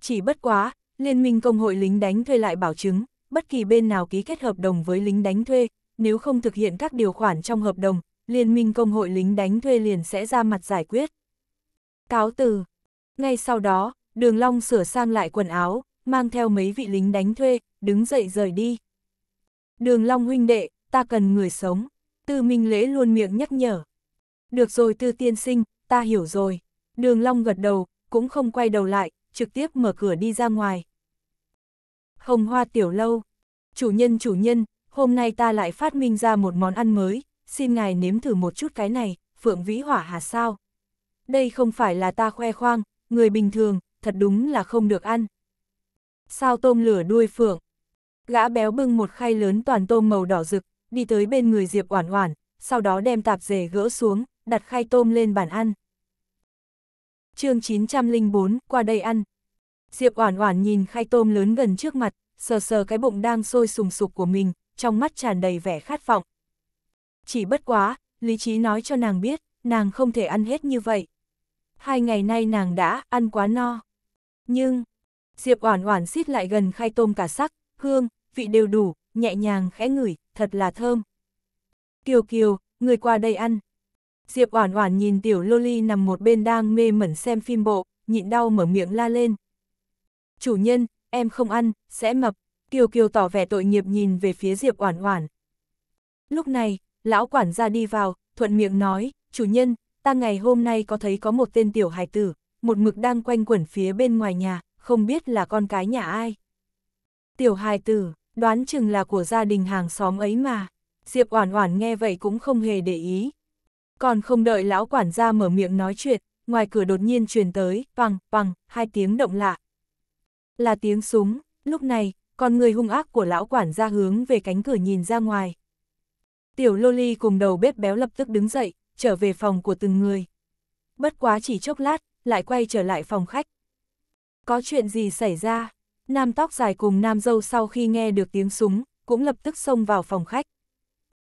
Speaker 1: Chỉ bất quá, Liên minh Công hội lính đánh thuê lại bảo chứng, bất kỳ bên nào ký kết hợp đồng với lính đánh thuê, nếu không thực hiện các điều khoản trong hợp đồng, Liên minh Công hội lính đánh thuê liền sẽ ra mặt giải quyết. Cáo từ Ngay sau đó, Đường Long sửa sang lại quần áo, mang theo mấy vị lính đánh thuê, đứng dậy rời đi. Đường Long huynh đệ, ta cần người sống. Tư Minh Lễ luôn miệng nhắc nhở. Được rồi Tư Tiên Sinh, ta hiểu rồi. Đường Long gật đầu, cũng không quay đầu lại, trực tiếp mở cửa đi ra ngoài hồng hoa tiểu lâu. Chủ nhân chủ nhân, hôm nay ta lại phát minh ra một món ăn mới, xin ngài nếm thử một chút cái này, phượng vĩ hỏa hà sao. Đây không phải là ta khoe khoang, người bình thường, thật đúng là không được ăn. Sao tôm lửa đuôi phượng? Gã béo bưng một khay lớn toàn tôm màu đỏ rực, đi tới bên người Diệp Oản Oản, sau đó đem tạp dề gỡ xuống, đặt khay tôm lên bàn ăn. Chương 904, qua đây ăn, Diệp Oản Oản nhìn khay tôm lớn gần trước mặt, sờ sờ cái bụng đang sôi sùng sục của mình, trong mắt tràn đầy vẻ khát vọng. Chỉ bất quá, lý trí nói cho nàng biết, nàng không thể ăn hết như vậy. Hai ngày nay nàng đã ăn quá no. Nhưng, Diệp Oản Oản xít lại gần khay tôm cả sắc, hương, vị đều đủ, nhẹ nhàng khẽ ngửi, thật là thơm. Kiều Kiều, người qua đây ăn. Diệp Oản Oản nhìn tiểu Loli nằm một bên đang mê mẩn xem phim bộ, nhịn đau mở miệng la lên, Chủ nhân, em không ăn, sẽ mập, Kiều Kiều tỏ vẻ tội nghiệp nhìn về phía Diệp Oản Oản. Lúc này, lão quản gia đi vào, thuận miệng nói, chủ nhân, ta ngày hôm nay có thấy có một tên tiểu hài tử, một mực đang quanh quẩn phía bên ngoài nhà, không biết là con cái nhà ai. Tiểu hài tử, đoán chừng là của gia đình hàng xóm ấy mà. Diệp Oản Oản nghe vậy cũng không hề để ý. Còn không đợi lão quản gia mở miệng nói chuyện, ngoài cửa đột nhiên truyền tới, bằng, bằng, hai tiếng động lạ, là tiếng súng, lúc này, con người hung ác của lão quản gia hướng về cánh cửa nhìn ra ngoài. Tiểu Loli cùng đầu bếp béo lập tức đứng dậy, trở về phòng của từng người. Bất quá chỉ chốc lát, lại quay trở lại phòng khách. Có chuyện gì xảy ra? Nam tóc dài cùng nam dâu sau khi nghe được tiếng súng, cũng lập tức xông vào phòng khách.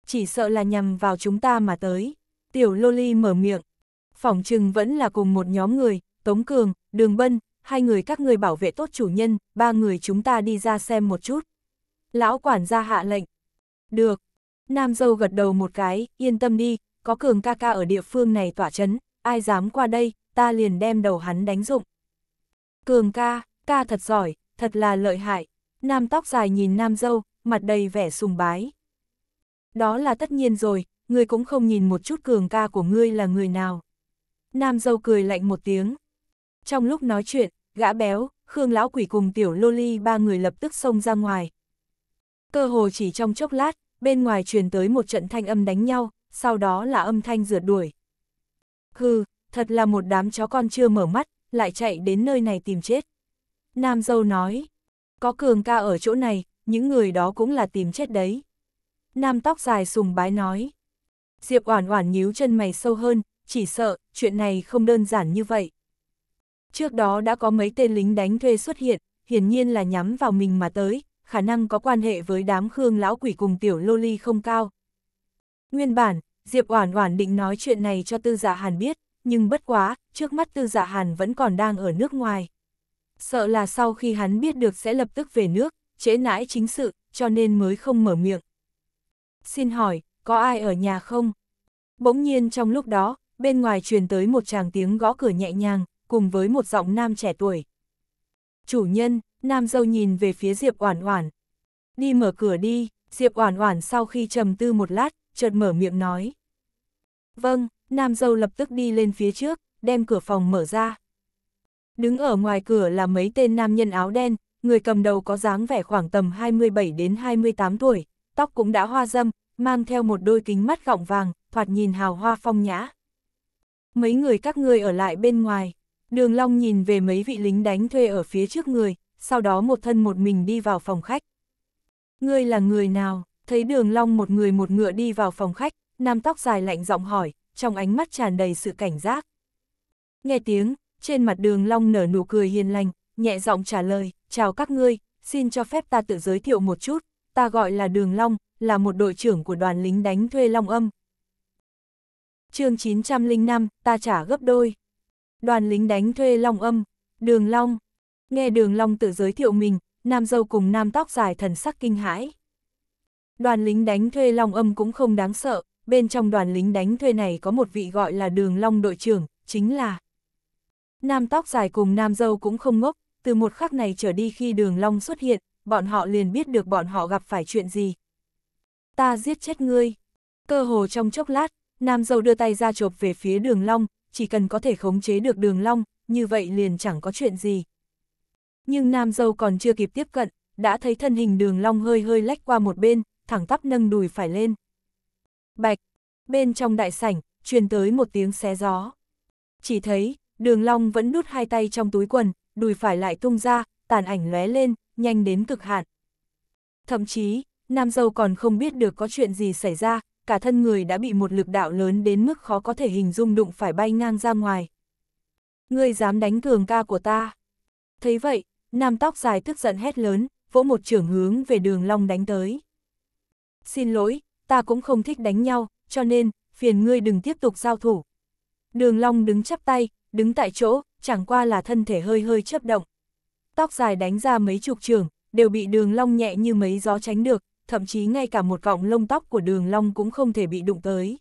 Speaker 1: Chỉ sợ là nhằm vào chúng ta mà tới. Tiểu Loli mở miệng. Phòng trừng vẫn là cùng một nhóm người, Tống Cường, Đường Bân, hai người các người bảo vệ tốt chủ nhân, ba người chúng ta đi ra xem một chút. Lão quản gia hạ lệnh. Được. Nam dâu gật đầu một cái, yên tâm đi, có cường ca ca ở địa phương này tỏa chấn, ai dám qua đây, ta liền đem đầu hắn đánh dụng. Cường ca, ca thật giỏi, thật là lợi hại. Nam tóc dài nhìn nam dâu, mặt đầy vẻ sùng bái. Đó là tất nhiên rồi, ngươi cũng không nhìn một chút cường ca của ngươi là người nào. Nam dâu cười lạnh một tiếng. Trong lúc nói chuyện, gã béo, Khương lão quỷ cùng tiểu loli ba người lập tức xông ra ngoài. Cơ hồ chỉ trong chốc lát, bên ngoài truyền tới một trận thanh âm đánh nhau, sau đó là âm thanh rượt đuổi. Hừ, thật là một đám chó con chưa mở mắt, lại chạy đến nơi này tìm chết. Nam dâu nói, có cường ca ở chỗ này, những người đó cũng là tìm chết đấy. Nam tóc dài sùng bái nói. Diệp oản oản nhíu chân mày sâu hơn, chỉ sợ, chuyện này không đơn giản như vậy. Trước đó đã có mấy tên lính đánh thuê xuất hiện, hiển nhiên là nhắm vào mình mà tới, khả năng có quan hệ với đám Khương lão quỷ cùng tiểu loli không cao. Nguyên bản, Diệp Oản Oản định nói chuyện này cho Tư Dạ Hàn biết, nhưng bất quá, trước mắt Tư Dạ Hàn vẫn còn đang ở nước ngoài. Sợ là sau khi hắn biết được sẽ lập tức về nước, chế nãi chính sự, cho nên mới không mở miệng. Xin hỏi, có ai ở nhà không? Bỗng nhiên trong lúc đó, bên ngoài truyền tới một tràng tiếng gõ cửa nhẹ nhàng, cùng với một giọng nam trẻ tuổi. Chủ nhân, nam dâu nhìn về phía Diệp Oản Oản. Đi mở cửa đi, Diệp Oản Oản sau khi trầm tư một lát, chợt mở miệng nói. Vâng, nam dâu lập tức đi lên phía trước, đem cửa phòng mở ra. Đứng ở ngoài cửa là mấy tên nam nhân áo đen, người cầm đầu có dáng vẻ khoảng tầm 27 đến 28 tuổi, tóc cũng đã hoa râm, mang theo một đôi kính mắt gọng vàng, thoạt nhìn hào hoa phong nhã. Mấy người các ngươi ở lại bên ngoài. Đường Long nhìn về mấy vị lính đánh thuê ở phía trước người, sau đó một thân một mình đi vào phòng khách. Ngươi là người nào? Thấy Đường Long một người một ngựa đi vào phòng khách, nam tóc dài lạnh giọng hỏi, trong ánh mắt tràn đầy sự cảnh giác. Nghe tiếng, trên mặt Đường Long nở nụ cười hiền lành, nhẹ giọng trả lời, chào các ngươi, xin cho phép ta tự giới thiệu một chút, ta gọi là Đường Long, là một đội trưởng của đoàn lính đánh thuê Long Âm. chương 905, ta trả gấp đôi. Đoàn lính đánh thuê Long Âm, Đường Long. Nghe Đường Long tự giới thiệu mình, nam dâu cùng nam tóc dài thần sắc kinh hãi. Đoàn lính đánh thuê Long Âm cũng không đáng sợ, bên trong đoàn lính đánh thuê này có một vị gọi là Đường Long đội trưởng, chính là Nam tóc dài cùng nam dâu cũng không ngốc, từ một khắc này trở đi khi Đường Long xuất hiện, bọn họ liền biết được bọn họ gặp phải chuyện gì. Ta giết chết ngươi. Cơ hồ trong chốc lát, nam dâu đưa tay ra chộp về phía Đường Long, chỉ cần có thể khống chế được đường long, như vậy liền chẳng có chuyện gì. Nhưng nam dâu còn chưa kịp tiếp cận, đã thấy thân hình đường long hơi hơi lách qua một bên, thẳng tắp nâng đùi phải lên. Bạch, bên trong đại sảnh, truyền tới một tiếng xé gió. Chỉ thấy, đường long vẫn đút hai tay trong túi quần, đùi phải lại tung ra, tàn ảnh lóe lên, nhanh đến cực hạn. Thậm chí, nam dâu còn không biết được có chuyện gì xảy ra, cả thân người đã bị một lực đạo lớn đến mức khó có thể hình dung đụng phải bay ngang ra ngoài. Ngươi dám đánh cường ca của ta. Thấy vậy, nam tóc dài tức giận hét lớn, vỗ một trưởng hướng về đường long đánh tới. Xin lỗi, ta cũng không thích đánh nhau, cho nên, phiền ngươi đừng tiếp tục giao thủ. Đường long đứng chắp tay, đứng tại chỗ, chẳng qua là thân thể hơi hơi chấp động. Tóc dài đánh ra mấy chục trường, đều bị đường long nhẹ như mấy gió tránh được, thậm chí ngay cả một cọng lông tóc của đường long cũng không thể bị đụng tới.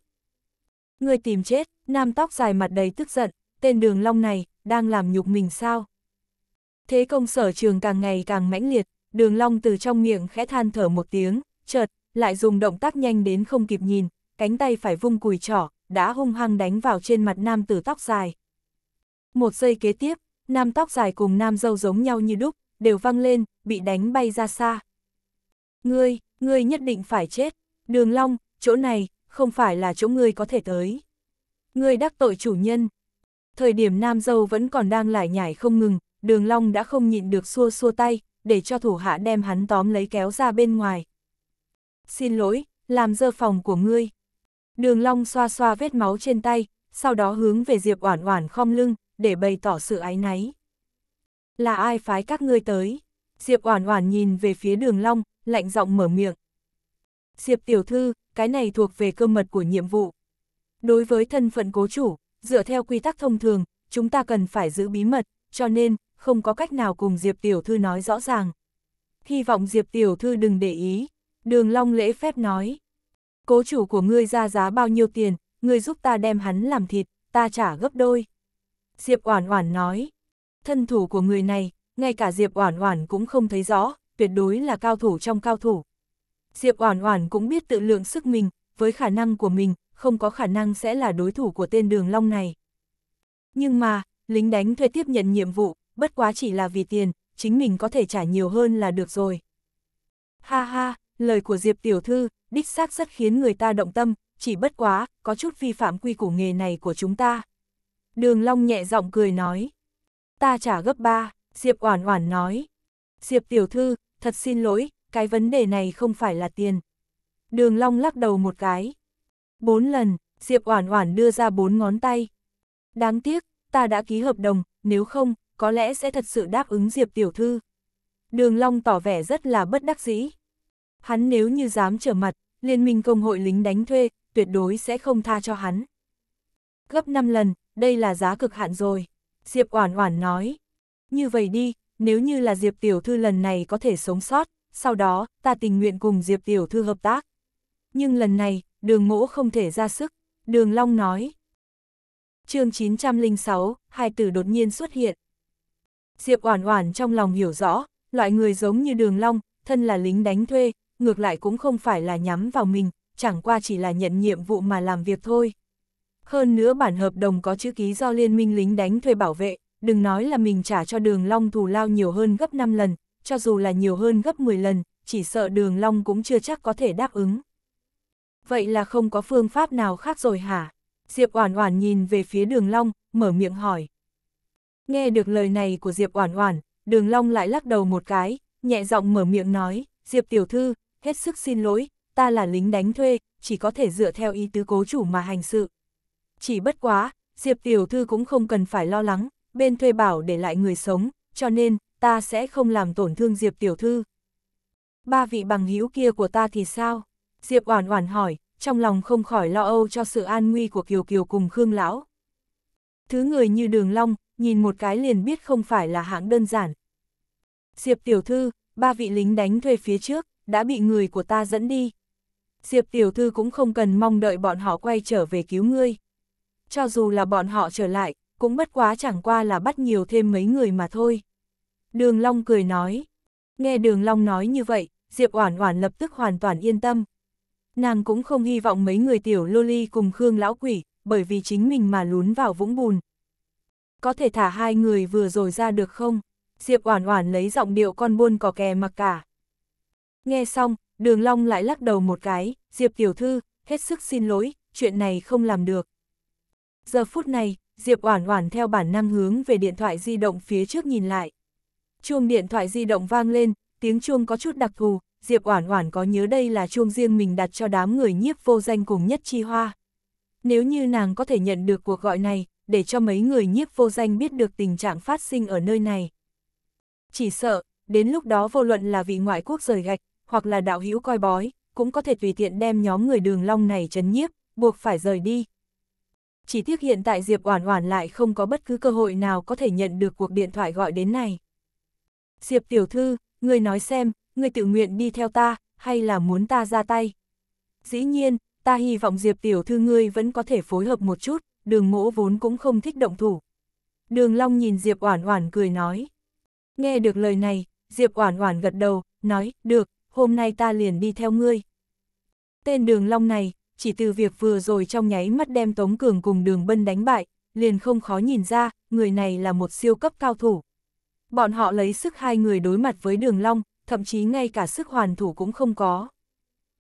Speaker 1: Người tìm chết, nam tóc dài mặt đầy tức giận, tên đường long này, đang làm nhục mình sao? Thế công sở trường càng ngày càng mãnh liệt, đường long từ trong miệng khẽ than thở một tiếng, chợt, lại dùng động tác nhanh đến không kịp nhìn, cánh tay phải vung cùi trỏ, đã hung hăng đánh vào trên mặt nam tử tóc dài. Một giây kế tiếp, nam tóc dài cùng nam dâu giống nhau như đúc, đều văng lên, bị đánh bay ra xa. Ngươi, Ngươi nhất định phải chết. Đường Long, chỗ này, không phải là chỗ ngươi có thể tới. Ngươi đắc tội chủ nhân. Thời điểm Nam Dâu vẫn còn đang lải nhải không ngừng, đường Long đã không nhịn được xua xua tay, để cho thủ hạ đem hắn tóm lấy kéo ra bên ngoài. Xin lỗi, làm dơ phòng của ngươi. Đường Long xoa xoa vết máu trên tay, sau đó hướng về Diệp Oản Oản khom lưng, để bày tỏ sự áy náy. Là ai phái các ngươi tới? Diệp Oản Oản nhìn về phía Đường Long, lạnh giọng mở miệng. Diệp tiểu thư, cái này thuộc về cơ mật của nhiệm vụ. Đối với thân phận cố chủ, dựa theo quy tắc thông thường, chúng ta cần phải giữ bí mật, cho nên, không có cách nào cùng Diệp tiểu thư nói rõ ràng. Hy vọng Diệp tiểu thư đừng để ý, đường long lễ phép nói. Cố chủ của ngươi ra giá bao nhiêu tiền, ngươi giúp ta đem hắn làm thịt, ta trả gấp đôi. Diệp Oản Oản nói, thân thủ của người này, ngay cả Diệp Oản Oản cũng không thấy rõ, tuyệt đối là cao thủ trong cao thủ. Diệp Oản Oản cũng biết tự lượng sức mình, với khả năng của mình, không có khả năng sẽ là đối thủ của tên Đường Long này. Nhưng mà, lính đánh thuê tiếp nhận nhiệm vụ, bất quá chỉ là vì tiền, chính mình có thể trả nhiều hơn là được rồi. Ha ha, lời của Diệp tiểu thư, đích xác rất khiến người ta động tâm, chỉ bất quá, có chút vi phạm quy củ nghề này của chúng ta. Đường Long nhẹ giọng cười nói. Ta trả gấp ba, Diệp Oản Oản nói. Diệp tiểu thư, thật xin lỗi, cái vấn đề này không phải là tiền. Đường Long lắc đầu một cái. Bốn lần, Diệp Oản Oản đưa ra bốn ngón tay. Đáng tiếc, ta đã ký hợp đồng, nếu không, có lẽ sẽ thật sự đáp ứng Diệp tiểu thư. Đường Long tỏ vẻ rất là bất đắc dĩ. Hắn nếu như dám trở mặt, Liên minh công hội lính đánh thuê, tuyệt đối sẽ không tha cho hắn. Gấp 5 lần, đây là giá cực hạn rồi. Diệp Oản Oản nói. Như vậy đi, nếu như là Diệp Tiểu Thư lần này có thể sống sót, sau đó, ta tình nguyện cùng Diệp Tiểu Thư hợp tác. Nhưng lần này, đường mỗ không thể ra sức, đường Long nói. chương 906, hai tử đột nhiên xuất hiện. Diệp Oản Oản trong lòng hiểu rõ, loại người giống như đường Long, thân là lính đánh thuê, ngược lại cũng không phải là nhắm vào mình, chẳng qua chỉ là nhận nhiệm vụ mà làm việc thôi. Hơn nữa bản hợp đồng có chữ ký do liên minh lính đánh thuê bảo vệ, đừng nói là mình trả cho đường long thù lao nhiều hơn gấp 5 lần, cho dù là nhiều hơn gấp 10 lần, chỉ sợ đường long cũng chưa chắc có thể đáp ứng. Vậy là không có phương pháp nào khác rồi hả? Diệp Oản Oản nhìn về phía Đường Long, mở miệng hỏi. Nghe được lời này của Diệp Oản Oản, Đường Long lại lắc đầu một cái, nhẹ giọng mở miệng nói, "Diệp tiểu thư, hết sức xin lỗi, ta là lính đánh thuê, chỉ có thể dựa theo ý tứ cố chủ mà hành sự." Chỉ bất quá, Diệp tiểu thư cũng không cần phải lo lắng, bên thuê bảo để lại người sống, cho nên, ta sẽ không làm tổn thương Diệp tiểu thư. Ba vị bằng hữu kia của ta thì sao? Diệp Oản Oản hỏi, trong lòng không khỏi lo âu cho sự an nguy của Kiều Kiều cùng Khương lão. Thứ người như Đường Long, nhìn một cái liền biết không phải là hạng đơn giản. Diệp tiểu thư, ba vị lính đánh thuê phía trước đã bị người của ta dẫn đi. Diệp tiểu thư cũng không cần mong đợi bọn họ quay trở về cứu ngươi. Cho dù là bọn họ trở lại, cũng bất quá chẳng qua là bắt nhiều thêm mấy người mà thôi. Đường Long cười nói. Nghe Đường Long nói như vậy, Diệp Oản Oản lập tức hoàn toàn yên tâm. Nàng cũng không hy vọng mấy người tiểu Loli cùng Khương lão quỷ, bởi vì chính mình mà lún vào vũng bùn. Có thể thả hai người vừa rồi ra được không? Diệp Oản Oản lấy giọng điệu con buôn cò kè mặc cả. Nghe xong, Đường Long lại lắc đầu một cái, "Diệp tiểu thư, hết sức xin lỗi, chuyện này không làm được." Giờ phút này, Diệp Oản Oản theo bản năng hướng về điện thoại di động phía trước nhìn lại. Chuông điện thoại di động vang lên, tiếng chuông có chút đặc thù, Diệp Oản Oản có nhớ đây là chuông riêng mình đặt cho đám người nhiếp vô danh cùng nhất chi hoa. Nếu như nàng có thể nhận được cuộc gọi này, để cho mấy người nhiếp vô danh biết được tình trạng phát sinh ở nơi này. Chỉ sợ, đến lúc đó vô luận là vị ngoại quốc rời gạch, hoặc là đạo hữu coi bói, cũng có thể tùy tiện đem nhóm người đường long này chấn nhiếp, buộc phải rời đi, chỉ tiếc hiện tại Diệp Oản Oản lại không có bất cứ cơ hội nào có thể nhận được cuộc điện thoại gọi đến này. Diệp tiểu thư, ngươi nói xem, ngươi tự nguyện đi theo ta, hay là muốn ta ra tay? Dĩ nhiên, ta hy vọng Diệp tiểu thư ngươi vẫn có thể phối hợp một chút, đường mỗ vốn cũng không thích động thủ. Đường Long nhìn Diệp Oản Oản cười nói. Nghe được lời này, Diệp Oản Oản gật đầu, nói, được, hôm nay ta liền đi theo ngươi. Tên đường Long này, chỉ từ việc vừa rồi trong nháy mắt đem Tống Cường cùng đường bân đánh bại, liền không khó nhìn ra, người này là một siêu cấp cao thủ. Bọn họ lấy sức hai người đối mặt với đường long, thậm chí ngay cả sức hoàn thủ cũng không có.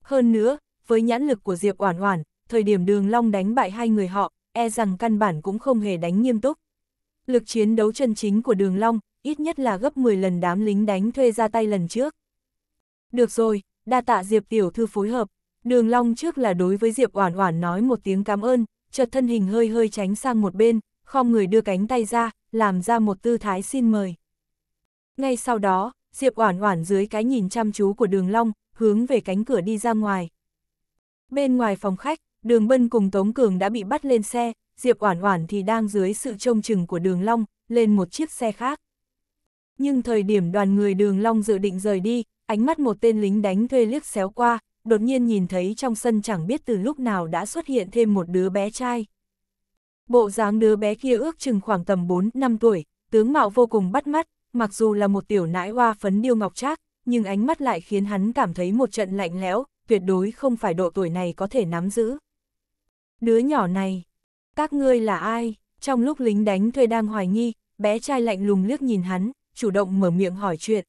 Speaker 1: Hơn nữa, với nhãn lực của Diệp Oản Oản, thời điểm đường long đánh bại hai người họ, e rằng căn bản cũng không hề đánh nghiêm túc. Lực chiến đấu chân chính của đường long, ít nhất là gấp 10 lần đám lính đánh thuê ra tay lần trước. Được rồi, đa tạ Diệp Tiểu Thư phối hợp, Đường Long trước là đối với Diệp Oản Oản nói một tiếng cảm ơn, chợt thân hình hơi hơi tránh sang một bên, khom người đưa cánh tay ra, làm ra một tư thái xin mời. Ngay sau đó, Diệp Oản Oản dưới cái nhìn chăm chú của Đường Long, hướng về cánh cửa đi ra ngoài. Bên ngoài phòng khách, Đường Bân cùng Tống Cường đã bị bắt lên xe, Diệp Oản Oản thì đang dưới sự trông chừng của Đường Long, lên một chiếc xe khác. Nhưng thời điểm đoàn người Đường Long dự định rời đi, ánh mắt một tên lính đánh thuê liếc xéo qua, đột nhiên nhìn thấy trong sân chẳng biết từ lúc nào đã xuất hiện thêm một đứa bé trai. Bộ dáng đứa bé kia ước chừng khoảng tầm 4-5 tuổi, tướng mạo vô cùng bắt mắt, mặc dù là một tiểu nãi hoa phấn điêu ngọc trác, nhưng ánh mắt lại khiến hắn cảm thấy một trận lạnh lẽo, tuyệt đối không phải độ tuổi này có thể nắm giữ. Đứa nhỏ này, các ngươi là ai? Trong lúc lính đánh thuê đang hoài nghi, bé trai lạnh lùng liếc nhìn hắn, chủ động mở miệng hỏi chuyện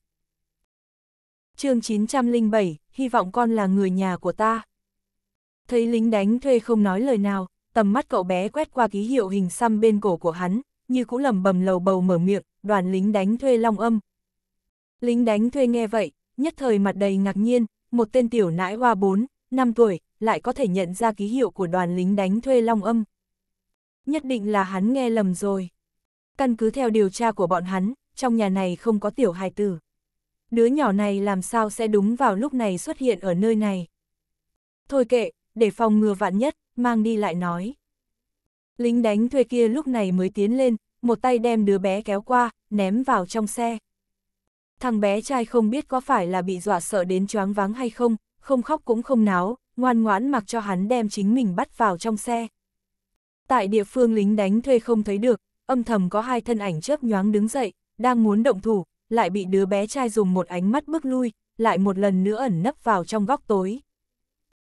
Speaker 1: chương 907, hy vọng con là người nhà của ta. Thấy lính đánh thuê không nói lời nào, tầm mắt cậu bé quét qua ký hiệu hình xăm bên cổ của hắn, như cũng lầm bầm lầu bầu mở miệng, đoàn lính đánh thuê long âm. Lính đánh thuê nghe vậy, nhất thời mặt đầy ngạc nhiên, một tên tiểu nãi hoa 4, 5 tuổi, lại có thể nhận ra ký hiệu của đoàn lính đánh thuê long âm. Nhất định là hắn nghe lầm rồi. Căn cứ theo điều tra của bọn hắn, trong nhà này không có tiểu hài tử đứa nhỏ này làm sao sẽ đúng vào lúc này xuất hiện ở nơi này. Thôi kệ, để phòng ngừa vạn nhất, mang đi lại nói. Lính đánh thuê kia lúc này mới tiến lên, một tay đem đứa bé kéo qua, ném vào trong xe. Thằng bé trai không biết có phải là bị dọa sợ đến choáng váng hay không, không khóc cũng không náo, ngoan ngoãn mặc cho hắn đem chính mình bắt vào trong xe. Tại địa phương lính đánh thuê không thấy được, âm thầm có hai thân ảnh chớp nhoáng đứng dậy, đang muốn động thủ, lại bị đứa bé trai dùng một ánh mắt bước lui, lại một lần nữa ẩn nấp vào trong góc tối.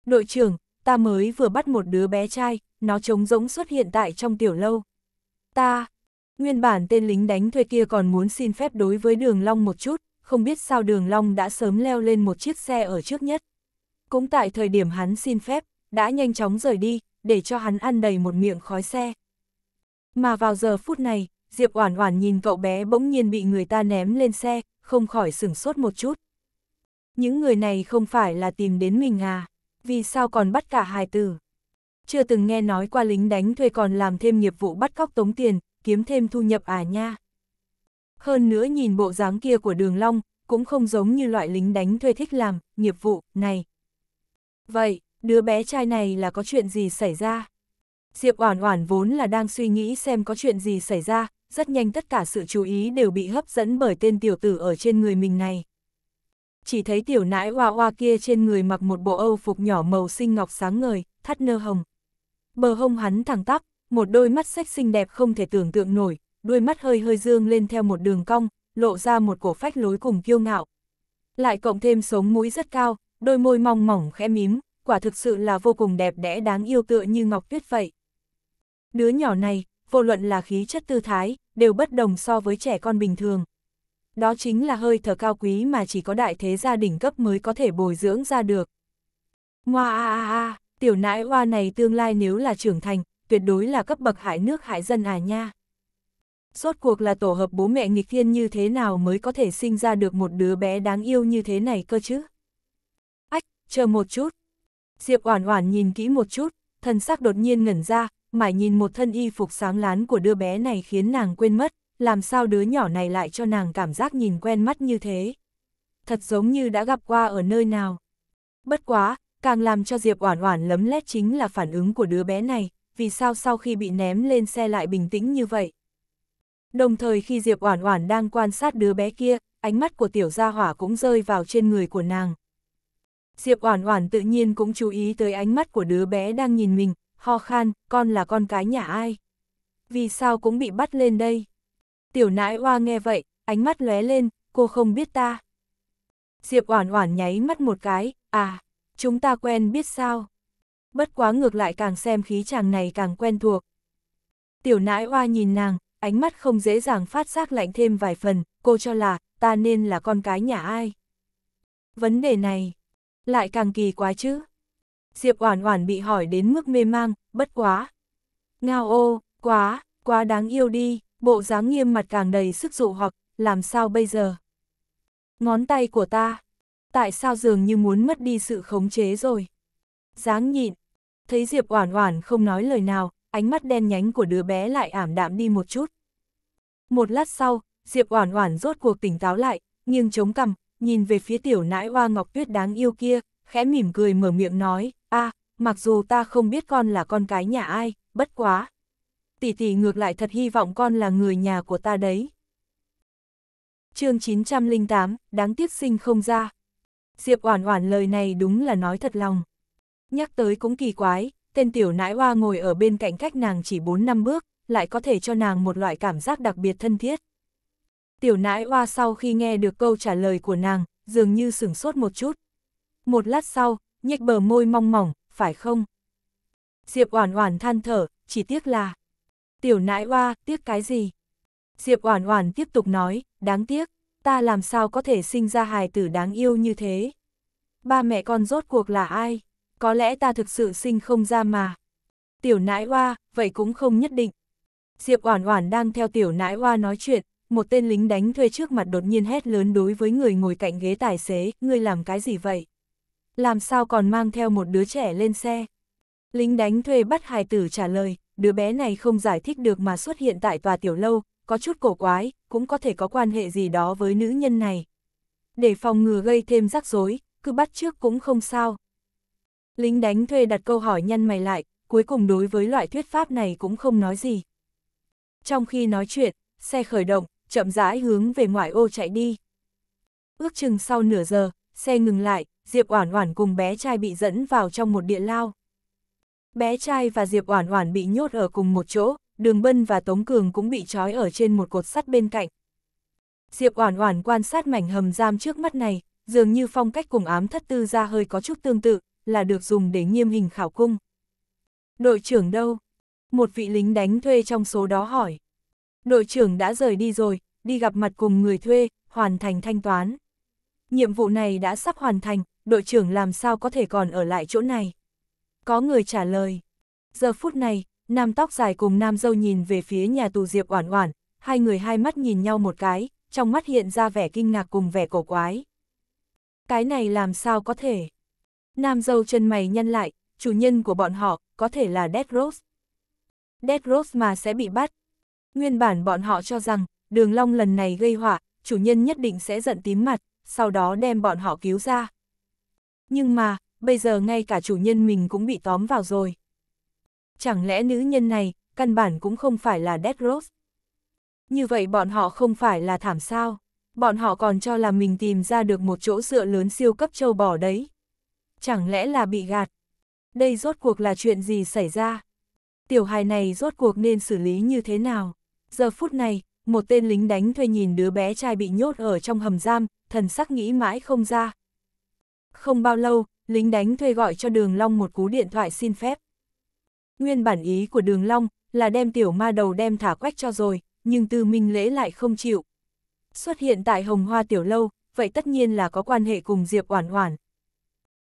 Speaker 1: Đội trưởng, ta mới vừa bắt một đứa bé trai, nó trống rỗng xuất hiện tại trong tiểu lâu. Ta, nguyên bản tên lính đánh thuê kia còn muốn xin phép đối với đường long một chút, không biết sao đường long đã sớm leo lên một chiếc xe ở trước nhất. Cũng tại thời điểm hắn xin phép, đã nhanh chóng rời đi, để cho hắn ăn đầy một miệng khói xe. Mà vào giờ phút này, Diệp Oản Oản nhìn cậu bé bỗng nhiên bị người ta ném lên xe, không khỏi sửng sốt một chút. Những người này không phải là tìm đến mình à, vì sao còn bắt cả hài tử? Chưa từng nghe nói qua lính đánh thuê còn làm thêm nghiệp vụ bắt cóc tống tiền, kiếm thêm thu nhập à nha. Hơn nữa nhìn bộ dáng kia của Đường Long, cũng không giống như loại lính đánh thuê thích làm, nghiệp vụ, này. Vậy, đứa bé trai này là có chuyện gì xảy ra? Diệp Oản Oản vốn là đang suy nghĩ xem có chuyện gì xảy ra, rất nhanh tất cả sự chú ý đều bị hấp dẫn bởi tên tiểu tử ở trên người mình này. Chỉ thấy tiểu nãi hoa hoa kia trên người mặc một bộ âu phục nhỏ màu xinh ngọc sáng ngời, thắt nơ hồng. Bờ hông hắn thẳng tắp, một đôi mắt sách xinh đẹp không thể tưởng tượng nổi, đuôi mắt hơi hơi dương lên theo một đường cong, lộ ra một cổ phách lối cùng kiêu ngạo. Lại cộng thêm sống mũi rất cao, đôi môi mong mỏng khẽ mím, quả thực sự là vô cùng đẹp đẽ đáng yêu tựa như ngọc tuyết vậy. Đứa nhỏ này, vô luận là khí chất tư thái, đều bất đồng so với trẻ con bình thường. Đó chính là hơi thở cao quý mà chỉ có đại thế gia đỉnh cấp mới có thể bồi dưỡng ra được. Ngoa a a a, tiểu nãi hoa này tương lai nếu là trưởng thành, tuyệt đối là cấp bậc hại nước hại dân à nha. Rốt cuộc là tổ hợp bố mẹ nghịch thiên như thế nào mới có thể sinh ra được một đứa bé đáng yêu như thế này cơ chứ? Ách, chờ một chút. Diệp Oản Oản nhìn kỹ một chút, thân sắc đột nhiên ngẩn ra, mải nhìn một thân y phục sáng lán của đứa bé này khiến nàng quên mất, làm sao đứa nhỏ này lại cho nàng cảm giác nhìn quen mắt như thế. Thật giống như đã gặp qua ở nơi nào. Bất quá, càng làm cho Diệp Oản Oản lấm lét chính là phản ứng của đứa bé này, vì sao sau khi bị ném lên xe lại bình tĩnh như vậy. Đồng thời khi Diệp Oản Oản đang quan sát đứa bé kia, ánh mắt của tiểu gia hỏa cũng rơi vào trên người của nàng. Diệp Oản Oản tự nhiên cũng chú ý tới ánh mắt của đứa bé đang nhìn mình, ho khan, con là con cái nhà ai? Vì sao cũng bị bắt lên đây? Tiểu nãi oa nghe vậy, ánh mắt lóe lên, cô không biết ta. Diệp Oản Oản nháy mắt một cái, à, chúng ta quen biết sao? Bất quá ngược lại càng xem khí chàng này càng quen thuộc. Tiểu nãi oa nhìn nàng, ánh mắt không dễ dàng phát giác lạnh thêm vài phần, cô cho là, ta nên là con cái nhà ai? Vấn đề này, lại càng kỳ quá chứ. Diệp Oản Oản bị hỏi đến mức mê mang, bất quá. Ngao ô, quá, quá đáng yêu đi, bộ dáng nghiêm mặt càng đầy sức dụ hoặc, làm sao bây giờ? Ngón tay của ta, tại sao dường như muốn mất đi sự khống chế rồi? Dáng nhịn, thấy Diệp Oản Oản không nói lời nào, ánh mắt đen nhánh của đứa bé lại ảm đạm đi một chút. Một lát sau, Diệp Oản Oản rốt cuộc tỉnh táo lại, nghiêng chống cằm, nhìn về phía tiểu nãi hoa ngọc tuyết đáng yêu kia, khẽ mỉm cười mở miệng nói, a mặc dù ta không biết con là con cái nhà ai, bất quá. Tỷ tỷ ngược lại thật hy vọng con là người nhà của ta đấy. chương 908, đáng tiếc sinh không ra. Diệp Oản Oản lời này đúng là nói thật lòng. Nhắc tới cũng kỳ quái, tên tiểu nãi hoa ngồi ở bên cạnh cách nàng chỉ 4 năm bước, lại có thể cho nàng một loại cảm giác đặc biệt thân thiết. Tiểu nãi hoa sau khi nghe được câu trả lời của nàng, dường như sửng sốt một chút một lát sau, nhếch bờ môi mong mỏng, phải không? Diệp Oản Oản than thở, chỉ tiếc là Tiểu nãi oa, tiếc cái gì? Diệp Oản Oản tiếp tục nói, đáng tiếc, ta làm sao có thể sinh ra hài tử đáng yêu như thế? Ba mẹ con rốt cuộc là ai? Có lẽ ta thực sự sinh không ra mà. Tiểu nãi oa, vậy cũng không nhất định. Diệp Oản Oản đang theo tiểu nãi oa nói chuyện, một tên lính đánh thuê trước mặt đột nhiên hét lớn đối với người ngồi cạnh ghế tài xế, ngươi làm cái gì vậy? làm sao còn mang theo một đứa trẻ lên xe. Lính đánh thuê bắt hài tử trả lời, đứa bé này không giải thích được mà xuất hiện tại tòa tiểu lâu, có chút cổ quái, cũng có thể có quan hệ gì đó với nữ nhân này. Để phòng ngừa gây thêm rắc rối, cứ bắt trước cũng không sao. Lính đánh thuê đặt câu hỏi nhăn mày lại, cuối cùng đối với loại thuyết pháp này cũng không nói gì. Trong khi nói chuyện, xe khởi động, chậm rãi hướng về ngoại ô chạy đi. Ước chừng sau nửa giờ, xe ngừng lại, Diệp Oản Oản cùng bé trai bị dẫn vào trong một địa lao. Bé trai và Diệp Oản Oản bị nhốt ở cùng một chỗ, Đường Bân và Tống Cường cũng bị trói ở trên một cột sắt bên cạnh. Diệp Oản Oản quan sát mảnh hầm giam trước mắt này, dường như phong cách cùng ám thất tư ra hơi có chút tương tự, là được dùng để nghiêm hình khảo cung. Đội trưởng đâu? Một vị lính đánh thuê trong số đó hỏi. Đội trưởng đã rời đi rồi, đi gặp mặt cùng người thuê, hoàn thành thanh toán nhiệm vụ này đã sắp hoàn thành, đội trưởng làm sao có thể còn ở lại chỗ này. Có người trả lời. Giờ phút này, nam tóc dài cùng nam dâu nhìn về phía nhà tù Diệp Oản Oản, hai người hai mắt nhìn nhau một cái, trong mắt hiện ra vẻ kinh ngạc cùng vẻ cổ quái. Cái này làm sao có thể? Nam dâu chân mày nhăn lại, chủ nhân của bọn họ có thể là Dead Rose. Dead Rose mà sẽ bị bắt. Nguyên bản bọn họ cho rằng, Đường Long lần này gây họa, chủ nhân nhất định sẽ giận tím mặt, sau đó đem bọn họ cứu ra. Nhưng mà, bây giờ ngay cả chủ nhân mình cũng bị tóm vào rồi. Chẳng lẽ nữ nhân này, căn bản cũng không phải là Dead Rose? Như vậy bọn họ không phải là thảm sao? Bọn họ còn cho là mình tìm ra được một chỗ dựa lớn siêu cấp châu bò đấy. Chẳng lẽ là bị gạt? Đây rốt cuộc là chuyện gì xảy ra? Tiểu hài này rốt cuộc nên xử lý như thế nào? Giờ phút này, một tên lính đánh thuê nhìn đứa bé trai bị nhốt ở trong hầm giam, thần sắc nghĩ mãi không ra. Không bao lâu, lính đánh thuê gọi cho Đường Long một cú điện thoại xin phép. Nguyên bản ý của Đường Long là đem tiểu ma đầu đem thả quách cho rồi, nhưng Tư Minh Lễ lại không chịu. Xuất hiện tại Hồng Hoa Tiểu Lâu, vậy tất nhiên là có quan hệ cùng Diệp Oản Oản.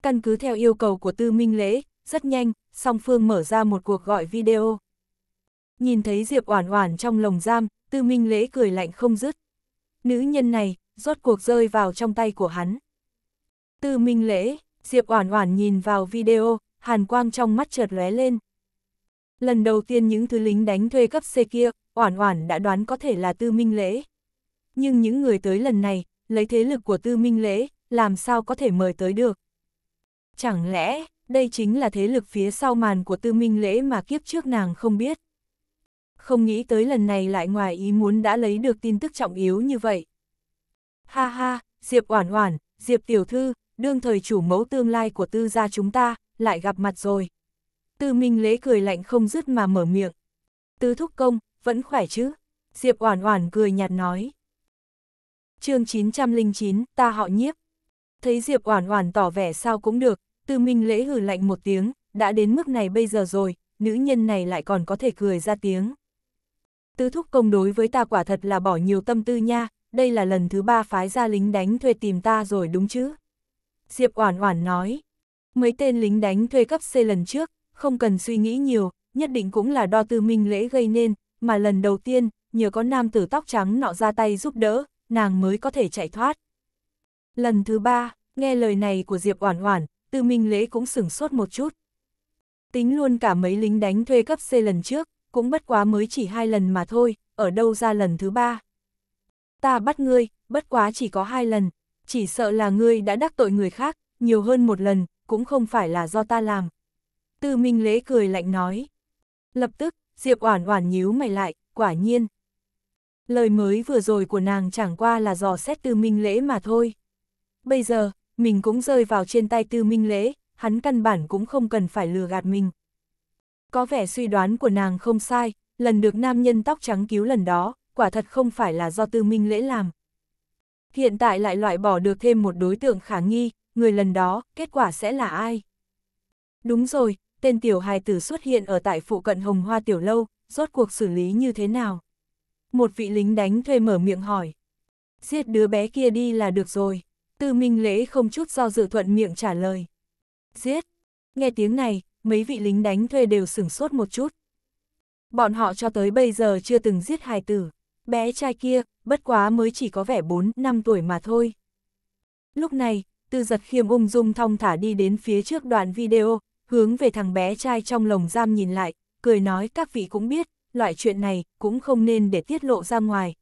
Speaker 1: Căn cứ theo yêu cầu của Tư Minh Lễ, rất nhanh, song phương mở ra một cuộc gọi video. Nhìn thấy Diệp Oản Oản trong lồng giam, Tư Minh Lễ cười lạnh không dứt. Nữ nhân này, rốt cuộc rơi vào trong tay của hắn. Tư Minh Lễ, Diệp Oản Oản nhìn vào video, hàn quang trong mắt chợt lóe lên. Lần đầu tiên những thứ lính đánh thuê cấp C kia, Oản Oản đã đoán có thể là Tư Minh Lễ. Nhưng những người tới lần này, lấy thế lực của Tư Minh Lễ, làm sao có thể mời tới được? Chẳng lẽ, đây chính là thế lực phía sau màn của Tư Minh Lễ mà kiếp trước nàng không biết? Không nghĩ tới lần này lại ngoài ý muốn đã lấy được tin tức trọng yếu như vậy. Ha ha, Diệp Oản Oản, Diệp tiểu thư, đương thời chủ mẫu tương lai của tư gia chúng ta, lại gặp mặt rồi. Tư Minh Lễ cười lạnh không dứt mà mở miệng. Tư thúc công, vẫn khỏe chứ? Diệp Oản Oản cười nhạt nói. Chương 909, ta họ Nhiếp. Thấy Diệp Oản Oản tỏ vẻ sao cũng được, Tư Minh Lễ hừ lạnh một tiếng, đã đến mức này bây giờ rồi, nữ nhân này lại còn có thể cười ra tiếng. Tư thúc công đối với ta quả thật là bỏ nhiều tâm tư nha, đây là lần thứ ba phái ra lính đánh thuê tìm ta rồi đúng chứ? Diệp Oản Oản nói, mấy tên lính đánh thuê cấp C lần trước, không cần suy nghĩ nhiều, nhất định cũng là đo tư minh lễ gây nên, mà lần đầu tiên, nhờ có nam tử tóc trắng nọ ra tay giúp đỡ, nàng mới có thể chạy thoát. Lần thứ ba, nghe lời này của Diệp Oản Oản, tư minh lễ cũng sửng sốt một chút. Tính luôn cả mấy lính đánh thuê cấp C lần trước, cũng bất quá mới chỉ hai lần mà thôi, ở đâu ra lần thứ ba ta bắt ngươi, bất quá chỉ có hai lần, chỉ sợ là ngươi đã đắc tội người khác, nhiều hơn một lần, cũng không phải là do ta làm. Tư Minh Lễ cười lạnh nói. Lập tức, Diệp Oản Oản nhíu mày lại, quả nhiên. Lời mới vừa rồi của nàng chẳng qua là dò xét Tư Minh Lễ mà thôi. Bây giờ, mình cũng rơi vào trên tay Tư Minh Lễ, hắn căn bản cũng không cần phải lừa gạt mình. Có vẻ suy đoán của nàng không sai, lần được nam nhân tóc trắng cứu lần đó, quả thật không phải là do tư minh lễ làm. Hiện tại lại loại bỏ được thêm một đối tượng khả nghi, người lần đó, kết quả sẽ là ai? Đúng rồi, tên tiểu hài tử xuất hiện ở tại phụ cận hồng hoa tiểu lâu, rốt cuộc xử lý như thế nào? Một vị lính đánh thuê mở miệng hỏi. Giết đứa bé kia đi là được rồi. Tư Minh Lễ không chút do dự thuận miệng trả lời. Giết! Nghe tiếng này, mấy vị lính đánh thuê đều sửng sốt một chút. Bọn họ cho tới bây giờ chưa từng giết hài tử. Bé trai kia, bất quá mới chỉ có vẻ 4, 5 tuổi mà thôi. Lúc này, tư giật khiêm ung dung thong thả đi đến phía trước đoạn video, hướng về thằng bé trai trong lồng giam nhìn lại, cười nói các vị cũng biết, loại chuyện này cũng không nên để tiết lộ ra ngoài.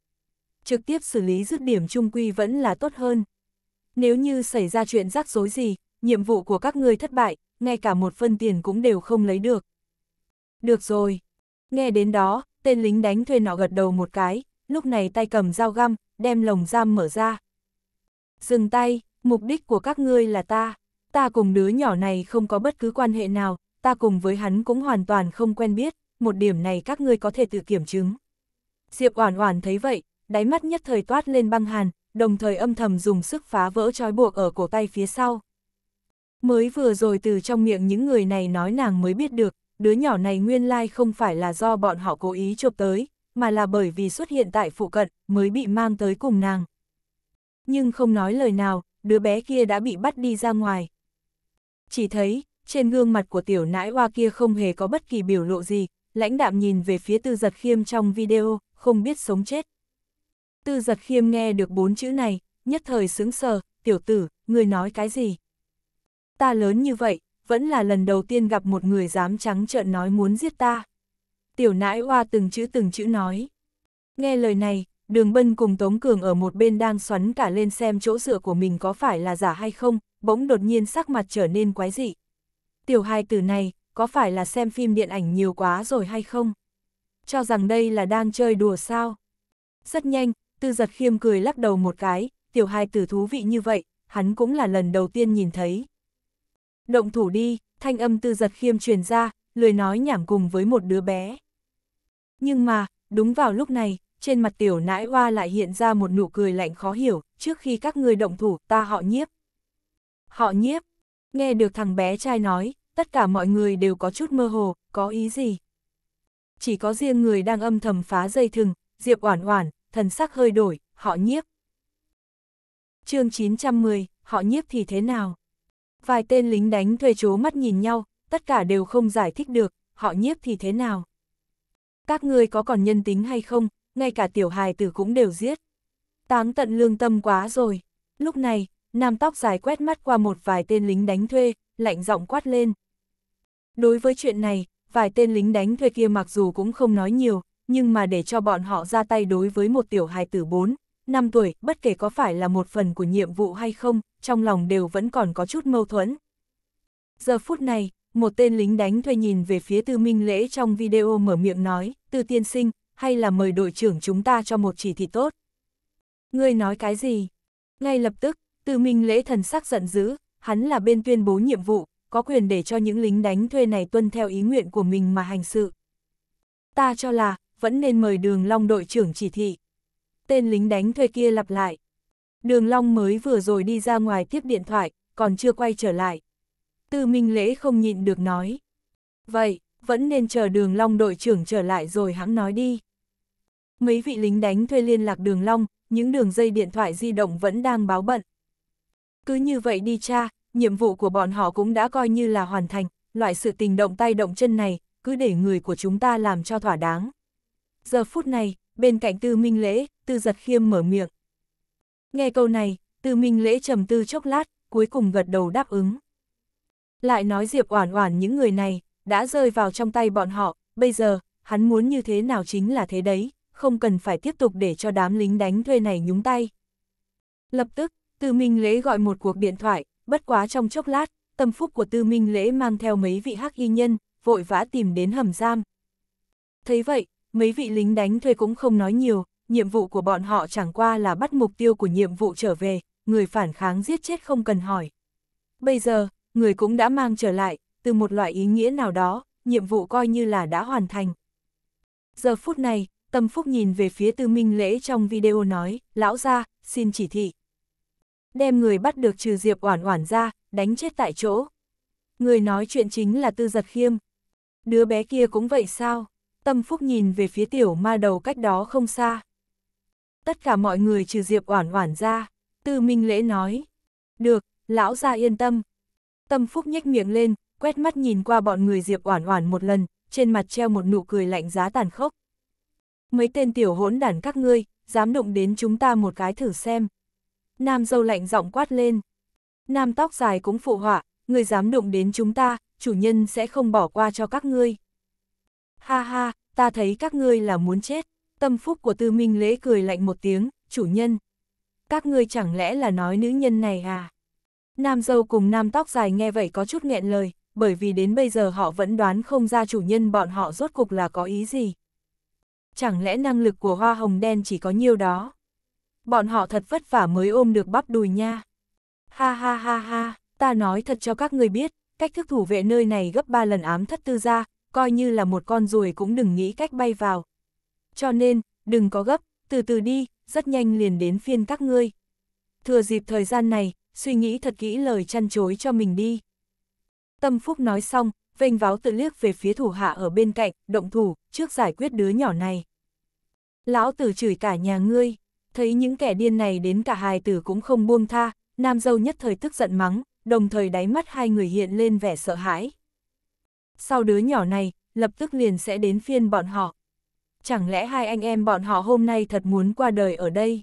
Speaker 1: Trực tiếp xử lý dứt điểm trung quy vẫn là tốt hơn. Nếu như xảy ra chuyện rắc rối gì, nhiệm vụ của các ngươi thất bại, ngay cả một phân tiền cũng đều không lấy được. Được rồi. Nghe đến đó, tên lính đánh thuê nọ gật đầu một cái, lúc này tay cầm dao găm, đem lồng giam mở ra. Dừng tay, mục đích của các ngươi là ta, ta cùng đứa nhỏ này không có bất cứ quan hệ nào, ta cùng với hắn cũng hoàn toàn không quen biết, một điểm này các ngươi có thể tự kiểm chứng. Diệp Oản Oản thấy vậy, đáy mắt nhất thời toát lên băng hàn, đồng thời âm thầm dùng sức phá vỡ trói buộc ở cổ tay phía sau. Mới vừa rồi từ trong miệng những người này nói nàng mới biết được, đứa nhỏ này nguyên lai không phải là do bọn họ cố ý chụp tới, mà là bởi vì xuất hiện tại phụ cận, mới bị mang tới cùng nàng. Nhưng không nói lời nào, đứa bé kia đã bị bắt đi ra ngoài. Chỉ thấy, trên gương mặt của tiểu nãi hoa kia không hề có bất kỳ biểu lộ gì, lãnh đạm nhìn về phía tư giật khiêm trong video, không biết sống chết. Tư giật khiêm nghe được bốn chữ này, nhất thời sững sờ, tiểu tử, người nói cái gì? Ta lớn như vậy, vẫn là lần đầu tiên gặp một người dám trắng trợn nói muốn giết ta tiểu nãi oa từng chữ từng chữ nói. Nghe lời này, đường bân cùng Tống Cường ở một bên đang xoắn cả lên xem chỗ dựa của mình có phải là giả hay không, bỗng đột nhiên sắc mặt trở nên quái dị. Tiểu hai từ này, có phải là xem phim điện ảnh nhiều quá rồi hay không? Cho rằng đây là đang chơi đùa sao? Rất nhanh, tư giật khiêm cười lắc đầu một cái, tiểu hai tử thú vị như vậy, hắn cũng là lần đầu tiên nhìn thấy. Động thủ đi, thanh âm tư giật khiêm truyền ra, lười nói nhảm cùng với một đứa bé. Nhưng mà, đúng vào lúc này, trên mặt tiểu nãi hoa lại hiện ra một nụ cười lạnh khó hiểu, trước khi các người động thủ, ta họ nhiếp. Họ nhiếp, nghe được thằng bé trai nói, tất cả mọi người đều có chút mơ hồ, có ý gì? Chỉ có riêng người đang âm thầm phá dây thừng, Diệp Oản Oản, thần sắc hơi đổi, họ nhiếp. Chương 910, họ nhiếp thì thế nào? Vài tên lính đánh thuê chố mắt nhìn nhau, tất cả đều không giải thích được, họ nhiếp thì thế nào? Các ngươi có còn nhân tính hay không, ngay cả tiểu hài tử cũng đều giết. Táng tận lương tâm quá rồi. Lúc này, nam tóc dài quét mắt qua một vài tên lính đánh thuê, lạnh giọng quát lên. Đối với chuyện này, vài tên lính đánh thuê kia mặc dù cũng không nói nhiều, nhưng mà để cho bọn họ ra tay đối với một tiểu hài tử 4, 5 tuổi, bất kể có phải là một phần của nhiệm vụ hay không, trong lòng đều vẫn còn có chút mâu thuẫn. Giờ phút này, một tên lính đánh thuê nhìn về phía Tư Minh Lễ trong video mở miệng nói, Tư Tiên Sinh, hay là mời đội trưởng chúng ta cho một chỉ thị tốt. Ngươi nói cái gì? Ngay lập tức, Tư Minh Lễ thần sắc giận dữ, hắn là bên tuyên bố nhiệm vụ, có quyền để cho những lính đánh thuê này tuân theo ý nguyện của mình mà hành sự. Ta cho là, vẫn nên mời đường long đội trưởng chỉ thị. Tên lính đánh thuê kia lặp lại. Đường long mới vừa rồi đi ra ngoài tiếp điện thoại, còn chưa quay trở lại. Tư Minh Lễ không nhịn được nói. Vậy, vẫn nên chờ đường long đội trưởng trở lại rồi hãng nói đi. Mấy vị lính đánh thuê liên lạc đường long, những đường dây điện thoại di động vẫn đang báo bận. Cứ như vậy đi cha, nhiệm vụ của bọn họ cũng đã coi như là hoàn thành, loại sự tình động tay động chân này, cứ để người của chúng ta làm cho thỏa đáng. Giờ phút này, bên cạnh Tư Minh Lễ, Tư Giật Khiêm mở miệng. Nghe câu này, Tư Minh Lễ trầm tư chốc lát, cuối cùng gật đầu đáp ứng. Lại nói Diệp Oản Oản những người này, đã rơi vào trong tay bọn họ, bây giờ, hắn muốn như thế nào chính là thế đấy, không cần phải tiếp tục để cho đám lính đánh thuê này nhúng tay. Lập tức, Tư Minh Lễ gọi một cuộc điện thoại, bất quá trong chốc lát, tâm phúc của Tư Minh Lễ mang theo mấy vị hắc y nhân, vội vã tìm đến hầm giam. Thấy vậy, mấy vị lính đánh thuê cũng không nói nhiều, nhiệm vụ của bọn họ chẳng qua là bắt mục tiêu của nhiệm vụ trở về, người phản kháng giết chết không cần hỏi. Bây giờ, người cũng đã mang trở lại, từ một loại ý nghĩa nào đó, nhiệm vụ coi như là đã hoàn thành. Giờ phút này, Tâm Phúc nhìn về phía Tư Minh Lễ trong video nói, lão ra, xin chỉ thị. Đem người bắt được trừ Diệp Oản Oản ra, đánh chết tại chỗ. Người nói chuyện chính là Tư Giật Khiêm. Đứa bé kia cũng vậy sao? Tâm Phúc nhìn về phía tiểu ma đầu cách đó không xa. Tất cả mọi người trừ Diệp Oản Oản ra, Tư Minh Lễ nói. Được, lão gia yên tâm, Tâm Phúc nhếch miệng lên, quét mắt nhìn qua bọn người Diệp Oản Oản một lần, trên mặt treo một nụ cười lạnh giá tàn khốc. Mấy tên tiểu hỗn đản các ngươi, dám động đến chúng ta một cái thử xem. Nam dâu lạnh giọng quát lên. Nam tóc dài cũng phụ họa, ngươi dám động đến chúng ta, chủ nhân sẽ không bỏ qua cho các ngươi. Ha ha, ta thấy các ngươi là muốn chết. Tâm phúc của Tư Minh Lễ cười lạnh một tiếng, chủ nhân. Các ngươi chẳng lẽ là nói nữ nhân này à? Nam dâu cùng nam tóc dài nghe vậy có chút nghẹn lời, bởi vì đến bây giờ họ vẫn đoán không ra chủ nhân bọn họ rốt cục là có ý gì. Chẳng lẽ năng lực của hoa hồng đen chỉ có nhiêu đó? Bọn họ thật vất vả mới ôm được bắp đùi nha. Ha ha ha ha, ta nói thật cho các người biết, cách thức thủ vệ nơi này gấp 3 lần ám thất tư ra, coi như là một con ruồi cũng đừng nghĩ cách bay vào. Cho nên, đừng có gấp, từ từ đi, rất nhanh liền đến phiên các ngươi. Thừa dịp thời gian này, suy nghĩ thật kỹ lời chăn chối cho mình đi. Tâm Phúc nói xong, vênh váo tự liếc về phía thủ hạ ở bên cạnh, động thủ, trước giải quyết đứa nhỏ này. Lão tử chửi cả nhà ngươi, thấy những kẻ điên này đến cả hài tử cũng không buông tha, nam dâu nhất thời tức giận mắng, đồng thời đáy mắt hai người hiện lên vẻ sợ hãi. Sau đứa nhỏ này, lập tức liền sẽ đến phiên bọn họ. Chẳng lẽ hai anh em bọn họ hôm nay thật muốn qua đời ở đây?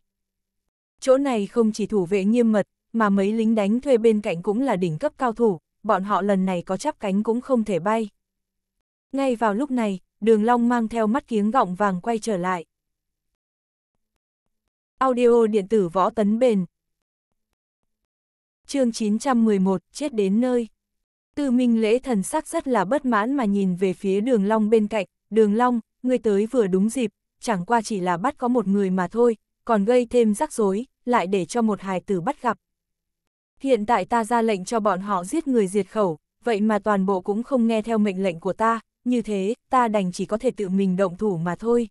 Speaker 1: Chỗ này không chỉ thủ vệ nghiêm mật, mà mấy lính đánh thuê bên cạnh cũng là đỉnh cấp cao thủ, bọn họ lần này có chắp cánh cũng không thể bay. Ngay vào lúc này, đường long mang theo mắt kiếng gọng vàng quay trở lại. Audio điện tử võ tấn bền chương 911, chết đến nơi. Tư Minh Lễ thần sắc rất là bất mãn mà nhìn về phía đường long bên cạnh, đường long, ngươi tới vừa đúng dịp, chẳng qua chỉ là bắt có một người mà thôi, còn gây thêm rắc rối, lại để cho một hài tử bắt gặp, hiện tại ta ra lệnh cho bọn họ giết người diệt khẩu, vậy mà toàn bộ cũng không nghe theo mệnh lệnh của ta, như thế, ta đành chỉ có thể tự mình động thủ mà thôi.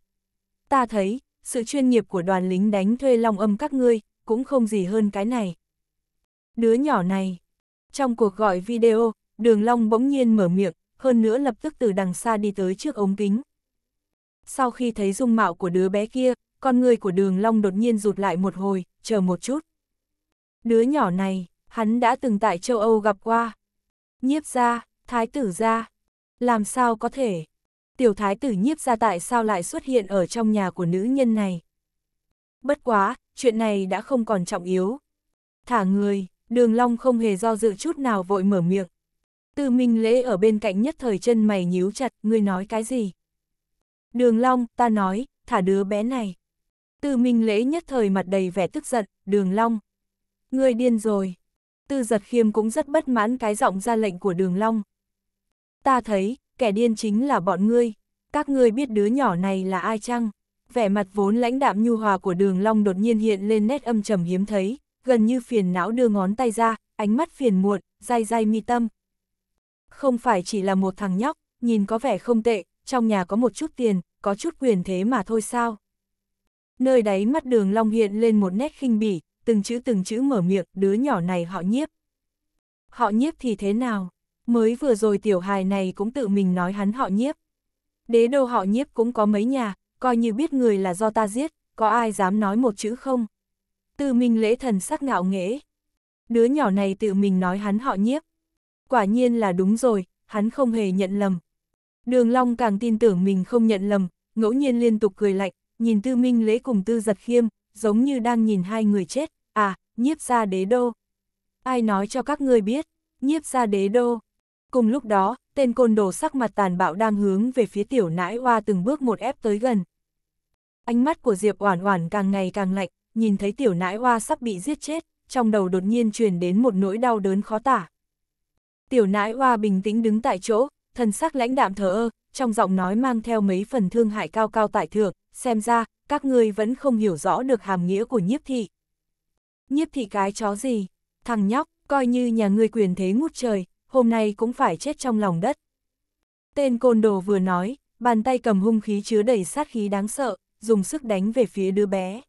Speaker 1: Ta thấy, sự chuyên nghiệp của đoàn lính đánh thuê long âm các ngươi, cũng không gì hơn cái này. Đứa nhỏ này, trong cuộc gọi video, đường long bỗng nhiên mở miệng, hơn nữa lập tức từ đằng xa đi tới trước ống kính. Sau khi thấy dung mạo của đứa bé kia, con người của đường long đột nhiên rụt lại một hồi, chờ một chút. Đứa nhỏ này, hắn đã từng tại châu Âu gặp qua. Nhiếp gia, thái tử gia, làm sao có thể? Tiểu thái tử nhiếp gia tại sao lại xuất hiện ở trong nhà của nữ nhân này? Bất quá, chuyện này đã không còn trọng yếu. Thả người, đường long không hề do dự chút nào vội mở miệng. từ Minh Lễ ở bên cạnh nhất thời chân mày nhíu chặt, ngươi nói cái gì? Đường Long, ta nói, thả đứa bé này. từ Minh Lễ nhất thời mặt đầy vẻ tức giận, Đường Long. Ngươi điên rồi. Tư giật khiêm cũng rất bất mãn cái giọng ra lệnh của đường long. Ta thấy, kẻ điên chính là bọn ngươi, các ngươi biết đứa nhỏ này là ai chăng? Vẻ mặt vốn lãnh đạm nhu hòa của đường long đột nhiên hiện lên nét âm trầm hiếm thấy, gần như phiền não đưa ngón tay ra, ánh mắt phiền muộn, dai dai mi tâm. Không phải chỉ là một thằng nhóc, nhìn có vẻ không tệ, trong nhà có một chút tiền, có chút quyền thế mà thôi sao. Nơi đáy mắt đường long hiện lên một nét khinh bỉ, từng chữ từng chữ mở miệng, đứa nhỏ này họ nhiếp. Họ nhiếp thì thế nào? Mới vừa rồi tiểu hài này cũng tự mình nói hắn họ nhiếp. Đế đô họ nhiếp cũng có mấy nhà, coi như biết người là do ta giết, có ai dám nói một chữ không? Từ mình lễ thần sắc ngạo nghễ. Đứa nhỏ này tự mình nói hắn họ nhiếp. Quả nhiên là đúng rồi, hắn không hề nhận lầm. Đường Long càng tin tưởng mình không nhận lầm, ngẫu nhiên liên tục cười lạnh, nhìn Tư Minh Lễ cùng Tư Giật Khiêm, giống như đang nhìn hai người chết. À, nhiếp gia đế đô. Ai nói cho các ngươi biết, nhiếp gia đế đô. Cùng lúc đó, tên côn đồ sắc mặt tàn bạo đang hướng về phía tiểu nãi hoa từng bước một ép tới gần. Ánh mắt của Diệp Oản Oản càng ngày càng lạnh, nhìn thấy tiểu nãi hoa sắp bị giết chết, trong đầu đột nhiên truyền đến một nỗi đau đớn khó tả. Tiểu nãi hoa bình tĩnh đứng tại chỗ, thần sắc lãnh đạm thờ ơ, trong giọng nói mang theo mấy phần thương hại cao cao tại thượng, xem ra, các ngươi vẫn không hiểu rõ được hàm nghĩa của nhiếp thị nhiếp thị cái chó gì, thằng nhóc, coi như nhà ngươi quyền thế ngút trời, hôm nay cũng phải chết trong lòng đất. Tên côn đồ vừa nói, bàn tay cầm hung khí chứa đầy sát khí đáng sợ, dùng sức đánh về phía đứa bé.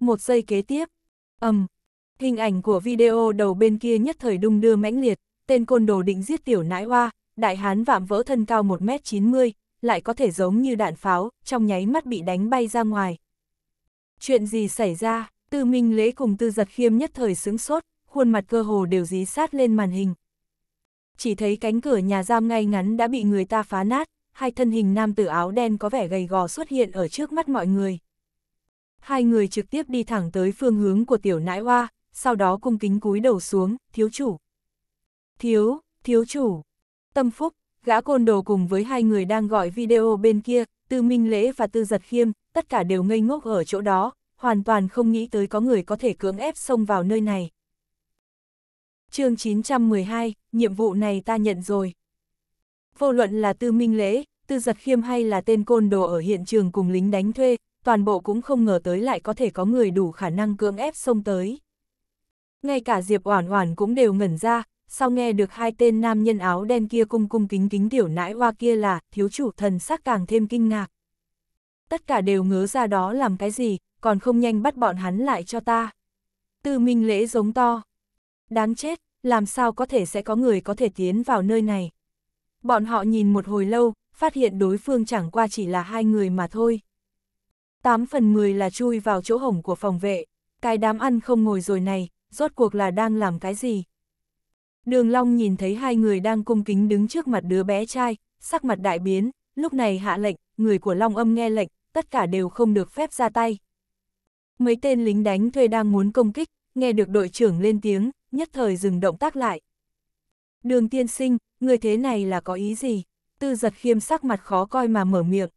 Speaker 1: Một giây kế tiếp, ầm, um, hình ảnh của video đầu bên kia nhất thời đung đưa mãnh liệt, tên côn đồ định giết tiểu nãi hoa, đại hán vạm vỡ thân cao 1m90, lại có thể giống như đạn pháo, trong nháy mắt bị đánh bay ra ngoài. Chuyện gì xảy ra? Tư Minh Lễ cùng Tư Giật Khiêm nhất thời sướng sốt, khuôn mặt cơ hồ đều dí sát lên màn hình. Chỉ thấy cánh cửa nhà giam ngay ngắn đã bị người ta phá nát, hai thân hình nam tử áo đen có vẻ gầy gò xuất hiện ở trước mắt mọi người. Hai người trực tiếp đi thẳng tới phương hướng của tiểu nãi hoa, sau đó cung kính cúi đầu xuống, thiếu chủ. Thiếu, thiếu chủ. Tâm Phúc, gã côn đồ cùng với hai người đang gọi video bên kia, Tư Minh Lễ và Tư Giật Khiêm, tất cả đều ngây ngốc ở chỗ đó, hoàn toàn không nghĩ tới có người có thể cưỡng ép xông vào nơi này. chương 912, nhiệm vụ này ta nhận rồi. Vô luận là Tư Minh Lễ, Tư Giật Khiêm hay là tên côn đồ ở hiện trường cùng lính đánh thuê, toàn bộ cũng không ngờ tới lại có thể có người đủ khả năng cưỡng ép xông tới. Ngay cả Diệp Oản Oản cũng đều ngẩn ra, sau nghe được hai tên nam nhân áo đen kia cung cung kính kính tiểu nãi hoa kia là, thiếu chủ thần sắc càng thêm kinh ngạc. Tất cả đều ngớ ra đó làm cái gì, còn không nhanh bắt bọn hắn lại cho ta. Tư Minh Lễ giống to. Đáng chết, làm sao có thể sẽ có người có thể tiến vào nơi này. Bọn họ nhìn một hồi lâu, phát hiện đối phương chẳng qua chỉ là hai người mà thôi. tám phần mười là chui vào chỗ hổng của phòng vệ, cái đám ăn không ngồi rồi này, rốt cuộc là đang làm cái gì. Đường Long nhìn thấy hai người đang cung kính đứng trước mặt đứa bé trai, sắc mặt đại biến, lúc này hạ lệnh, người của Long âm nghe lệnh, tất cả đều không được phép ra tay, Mấy tên lính đánh thuê đang muốn công kích, nghe được đội trưởng lên tiếng, nhất thời dừng động tác lại. Đường tiên sinh, người thế này là có ý gì? Tư giật khiêm sắc mặt khó coi mà mở miệng.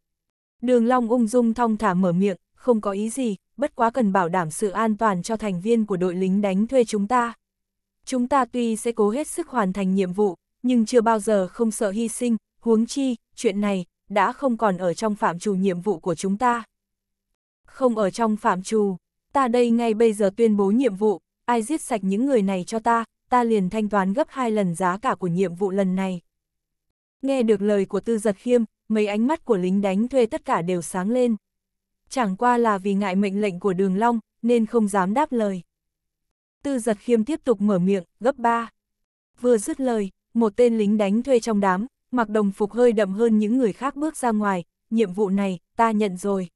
Speaker 1: Đường Long ung dung thong thả mở miệng, không có ý gì, bất quá cần bảo đảm sự an toàn cho thành viên của đội lính đánh thuê chúng ta. Chúng ta tuy sẽ cố hết sức hoàn thành nhiệm vụ, nhưng chưa bao giờ không sợ hy sinh, huống chi, chuyện này, đã không còn ở trong phạm trù nhiệm vụ của chúng ta không ở trong phạm trù. Ta đây ngay bây giờ tuyên bố nhiệm vụ, ai giết sạch những người này cho ta, ta liền thanh toán gấp hai lần giá cả của nhiệm vụ lần này. Nghe được lời của tư giật khiêm, mấy ánh mắt của lính đánh thuê tất cả đều sáng lên. Chẳng qua là vì ngại mệnh lệnh của đường long, nên không dám đáp lời. Tư giật khiêm tiếp tục mở miệng, gấp ba. Vừa dứt lời, một tên lính đánh thuê trong đám, mặc đồng phục hơi đậm hơn những người khác bước ra ngoài, nhiệm vụ này, ta nhận rồi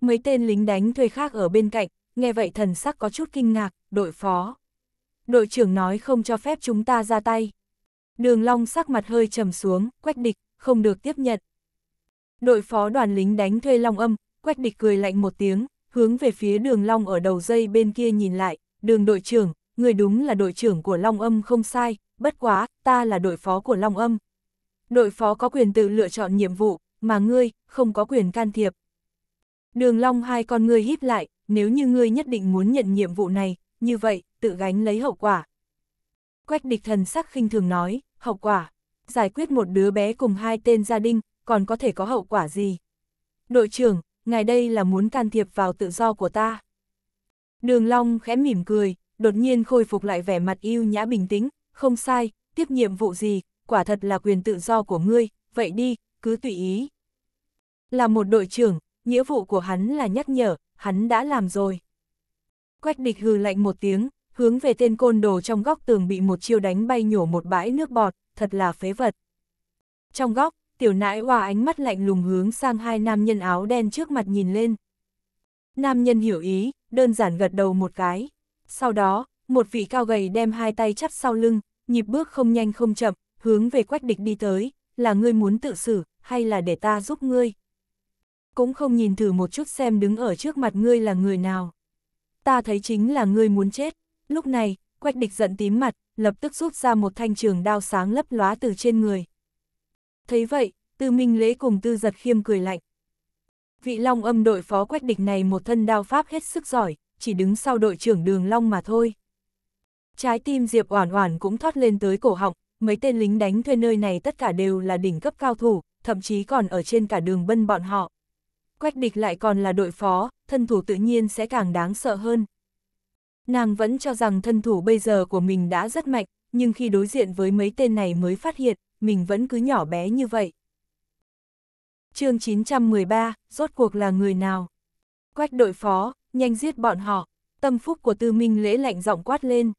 Speaker 1: mấy tên lính đánh thuê khác ở bên cạnh, nghe vậy thần sắc có chút kinh ngạc, đội phó. Đội trưởng nói không cho phép chúng ta ra tay. Đường Long sắc mặt hơi trầm xuống, quách địch, không được tiếp nhận. Đội phó đoàn lính đánh thuê Long âm, quách địch cười lạnh một tiếng, hướng về phía đường Long ở đầu dây bên kia nhìn lại, đường đội trưởng, người đúng là đội trưởng của Long âm không sai, bất quá, ta là đội phó của Long âm. Đội phó có quyền tự lựa chọn nhiệm vụ, mà ngươi, không có quyền can thiệp, Đường Long hai con ngươi híp lại, nếu như ngươi nhất định muốn nhận nhiệm vụ này, như vậy, tự gánh lấy hậu quả. Quách địch thần sắc khinh thường nói, hậu quả, giải quyết một đứa bé cùng hai tên gia đình, còn có thể có hậu quả gì? Đội trưởng, ngài đây là muốn can thiệp vào tự do của ta. Đường Long khẽ mỉm cười, đột nhiên khôi phục lại vẻ mặt yêu nhã bình tĩnh, không sai, tiếp nhiệm vụ gì, quả thật là quyền tự do của ngươi, vậy đi, cứ tùy ý. Là một đội trưởng, nghĩa vụ của hắn là nhắc nhở, hắn đã làm rồi. Quách địch hừ lạnh một tiếng, hướng về tên côn đồ trong góc tường bị một chiêu đánh bay nhổ một bãi nước bọt, thật là phế vật. Trong góc, tiểu nãi hòa ánh mắt lạnh lùng hướng sang hai nam nhân áo đen trước mặt nhìn lên. Nam nhân hiểu ý, đơn giản gật đầu một cái. Sau đó, một vị cao gầy đem hai tay chắp sau lưng, nhịp bước không nhanh không chậm, hướng về quách địch đi tới, là ngươi muốn tự xử, hay là để ta giúp ngươi cũng không nhìn thử một chút xem đứng ở trước mặt ngươi là người nào. Ta thấy chính là ngươi muốn chết. Lúc này, quách địch giận tím mặt, lập tức rút ra một thanh trường đao sáng lấp lóa từ trên người. Thấy vậy, tư minh lễ cùng tư giật khiêm cười lạnh. Vị long âm đội phó quách địch này một thân đao pháp hết sức giỏi, chỉ đứng sau đội trưởng đường long mà thôi. Trái tim Diệp Oản Oản cũng thoát lên tới cổ họng, mấy tên lính đánh thuê nơi này tất cả đều là đỉnh cấp cao thủ, thậm chí còn ở trên cả đường bân bọn họ quách địch lại còn là đội phó, thân thủ tự nhiên sẽ càng đáng sợ hơn. Nàng vẫn cho rằng thân thủ bây giờ của mình đã rất mạnh, nhưng khi đối diện với mấy tên này mới phát hiện, mình vẫn cứ nhỏ bé như vậy. chương 913, rốt cuộc là người nào? Quách đội phó, nhanh giết bọn họ, tâm phúc của tư minh lễ lạnh giọng quát lên.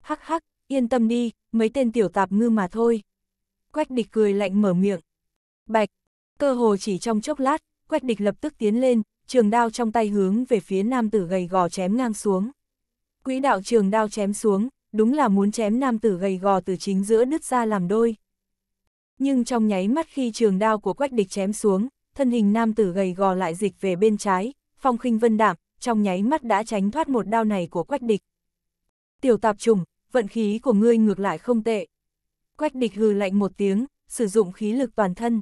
Speaker 1: Hắc hắc, yên tâm đi, mấy tên tiểu tạp ngư mà thôi. Quách địch cười lạnh mở miệng. Bạch, cơ hồ chỉ trong chốc lát, Quách địch lập tức tiến lên, trường đao trong tay hướng về phía nam tử gầy gò chém ngang xuống. Quỹ đạo trường đao chém xuống, đúng là muốn chém nam tử gầy gò từ chính giữa đứt ra làm đôi. Nhưng trong nháy mắt khi trường đao của quách địch chém xuống, thân hình nam tử gầy gò lại dịch về bên trái, phong khinh vân đạm, trong nháy mắt đã tránh thoát một đao này của quách địch. Tiểu tạp trùng, vận khí của ngươi ngược lại không tệ. Quách địch hừ lạnh một tiếng, sử dụng khí lực toàn thân.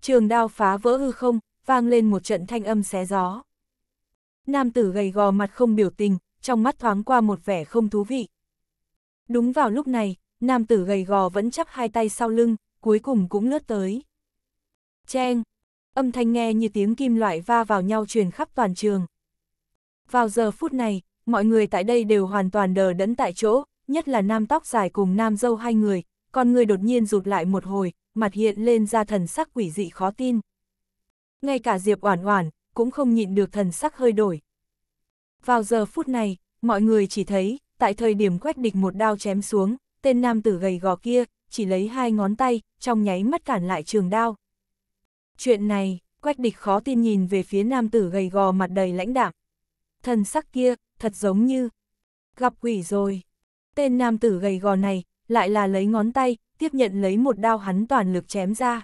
Speaker 1: Trường đao phá vỡ hư không, vang lên một trận thanh âm xé gió. Nam tử gầy gò mặt không biểu tình, trong mắt thoáng qua một vẻ không thú vị. Đúng vào lúc này, nam tử gầy gò vẫn chắp hai tay sau lưng, cuối cùng cũng lướt tới. Cheng! Âm thanh nghe như tiếng kim loại va vào nhau truyền khắp toàn trường. Vào giờ phút này, mọi người tại đây đều hoàn toàn đờ đẫn tại chỗ, nhất là nam tóc dài cùng nam dâu hai người, con người đột nhiên rụt lại một hồi, mặt hiện lên ra thần sắc quỷ dị khó tin ngay cả Diệp Oản Oản cũng không nhịn được thần sắc hơi đổi. Vào giờ phút này, mọi người chỉ thấy, tại thời điểm quách địch một đao chém xuống, tên nam tử gầy gò kia, chỉ lấy hai ngón tay, trong nháy mắt cản lại trường đao. Chuyện này, quách địch khó tin nhìn về phía nam tử gầy gò mặt đầy lãnh đạm. Thần sắc kia, thật giống như, gặp quỷ rồi. Tên nam tử gầy gò này, lại là lấy ngón tay, tiếp nhận lấy một đao hắn toàn lực chém ra.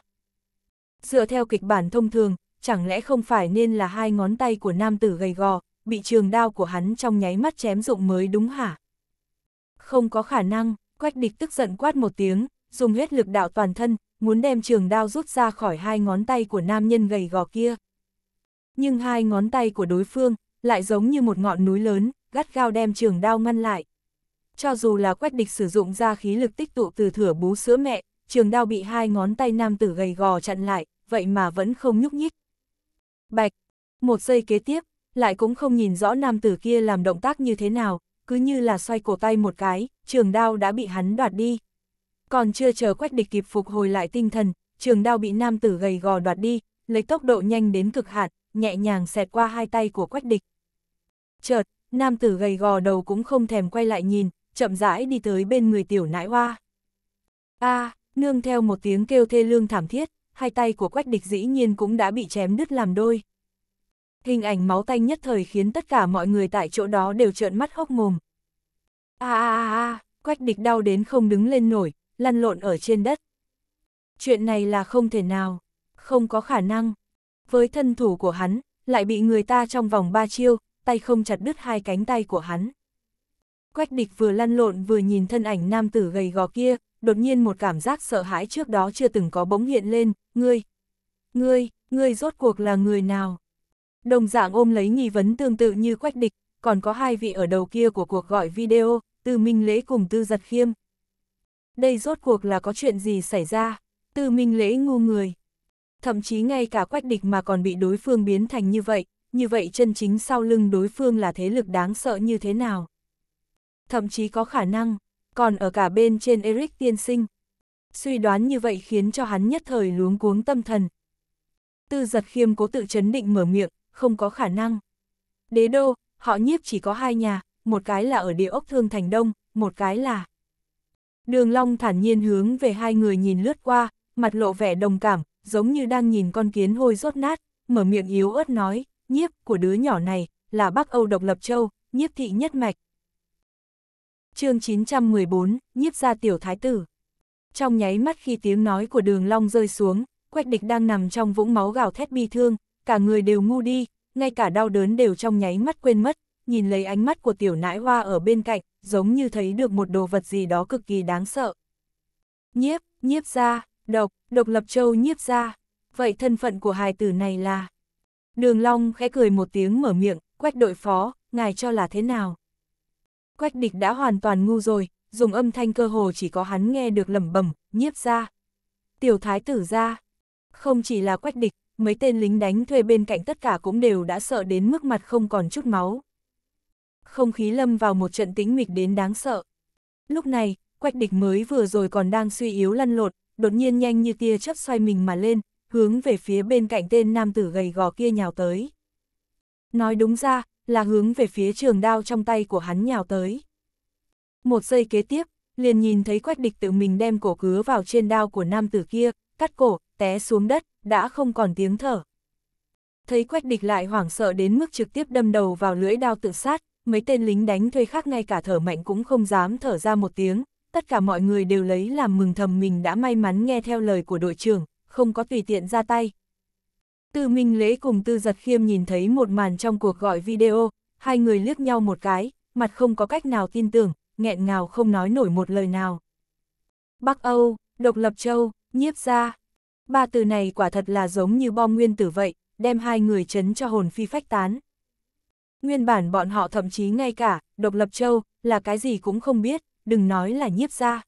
Speaker 1: Dựa theo kịch bản thông thường, chẳng lẽ không phải nên là hai ngón tay của nam tử gầy gò, bị trường đao của hắn trong nháy mắt chém rụng mới đúng hả? Không có khả năng, quách địch tức giận quát một tiếng, dùng hết lực đạo toàn thân, muốn đem trường đao rút ra khỏi hai ngón tay của nam nhân gầy gò kia. Nhưng hai ngón tay của đối phương lại giống như một ngọn núi lớn, gắt gao đem trường đao ngăn lại. Cho dù là quách địch sử dụng ra khí lực tích tụ từ thửa bú sữa mẹ, trường đao bị hai ngón tay nam tử gầy gò chặn lại, vậy mà vẫn không nhúc nhích. Bạch, một giây kế tiếp, lại cũng không nhìn rõ nam tử kia làm động tác như thế nào, cứ như là xoay cổ tay một cái, trường đao đã bị hắn đoạt đi. Còn chưa chờ quách địch kịp phục hồi lại tinh thần, trường đao bị nam tử gầy gò đoạt đi, lấy tốc độ nhanh đến cực hạn, nhẹ nhàng xẹt qua hai tay của quách địch. Chợt, nam tử gầy gò đầu cũng không thèm quay lại nhìn, chậm rãi đi tới bên người tiểu nãi hoa. a à, nương theo một tiếng kêu thê lương thảm thiết, hai tay của quách địch dĩ nhiên cũng đã bị chém đứt làm đôi. Hình ảnh máu tanh nhất thời khiến tất cả mọi người tại chỗ đó đều trợn mắt hốc mồm. a a a quách địch đau đến không đứng lên nổi, lăn lộn ở trên đất. Chuyện này là không thể nào, không có khả năng. Với thân thủ của hắn, lại bị người ta trong vòng ba chiêu, tay không chặt đứt hai cánh tay của hắn. Quách địch vừa lăn lộn vừa nhìn thân ảnh nam tử gầy gò kia, đột nhiên một cảm giác sợ hãi trước đó chưa từng có bỗng hiện lên, Ngươi, ngươi, ngươi rốt cuộc là người nào? Đồng dạng ôm lấy nghi vấn tương tự như quách địch, còn có hai vị ở đầu kia của cuộc gọi video, Tư Minh Lễ cùng Tư Giật Khiêm. Đây rốt cuộc là có chuyện gì xảy ra? Tư Minh Lễ ngu người. Thậm chí ngay cả quách địch mà còn bị đối phương biến thành như vậy, như vậy chân chính sau lưng đối phương là thế lực đáng sợ như thế nào? Thậm chí có khả năng, còn ở cả bên trên Eric tiên sinh, suy đoán như vậy khiến cho hắn nhất thời luống cuống tâm thần. Tư giật khiêm cố tự chấn định mở miệng, không có khả năng. Đế đô, họ nhiếp chỉ có hai nhà, một cái là ở địa ốc Thương Thành Đông, một cái là... Đường Long thản nhiên hướng về hai người nhìn lướt qua, mặt lộ vẻ đồng cảm, giống như đang nhìn con kiến hôi rốt nát, mở miệng yếu ớt nói, nhiếp của đứa nhỏ này là Bắc Âu độc lập châu, nhiếp thị nhất mạch. chương 914, nhiếp gia tiểu thái tử. Trong nháy mắt khi tiếng nói của đường long rơi xuống, quách địch đang nằm trong vũng máu gào thét bi thương, cả người đều ngu đi, ngay cả đau đớn đều trong nháy mắt quên mất, nhìn lấy ánh mắt của tiểu nãi hoa ở bên cạnh, giống như thấy được một đồ vật gì đó cực kỳ đáng sợ. Nhiếp, nhiếp ra, độc, độc lập châu nhiếp ra, vậy thân phận của hài tử này là... Đường Long khẽ cười một tiếng mở miệng, quách đội phó, ngài cho là thế nào? Quách địch đã hoàn toàn ngu rồi, dùng âm thanh cơ hồ chỉ có hắn nghe được lẩm bẩm, nhiếp ra. Tiểu thái tử ra. Không chỉ là quách địch, mấy tên lính đánh thuê bên cạnh tất cả cũng đều đã sợ đến mức mặt không còn chút máu. Không khí lâm vào một trận tính mịch đến đáng sợ. Lúc này, quách địch mới vừa rồi còn đang suy yếu lăn lộn đột nhiên nhanh như tia chớp xoay mình mà lên, hướng về phía bên cạnh tên nam tử gầy gò kia nhào tới. Nói đúng ra, là hướng về phía trường đao trong tay của hắn nhào tới. Một giây kế tiếp, liền nhìn thấy quách địch tự mình đem cổ cứa vào trên đao của nam tử kia, cắt cổ, té xuống đất, đã không còn tiếng thở. Thấy quách địch lại hoảng sợ đến mức trực tiếp đâm đầu vào lưỡi đao tự sát, mấy tên lính đánh thuê khác ngay cả thở mạnh cũng không dám thở ra một tiếng, tất cả mọi người đều lấy làm mừng thầm mình đã may mắn nghe theo lời của đội trưởng, không có tùy tiện ra tay. Tư Minh Lễ cùng Tư Giật Khiêm nhìn thấy một màn trong cuộc gọi video, hai người liếc nhau một cái, mặt không có cách nào tin tưởng, nghẹn ngào không nói nổi một lời nào. Bắc Âu, độc lập châu, nhiếp gia. Ba từ này quả thật là giống như bom nguyên tử vậy, đem hai người chấn cho hồn phi phách tán. Nguyên bản bọn họ thậm chí ngay cả, độc lập châu, là cái gì cũng không biết, đừng nói là nhiếp gia.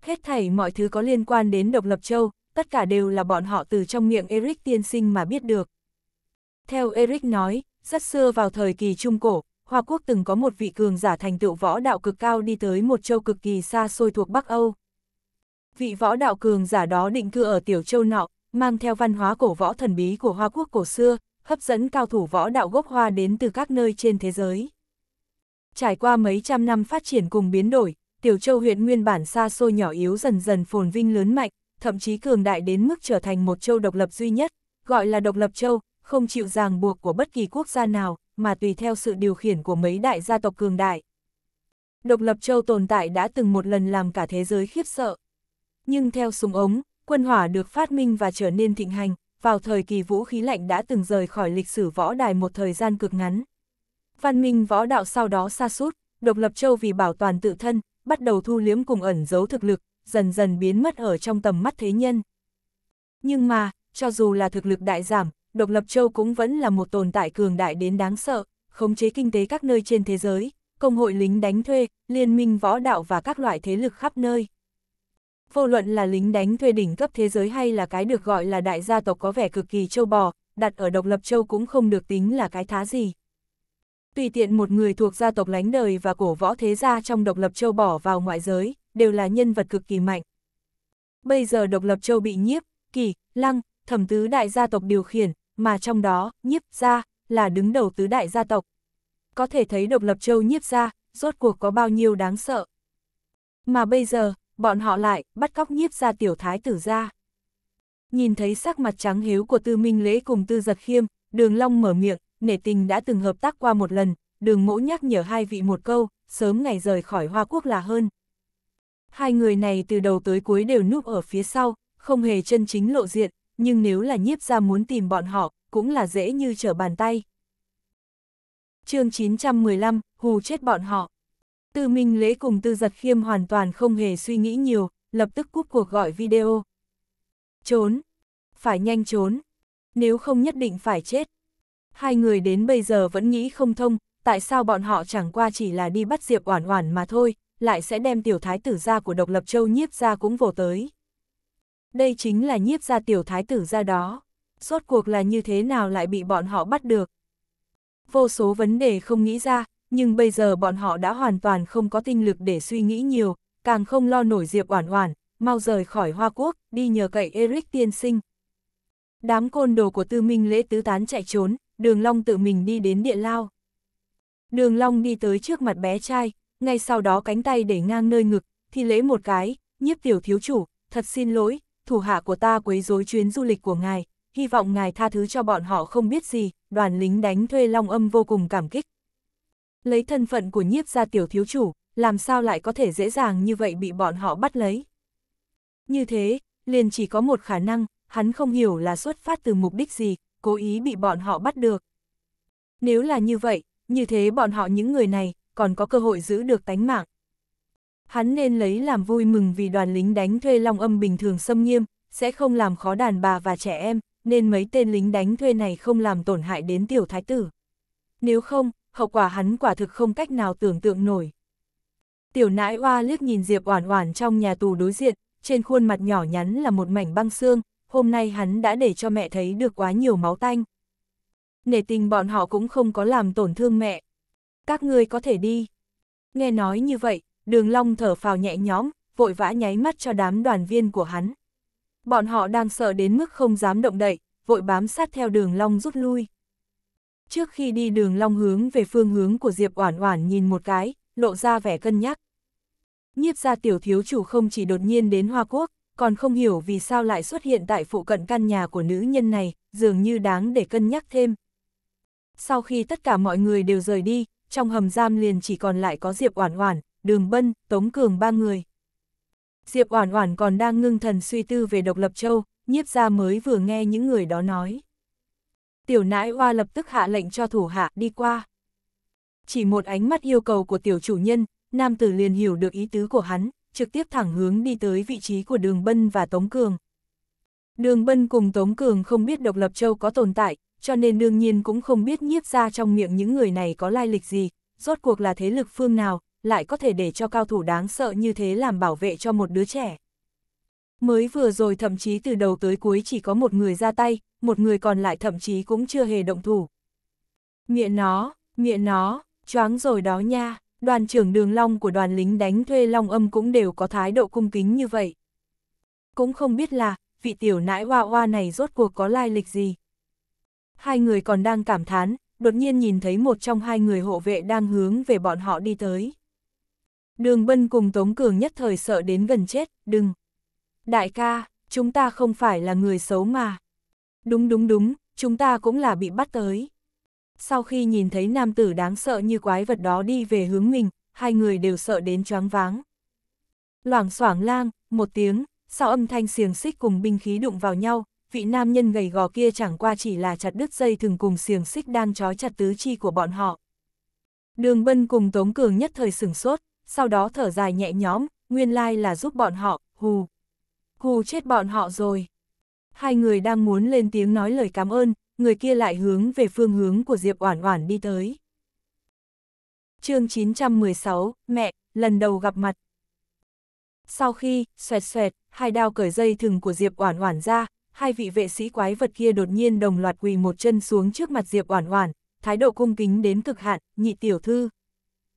Speaker 1: Hết thảy mọi thứ có liên quan đến độc lập châu, tất cả đều là bọn họ từ trong miệng Eric tiên sinh mà biết được. Theo Eric nói, rất xưa vào thời kỳ Trung Cổ, Hoa Quốc từng có một vị cường giả thành tựu võ đạo cực cao đi tới một châu cực kỳ xa xôi thuộc Bắc Âu. Vị võ đạo cường giả đó định cư ở tiểu châu nọ, mang theo văn hóa cổ võ thần bí của Hoa Quốc cổ xưa, hấp dẫn cao thủ võ đạo gốc hoa đến từ các nơi trên thế giới. Trải qua mấy trăm năm phát triển cùng biến đổi, Tiểu Châu huyện nguyên bản xa xôi nhỏ yếu dần dần phồn vinh lớn mạnh, thậm chí cường đại đến mức trở thành một châu độc lập duy nhất, gọi là độc lập châu, không chịu ràng buộc của bất kỳ quốc gia nào, mà tùy theo sự điều khiển của mấy đại gia tộc cường đại. Độc lập châu tồn tại đã từng một lần làm cả thế giới khiếp sợ. Nhưng theo súng ống, quân hỏa được phát minh và trở nên thịnh hành, vào thời kỳ vũ khí lạnh đã từng rời khỏi lịch sử võ đài một thời gian cực ngắn. Văn minh võ đạo sau đó xa sút độc lập châu vì bảo toàn tự thân, bắt đầu thu liếm cùng ẩn giấu thực lực, dần dần biến mất ở trong tầm mắt thế nhân. Nhưng mà, cho dù là thực lực đại giảm, Độc lập châu cũng vẫn là một tồn tại cường đại đến đáng sợ, khống chế kinh tế các nơi trên thế giới, công hội lính đánh thuê, liên minh võ đạo và các loại thế lực khắp nơi. Vô luận là lính đánh thuê đỉnh cấp thế giới hay là cái được gọi là đại gia tộc có vẻ cực kỳ châu bò, đặt ở độc lập châu cũng không được tính là cái thá gì. Tùy tiện một người thuộc gia tộc lánh đời và cổ võ thế gia trong độc lập châu bỏ vào ngoại giới, đều là nhân vật cực kỳ mạnh. Bây giờ độc lập châu bị nhiếp, kỳ, lăng, thẩm tứ đại gia tộc điều khiển, mà trong đó, nhiếp gia là đứng đầu tứ đại gia tộc. Có thể thấy độc lập châu nhiếp gia, rốt cuộc có bao nhiêu đáng sợ. Mà bây giờ, bọn họ lại bắt cóc nhiếp gia tiểu thái tử gia. Nhìn thấy sắc mặt trắng hiếu của tư minh lễ cùng tư giật khiêm, đường long mở miệng, nể tình đã từng hợp tác qua một lần, đường mẫu nhắc nhở hai vị một câu, sớm ngày rời khỏi Hoa Quốc là hơn. Hai người này từ đầu tới cuối đều núp ở phía sau, không hề chân chính lộ diện, nhưng nếu là nhiếp ra muốn tìm bọn họ, cũng là dễ như trở bàn tay. chương 915, hù chết bọn họ. Tư Minh Lễ cùng Tư Giật Khiêm hoàn toàn không hề suy nghĩ nhiều, lập tức cúp cuộc gọi video. Trốn, phải nhanh trốn, nếu không nhất định phải chết. Hai người đến bây giờ vẫn nghĩ không thông, tại sao bọn họ chẳng qua chỉ là đi bắt Diệp Oản Oản mà thôi, lại sẽ đem tiểu thái tử gia của Độc Lập Châu nhiếp ra cũng vồ tới đây chính là nhiếp gia tiểu thái tử ra đó. Rốt cuộc là như thế nào lại bị bọn họ bắt được? Vô số vấn đề không nghĩ ra, nhưng bây giờ bọn họ đã hoàn toàn không có tinh lực để suy nghĩ nhiều, càng không lo nổi Diệp Oản Oản, mau rời khỏi Hoa Quốc, đi nhờ cậy Eric tiên sinh. Đám côn đồ của Tư Minh Lễ tứ tán chạy trốn, Đường Long tự mình đi đến địa lao. Đường Long đi tới trước mặt bé trai, ngay sau đó cánh tay để ngang nơi ngực, thì lễ một cái, nhiếp tiểu thiếu chủ, thật xin lỗi, thủ hạ của ta quấy rối chuyến du lịch của ngài, hy vọng ngài tha thứ cho bọn họ không biết gì, đoàn lính đánh thuê long âm vô cùng cảm kích. Lấy thân phận của nhiếp ra tiểu thiếu chủ, làm sao lại có thể dễ dàng như vậy bị bọn họ bắt lấy. Như thế, liền chỉ có một khả năng, hắn không hiểu là xuất phát từ mục đích gì, cố ý bị bọn họ bắt được. Nếu là như vậy, như thế bọn họ những người này còn có cơ hội giữ được tánh mạng hắn nên lấy làm vui mừng vì đoàn lính đánh thuê Long Âm bình thường xâm nghiêm, sẽ không làm khó đàn bà và trẻ em, nên mấy tên lính đánh thuê này không làm tổn hại đến tiểu thái tử. Nếu không, hậu quả hắn quả thực không cách nào tưởng tượng nổi. Tiểu nãi oa liếc nhìn Diệp Oản Oản trong nhà tù đối diện, trên khuôn mặt nhỏ nhắn là một mảnh băng xương, hôm nay hắn đã để cho mẹ thấy được quá nhiều máu tanh. Nể tình bọn họ cũng không có làm tổn thương mẹ. Các ngươi có thể đi. Nghe nói như vậy, đường long thở phào nhẹ nhõm, vội vã nháy mắt cho đám đoàn viên của hắn. Bọn họ đang sợ đến mức không dám động đậy, vội bám sát theo đường long rút lui. Trước khi đi đường long hướng về phương hướng của Diệp Oản Oản nhìn một cái, lộ ra vẻ cân nhắc. Nhiếp gia tiểu thiếu chủ không chỉ đột nhiên đến Hoa Quốc, còn không hiểu vì sao lại xuất hiện tại phụ cận căn nhà của nữ nhân này, dường như đáng để cân nhắc thêm. Sau khi tất cả mọi người đều rời đi, trong hầm giam liền chỉ còn lại có Diệp Oản Oản, Đường Bân, Tống Cường ba người. Diệp Oản Oản còn đang ngưng thần suy tư về Độc Lập Châu, nhiếp gia mới vừa nghe những người đó nói. Tiểu nãi oa lập tức hạ lệnh cho thủ hạ đi qua. Chỉ một ánh mắt yêu cầu của tiểu chủ nhân, nam tử liền hiểu được ý tứ của hắn, trực tiếp thẳng hướng đi tới vị trí của Đường Bân và Tống Cường. Đường Bân cùng Tống Cường không biết Độc Lập Châu có tồn tại, cho nên đương nhiên cũng không biết nhiếp ra trong miệng những người này có lai lịch gì, rốt cuộc là thế lực phương nào, lại có thể để cho cao thủ đáng sợ như thế làm bảo vệ cho một đứa trẻ. Mới vừa rồi thậm chí từ đầu tới cuối chỉ có một người ra tay, một người còn lại thậm chí cũng chưa hề động thủ. Miệng nó, miệng nó, choáng rồi đó nha, đoàn trưởng đường long của đoàn lính đánh thuê long âm cũng đều có thái độ cung kính như vậy. Cũng không biết là, vị tiểu nãi hoa hoa này rốt cuộc có lai lịch gì. Hai người còn đang cảm thán, đột nhiên nhìn thấy một trong hai người hộ vệ đang hướng về bọn họ đi tới. Đường Bân cùng Tống Cường nhất thời sợ đến gần chết, đừng. Đại ca, chúng ta không phải là người xấu mà. Đúng đúng đúng, chúng ta cũng là bị bắt tới. Sau khi nhìn thấy nam tử đáng sợ như quái vật đó đi về hướng mình, hai người đều sợ đến choáng váng. Loảng xoảng lang, một tiếng, sau âm thanh xiềng xích cùng binh khí đụng vào nhau, vị nam nhân gầy gò kia chẳng qua chỉ là chặt đứt dây thừng cùng xiềng xích đang trói chặt tứ chi của bọn họ. Đường Bân cùng Tống Cường nhất thời sửng sốt, sau đó thở dài nhẹ nhõm, nguyên lai là giúp bọn họ, hù. Hù chết bọn họ rồi. Hai người đang muốn lên tiếng nói lời cảm ơn, người kia lại hướng về phương hướng của Diệp Oản Oản đi tới. Chương 916, mẹ, lần đầu gặp mặt. Sau khi, xoẹt xoẹt, hai đao cởi dây thừng của Diệp Oản Oản ra, hai vị vệ sĩ quái vật kia đột nhiên đồng loạt quỳ một chân xuống trước mặt Diệp Oản Oản, thái độ cung kính đến cực hạn, nhị tiểu thư.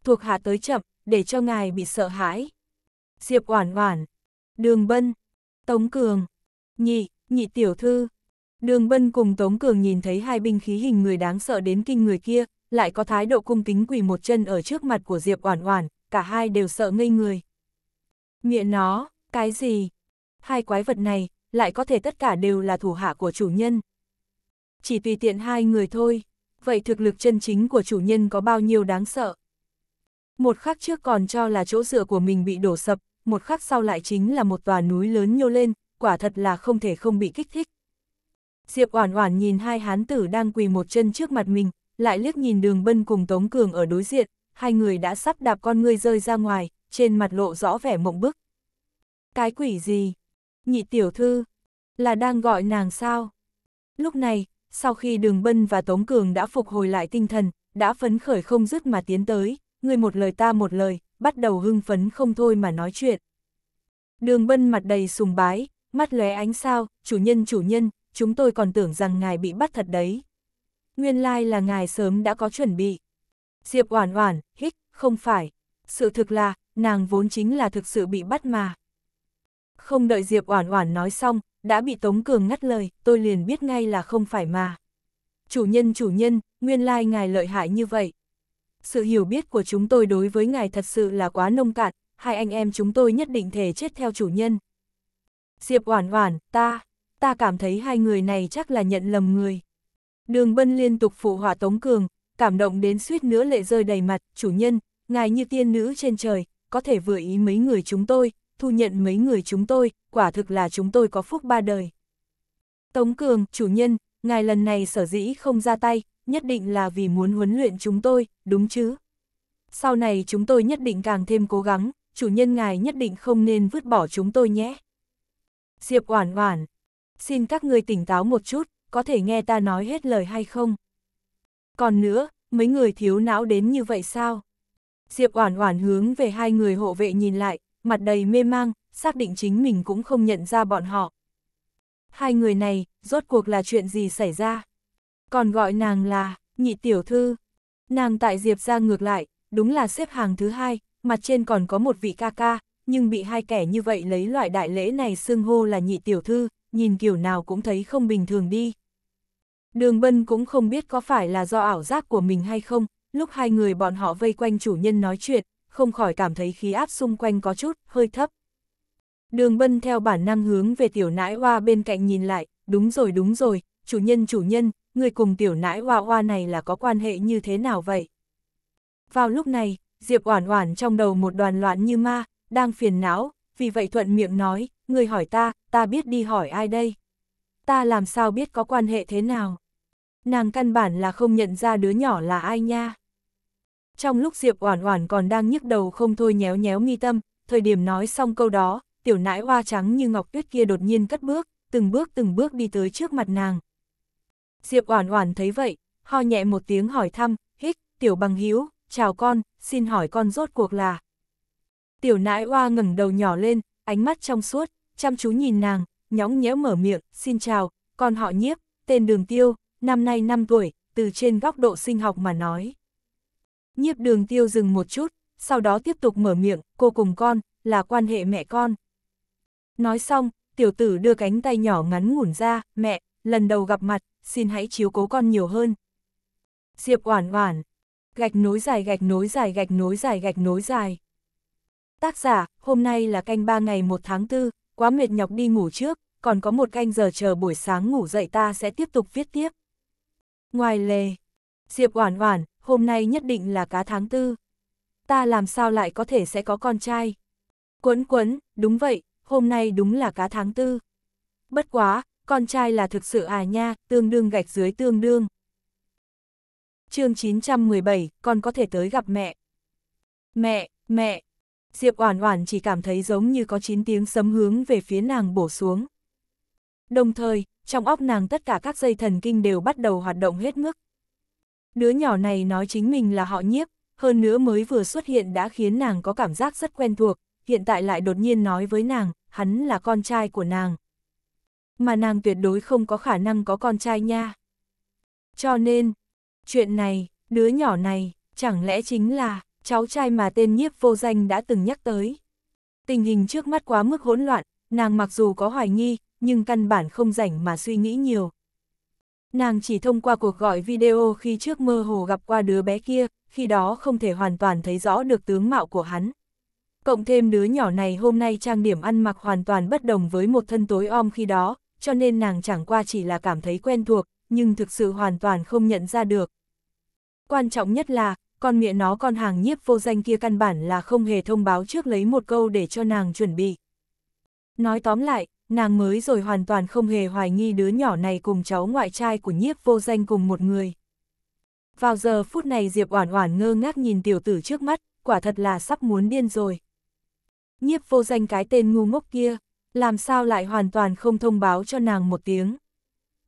Speaker 1: Thuộc hạ tới chậm, để cho ngài bị sợ hãi. Diệp Oản Oản, Đường Bân, Tống Cường, Nhị, Nhị tiểu thư. Đường Bân cùng Tống Cường nhìn thấy hai binh khí hình người đáng sợ đến kinh người kia, lại có thái độ cung kính quỳ một chân ở trước mặt của Diệp Oản Oản, cả hai đều sợ ngây người. Miệng nó, cái gì? Hai quái vật này, lại có thể tất cả đều là thủ hạ của chủ nhân. Chỉ tùy tiện hai người thôi, vậy thực lực chân chính của chủ nhân có bao nhiêu đáng sợ? Một khắc trước còn cho là chỗ dựa của mình bị đổ sập, một khắc sau lại chính là một tòa núi lớn nhô lên, quả thật là không thể không bị kích thích. Diệp Oản Oản nhìn hai hán tử đang quỳ một chân trước mặt mình, lại liếc nhìn Đường Bân cùng Tống Cường ở đối diện, hai người đã sắp đạp con người rơi ra ngoài, trên mặt lộ rõ vẻ mộng bức. Cái quỷ gì? Nhị tiểu thư là đang gọi nàng sao? Lúc này, sau khi Đường Bân và Tống Cường đã phục hồi lại tinh thần, đã phấn khởi không dứt mà tiến tới người một lời ta một lời, bắt đầu hưng phấn không thôi mà nói chuyện. Đường bân mặt đầy sùng bái, mắt lóe ánh sao, chủ nhân chủ nhân, chúng tôi còn tưởng rằng ngài bị bắt thật đấy. Nguyên lai là ngài sớm đã có chuẩn bị. Diệp oản oản, hích, không phải. Sự thực là, nàng vốn chính là thực sự bị bắt mà. Không đợi Diệp oản oản nói xong, đã bị Tống Cường ngắt lời, tôi liền biết ngay là không phải mà. Chủ nhân chủ nhân, nguyên lai ngài lợi hại như vậy, sự hiểu biết của chúng tôi đối với ngài thật sự là quá nông cạn, hai anh em chúng tôi nhất định thể chết theo chủ nhân. Diệp Oản Oản, ta, ta cảm thấy hai người này chắc là nhận lầm người. Đường Bân liên tục phụ họa Tống Cường, cảm động đến suýt nữa lệ rơi đầy mặt, chủ nhân, ngài như tiên nữ trên trời, có thể vừa ý mấy người chúng tôi, thu nhận mấy người chúng tôi, quả thực là chúng tôi có phúc ba đời. Tống Cường, chủ nhân, ngài lần này sở dĩ không ra tay, nhất định là vì muốn huấn luyện chúng tôi, đúng chứ? Sau này chúng tôi nhất định càng thêm cố gắng, chủ nhân ngài nhất định không nên vứt bỏ chúng tôi nhé. Diệp Oản Oản, xin các người tỉnh táo một chút, có thể nghe ta nói hết lời hay không? Còn nữa, mấy người thiếu não đến như vậy sao? Diệp Oản Oản hướng về hai người hộ vệ nhìn lại, mặt đầy mê mang, xác định chính mình cũng không nhận ra bọn họ. Hai người này, rốt cuộc là chuyện gì xảy ra? còn gọi nàng là nhị tiểu thư. Nàng tại Diệp ra ngược lại, đúng là xếp hàng thứ hai, mặt trên còn có một vị ca ca, nhưng bị hai kẻ như vậy lấy loại đại lễ này xưng hô là nhị tiểu thư, nhìn kiểu nào cũng thấy không bình thường đi. Đường Bân cũng không biết có phải là do ảo giác của mình hay không, lúc hai người bọn họ vây quanh chủ nhân nói chuyện, không khỏi cảm thấy khí áp xung quanh có chút, hơi thấp. Đường Bân theo bản năng hướng về tiểu nãi hoa bên cạnh nhìn lại, đúng rồi đúng rồi, chủ nhân chủ nhân, người cùng tiểu nãi hoa hoa này là có quan hệ như thế nào vậy? Vào lúc này, Diệp Oản Oản trong đầu một đoàn loạn như ma, đang phiền não, vì vậy thuận miệng nói, người hỏi ta, ta biết đi hỏi ai đây? Ta làm sao biết có quan hệ thế nào? Nàng căn bản là không nhận ra đứa nhỏ là ai nha. Trong lúc Diệp Oản Oản còn đang nhức đầu không thôi nhéo nhéo mi tâm, thời điểm nói xong câu đó, tiểu nãi hoa trắng như ngọc tuyết kia đột nhiên cất bước, từng bước từng bước đi tới trước mặt nàng, Diệp Oản Oản thấy vậy, ho nhẹ một tiếng hỏi thăm, "Hích, tiểu bằng hữu, chào con, xin hỏi con rốt cuộc là?" Tiểu nãi oa ngẩng đầu nhỏ lên, ánh mắt trong suốt, chăm chú nhìn nàng, nhõng nhẽo mở miệng, "Xin chào, con họ Nhiếp, tên Đường Tiêu, năm nay 5 tuổi, từ trên góc độ sinh học mà nói." Nhiếp Đường Tiêu dừng một chút, sau đó tiếp tục mở miệng, "Cô cùng con là quan hệ mẹ con." Nói xong, tiểu tử đưa cánh tay nhỏ ngắn ngủn ra, "Mẹ, lần đầu gặp mặt, xin hãy chiếu cố con nhiều hơn. Diệp Oản Oản, gạch nối dài gạch nối dài gạch nối dài gạch nối dài. Tác giả, hôm nay là canh 3 ngày 1 tháng 4, quá mệt nhọc đi ngủ trước, còn có một canh giờ chờ buổi sáng ngủ dậy ta sẽ tiếp tục viết tiếp. Ngoài lề, Diệp Oản Oản, hôm nay nhất định là cá tháng 4. Ta làm sao lại có thể sẽ có con trai? Quấn quấn, đúng vậy, hôm nay đúng là cá tháng 4. Bất quá, con trai là thực sự à nha, tương đương gạch dưới tương đương. chương 917, con có thể tới gặp mẹ. Mẹ, mẹ. Diệp Oản Oản chỉ cảm thấy giống như có 9 tiếng sấm hướng về phía nàng bổ xuống. Đồng thời, trong óc nàng tất cả các dây thần kinh đều bắt đầu hoạt động hết mức. Đứa nhỏ này nói chính mình là họ nhiếp, hơn nữa mới vừa xuất hiện đã khiến nàng có cảm giác rất quen thuộc, hiện tại lại đột nhiên nói với nàng, hắn là con trai của nàng, mà nàng tuyệt đối không có khả năng có con trai nha. Cho nên, chuyện này, đứa nhỏ này, chẳng lẽ chính là cháu trai mà tên nhiếp vô danh đã từng nhắc tới. Tình hình trước mắt quá mức hỗn loạn, nàng mặc dù có hoài nghi, nhưng căn bản không rảnh mà suy nghĩ nhiều. Nàng chỉ thông qua cuộc gọi video khi trước mơ hồ gặp qua đứa bé kia, khi đó không thể hoàn toàn thấy rõ được tướng mạo của hắn. Cộng thêm đứa nhỏ này hôm nay trang điểm ăn mặc hoàn toàn bất đồng với một thân tối om khi đó, cho nên nàng chẳng qua chỉ là cảm thấy quen thuộc, nhưng thực sự hoàn toàn không nhận ra được. Quan trọng nhất là, con mẹ nó con hàng nhiếp vô danh kia căn bản là không hề thông báo trước lấy một câu để cho nàng chuẩn bị. Nói tóm lại, nàng mới rồi hoàn toàn không hề hoài nghi đứa nhỏ này cùng cháu ngoại trai của nhiếp vô danh cùng một người. Vào giờ phút này Diệp Oản Oản ngơ ngác nhìn tiểu tử trước mắt, quả thật là sắp muốn điên rồi. Nhiếp vô danh cái tên ngu ngốc kia, làm sao lại hoàn toàn không thông báo cho nàng một tiếng.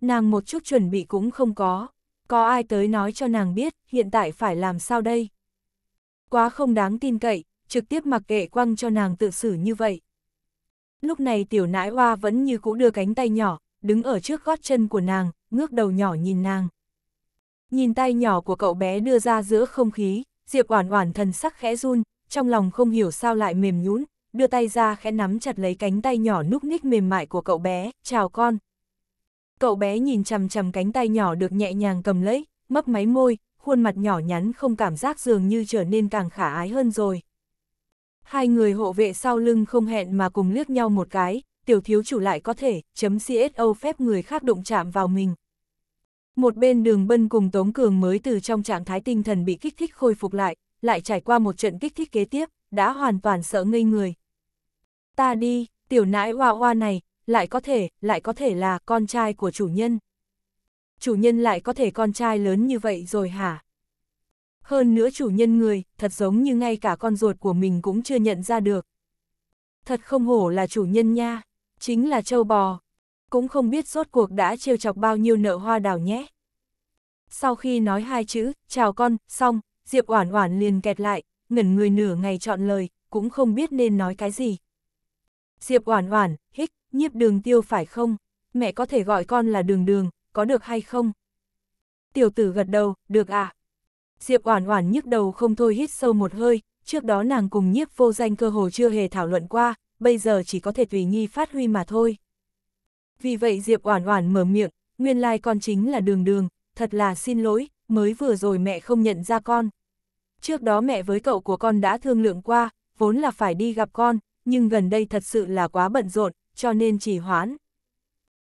Speaker 1: Nàng một chút chuẩn bị cũng không có, có ai tới nói cho nàng biết hiện tại phải làm sao đây. Quá không đáng tin cậy, trực tiếp mặc kệ quăng cho nàng tự xử như vậy. Lúc này tiểu nãi hoa vẫn như cũ đưa cánh tay nhỏ, đứng ở trước gót chân của nàng, ngước đầu nhỏ nhìn nàng. Nhìn tay nhỏ của cậu bé đưa ra giữa không khí, Diệp Oản Oản thần sắc khẽ run, trong lòng không hiểu sao lại mềm nhũn, đưa tay ra khẽ nắm chặt lấy cánh tay nhỏ núp ních mềm mại của cậu bé, chào con. Cậu bé nhìn chằm chằm cánh tay nhỏ được nhẹ nhàng cầm lấy, mấp máy môi, khuôn mặt nhỏ nhắn không cảm giác dường như trở nên càng khả ái hơn rồi. Hai người hộ vệ sau lưng không hẹn mà cùng liếc nhau một cái, tiểu thiếu chủ lại có thể, chấm CSO phép người khác đụng chạm vào mình. Một bên đường bân cùng Tống Cường mới từ trong trạng thái tinh thần bị kích thích khôi phục lại, lại trải qua một trận kích thích kế tiếp đã hoàn toàn sợ ngây người. Ta đi, tiểu nãi hoa hoa này, lại có thể, lại có thể là con trai của chủ nhân. Chủ nhân lại có thể con trai lớn như vậy rồi hả? Hơn nữa chủ nhân người, thật giống như ngay cả con ruột của mình cũng chưa nhận ra được. Thật không hổ là chủ nhân nha, chính là châu bò. Cũng không biết rốt cuộc đã trêu chọc bao nhiêu nợ hoa đào nhé. Sau khi nói hai chữ, chào con, xong, Diệp Oản Oản liền kẹt lại, ngẩn người nửa ngày chọn lời, cũng không biết nên nói cái gì. Diệp oản oản, hích, nhiếp đường tiêu phải không? Mẹ có thể gọi con là đường đường, có được hay không? Tiểu tử gật đầu, được ạ. À? Diệp oản oản nhức đầu không thôi hít sâu một hơi, trước đó nàng cùng nhiếp vô danh cơ hồ chưa hề thảo luận qua, bây giờ chỉ có thể tùy nghi phát huy mà thôi. Vì vậy Diệp oản oản mở miệng, nguyên lai like con chính là đường đường, thật là xin lỗi, mới vừa rồi mẹ không nhận ra con. Trước đó mẹ với cậu của con đã thương lượng qua, vốn là phải đi gặp con, nhưng gần đây thật sự là quá bận rộn, cho nên chỉ hoãn.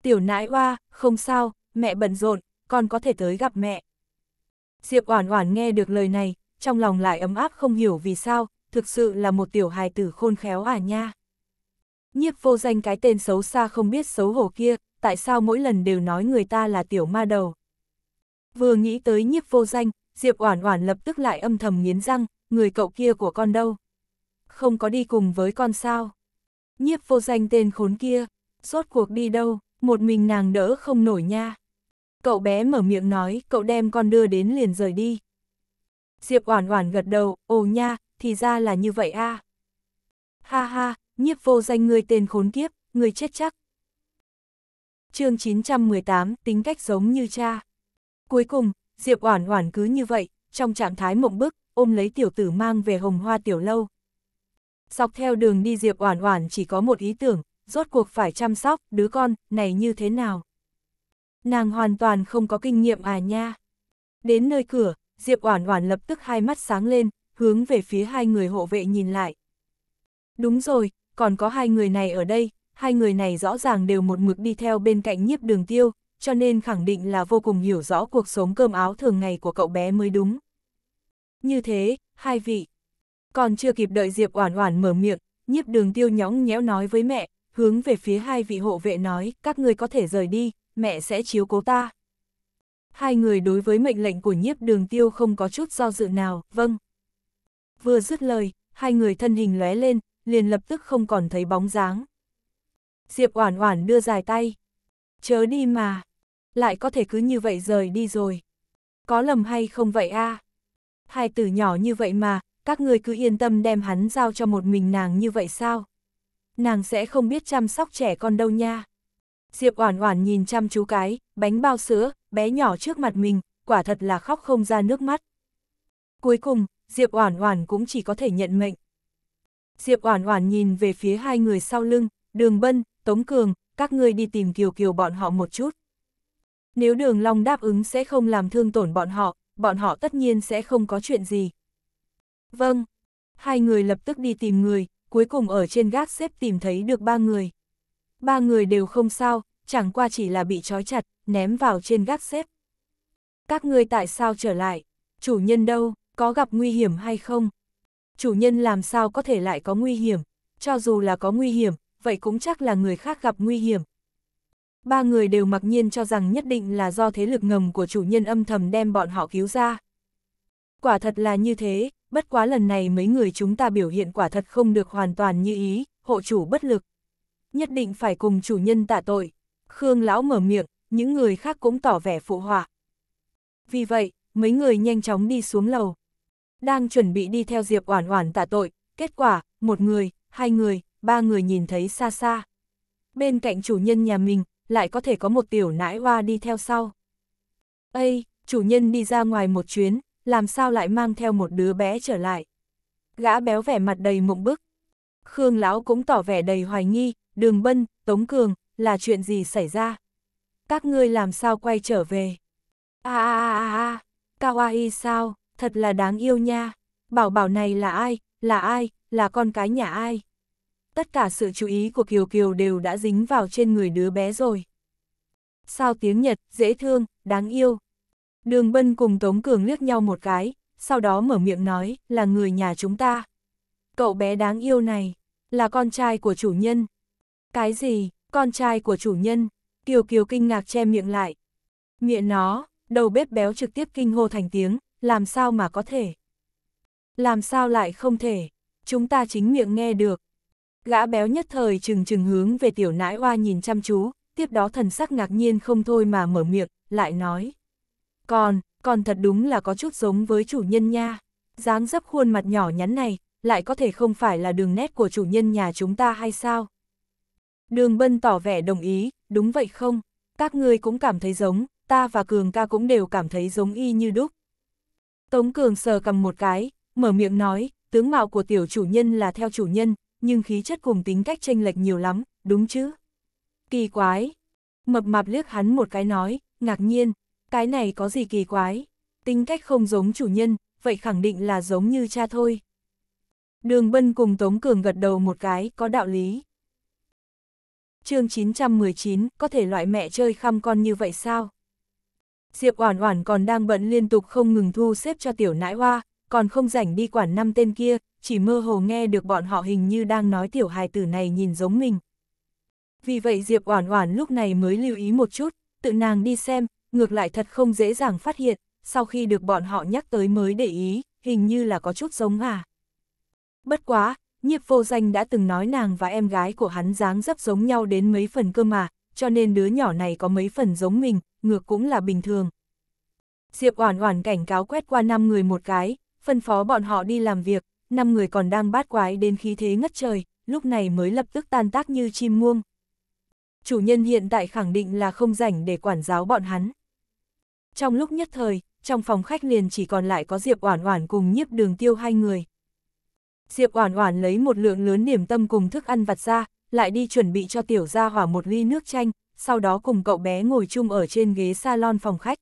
Speaker 1: Tiểu nãi oa, không sao, mẹ bận rộn, con có thể tới gặp mẹ. Diệp Oản Oản nghe được lời này, trong lòng lại ấm áp không hiểu vì sao, thực sự là một tiểu hài tử khôn khéo à nha. Nhiếp vô danh cái tên xấu xa không biết xấu hổ kia, tại sao mỗi lần đều nói người ta là tiểu ma đầu. Vừa nghĩ tới nhiếp vô danh, Diệp Oản Oản lập tức lại âm thầm nghiến răng, người cậu kia của con đâu? Không có đi cùng với con sao? Nhiếp vô danh tên khốn kia, rốt cuộc đi đâu, một mình nàng đỡ không nổi nha. Cậu bé mở miệng nói, cậu đem con đưa đến liền rời đi. Diệp Oản Oản gật đầu, ồ nha, thì ra là như vậy a. Ha ha, nhiếp vô danh ngươi tên khốn kiếp, ngươi chết chắc. Chương 918, tính cách giống như cha. Cuối cùng, Diệp Oản Oản cứ như vậy, trong trạng thái mộng bức, ôm lấy tiểu tử mang về Hồng Hoa tiểu lâu. Dọc theo đường đi Diệp Oản Oản chỉ có một ý tưởng, rốt cuộc phải chăm sóc đứa con này như thế nào. Nàng hoàn toàn không có kinh nghiệm à nha. Đến nơi cửa, Diệp Oản Oản lập tức hai mắt sáng lên, hướng về phía hai người hộ vệ nhìn lại. Đúng rồi, còn có hai người này ở đây, hai người này rõ ràng đều một mực đi theo bên cạnh nhiếp đường tiêu, cho nên khẳng định là vô cùng hiểu rõ cuộc sống cơm áo thường ngày của cậu bé mới đúng. Như thế, hai vị. Còn chưa kịp đợi Diệp Oản Oản mở miệng, Nhiếp Đường Tiêu nhõng nhẽo nói với mẹ, hướng về phía hai vị hộ vệ nói, các ngươi có thể rời đi, mẹ sẽ chiếu cố ta. Hai người đối với mệnh lệnh của Nhiếp Đường Tiêu không có chút do dự nào, vâng. Vừa dứt lời, hai người thân hình lóe lên, liền lập tức không còn thấy bóng dáng. Diệp Oản Oản đưa dài tay, chớ đi mà lại có thể cứ như vậy rời đi rồi. Có lầm hay không vậy a? À? Hai tử nhỏ như vậy mà, các người cứ yên tâm đem hắn giao cho một mình nàng như vậy sao? Nàng sẽ không biết chăm sóc trẻ con đâu nha. Diệp Oản Oản nhìn chăm chú cái, bánh bao sữa, bé nhỏ trước mặt mình, quả thật là khóc không ra nước mắt. Cuối cùng, Diệp Oản Oản cũng chỉ có thể nhận mệnh. Diệp Oản Oản nhìn về phía hai người sau lưng, Đường Bân, Tống Cường, các ngươi đi tìm Kiều Kiều bọn họ một chút. Nếu đường long đáp ứng sẽ không làm thương tổn bọn họ, bọn họ tất nhiên sẽ không có chuyện gì. Vâng. Hai người lập tức đi tìm người, cuối cùng ở trên gác xếp tìm thấy được ba người. Ba người đều không sao, chẳng qua chỉ là bị trói chặt, ném vào trên gác xếp. Các người tại sao trở lại? Chủ nhân đâu, có gặp nguy hiểm hay không? Chủ nhân làm sao có thể lại có nguy hiểm? Cho dù là có nguy hiểm, vậy cũng chắc là người khác gặp nguy hiểm, Ba người đều mặc nhiên cho rằng nhất định là do thế lực ngầm của chủ nhân âm thầm đem bọn họ cứu ra. Quả thật là như thế, bất quá lần này mấy người chúng ta biểu hiện quả thật không được hoàn toàn như ý, hộ chủ bất lực. Nhất định phải cùng chủ nhân tạ tội. Khương lão mở miệng, những người khác cũng tỏ vẻ phụ họa. Vì vậy, mấy người nhanh chóng đi xuống lầu. Đang chuẩn bị đi theo Diệp Oản Oản tạ tội, kết quả, một người, hai người, ba người nhìn thấy xa xa. Bên cạnh chủ nhân nhà mình, lại có thể có một tiểu nãi hoa đi theo sau. Ây, chủ nhân đi ra ngoài một chuyến, làm sao lại mang theo một đứa bé trở lại. Gã béo vẻ mặt đầy mộng bức. Khương lão cũng tỏ vẻ đầy hoài nghi, đường bân, tống cường, là chuyện gì xảy ra. Các ngươi làm sao quay trở về. a a a a kawaii sao, thật là đáng yêu nha. Bảo bảo này là ai, là ai, là con cái nhà ai tất cả sự chú ý của Kiều Kiều đều đã dính vào trên người đứa bé rồi. Sao tiếng Nhật, dễ thương, đáng yêu. Đường Bân cùng Tống Cường liếc nhau một cái, sau đó mở miệng nói, là người nhà chúng ta. Cậu bé đáng yêu này, là con trai của chủ nhân. Cái gì, con trai của chủ nhân? Kiều Kiều kinh ngạc che miệng lại. Miệng nó, đầu bếp béo trực tiếp kinh hô thành tiếng, làm sao mà có thể? Làm sao lại không thể? Chúng ta chính miệng nghe được. Gã béo nhất thời trừng trừng hướng về tiểu nãi hoa nhìn chăm chú, tiếp đó thần sắc ngạc nhiên không thôi mà mở miệng, lại nói. Còn, còn thật đúng là có chút giống với chủ nhân nha. dáng dấp khuôn mặt nhỏ nhắn này, lại có thể không phải là đường nét của chủ nhân nhà chúng ta hay sao? Đường Bân tỏ vẻ đồng ý, đúng vậy không? Các ngươi cũng cảm thấy giống, ta và Cường ca cũng đều cảm thấy giống y như đúc. Tống Cường sờ cầm một cái, mở miệng nói, tướng mạo của tiểu chủ nhân là theo chủ nhân, nhưng khí chất cùng tính cách chênh lệch nhiều lắm, đúng chứ? Kỳ quái. Mập mạp liếc hắn một cái nói, ngạc nhiên, cái này có gì kỳ quái? Tính cách không giống chủ nhân, vậy khẳng định là giống như cha thôi. Đường Bân cùng Tống Cường gật đầu một cái, có đạo lý. chương 919, có thể loại mẹ chơi khăm con như vậy sao? Diệp Oản Oản còn đang bận liên tục không ngừng thu xếp cho tiểu nãi hoa, còn không rảnh đi quản năm tên kia, chỉ mơ hồ nghe được bọn họ hình như đang nói tiểu hài tử này nhìn giống mình. Vì vậy Diệp Oản Oản lúc này mới lưu ý một chút, tự nàng đi xem, ngược lại thật không dễ dàng phát hiện, sau khi được bọn họ nhắc tới mới để ý, hình như là có chút giống à. Bất quá, Nhiếp Vô Danh đã từng nói nàng và em gái của hắn dáng dấp giống nhau đến mấy phần cơ mà, cho nên đứa nhỏ này có mấy phần giống mình, ngược cũng là bình thường. Diệp Oản Oản cảnh cáo quét qua năm người một cái, phân phó bọn họ đi làm việc, năm người còn đang bát quái đến khí thế ngất trời, lúc này mới lập tức tan tác như chim muông. Chủ nhân hiện tại khẳng định là không rảnh để quản giáo bọn hắn. Trong lúc nhất thời, trong phòng khách liền chỉ còn lại có Diệp Oản Oản cùng Nhiếp Đường Tiêu hai người. Diệp Oản Oản lấy một lượng lớn điểm tâm cùng thức ăn vặt ra, lại đi chuẩn bị cho tiểu gia hỏa một ly nước chanh, sau đó cùng cậu bé ngồi chung ở trên ghế salon phòng khách.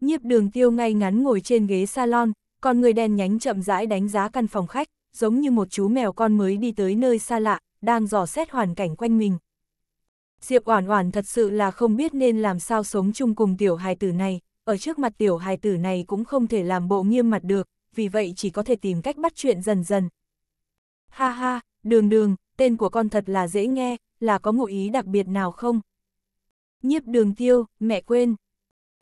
Speaker 1: Nhiếp Đường Tiêu ngay ngắn ngồi trên ghế salon, con người đen nhánh chậm rãi đánh giá căn phòng khách, giống như một chú mèo con mới đi tới nơi xa lạ, đang dò xét hoàn cảnh quanh mình. Diệp Oản Oản thật sự là không biết nên làm sao sống chung cùng tiểu hài tử này, ở trước mặt tiểu hài tử này cũng không thể làm bộ nghiêm mặt được, vì vậy chỉ có thể tìm cách bắt chuyện dần dần. Ha ha, Đường Đường, tên của con thật là dễ nghe, là có ngụ ý đặc biệt nào không? Nhiếp Đường Tiêu, mẹ quên.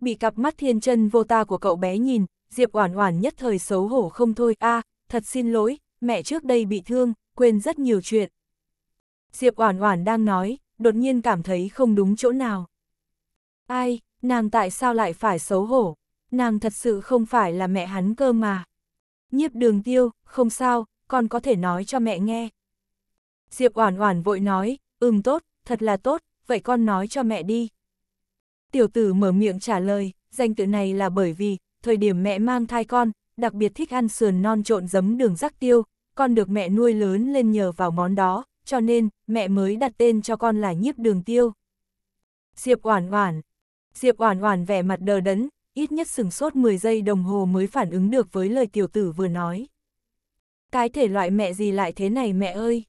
Speaker 1: Bị cặp mắt thiên chân vô ta của cậu bé nhìn, Diệp Oản Oản nhất thời xấu hổ không thôi, a, thật xin lỗi, mẹ trước đây bị thương, quên rất nhiều chuyện. Diệp Oản Oản đang nói, đột nhiên cảm thấy không đúng chỗ nào. Ai, nàng tại sao lại phải xấu hổ? Nàng thật sự không phải là mẹ hắn cơ mà. Nhiếp Đường Tiêu, không sao, con có thể nói cho mẹ nghe. Diệp Oản Oản vội nói, "Ừm tốt, thật là tốt, vậy con nói cho mẹ đi." Tiểu tử mở miệng trả lời, danh tự này là bởi vì thời điểm mẹ mang thai con, đặc biệt thích ăn sườn non trộn giấm đường rắc tiêu, con được mẹ nuôi lớn lên nhờ vào món đó, cho nên mẹ mới đặt tên cho con là nhiếp đường tiêu. Diệp Oản Oản Diệp Oản Oản vẻ mặt đờ đẫn, ít nhất sừng sốt 10 giây đồng hồ mới phản ứng được với lời tiểu tử vừa nói. Cái thể loại mẹ gì lại thế này mẹ ơi?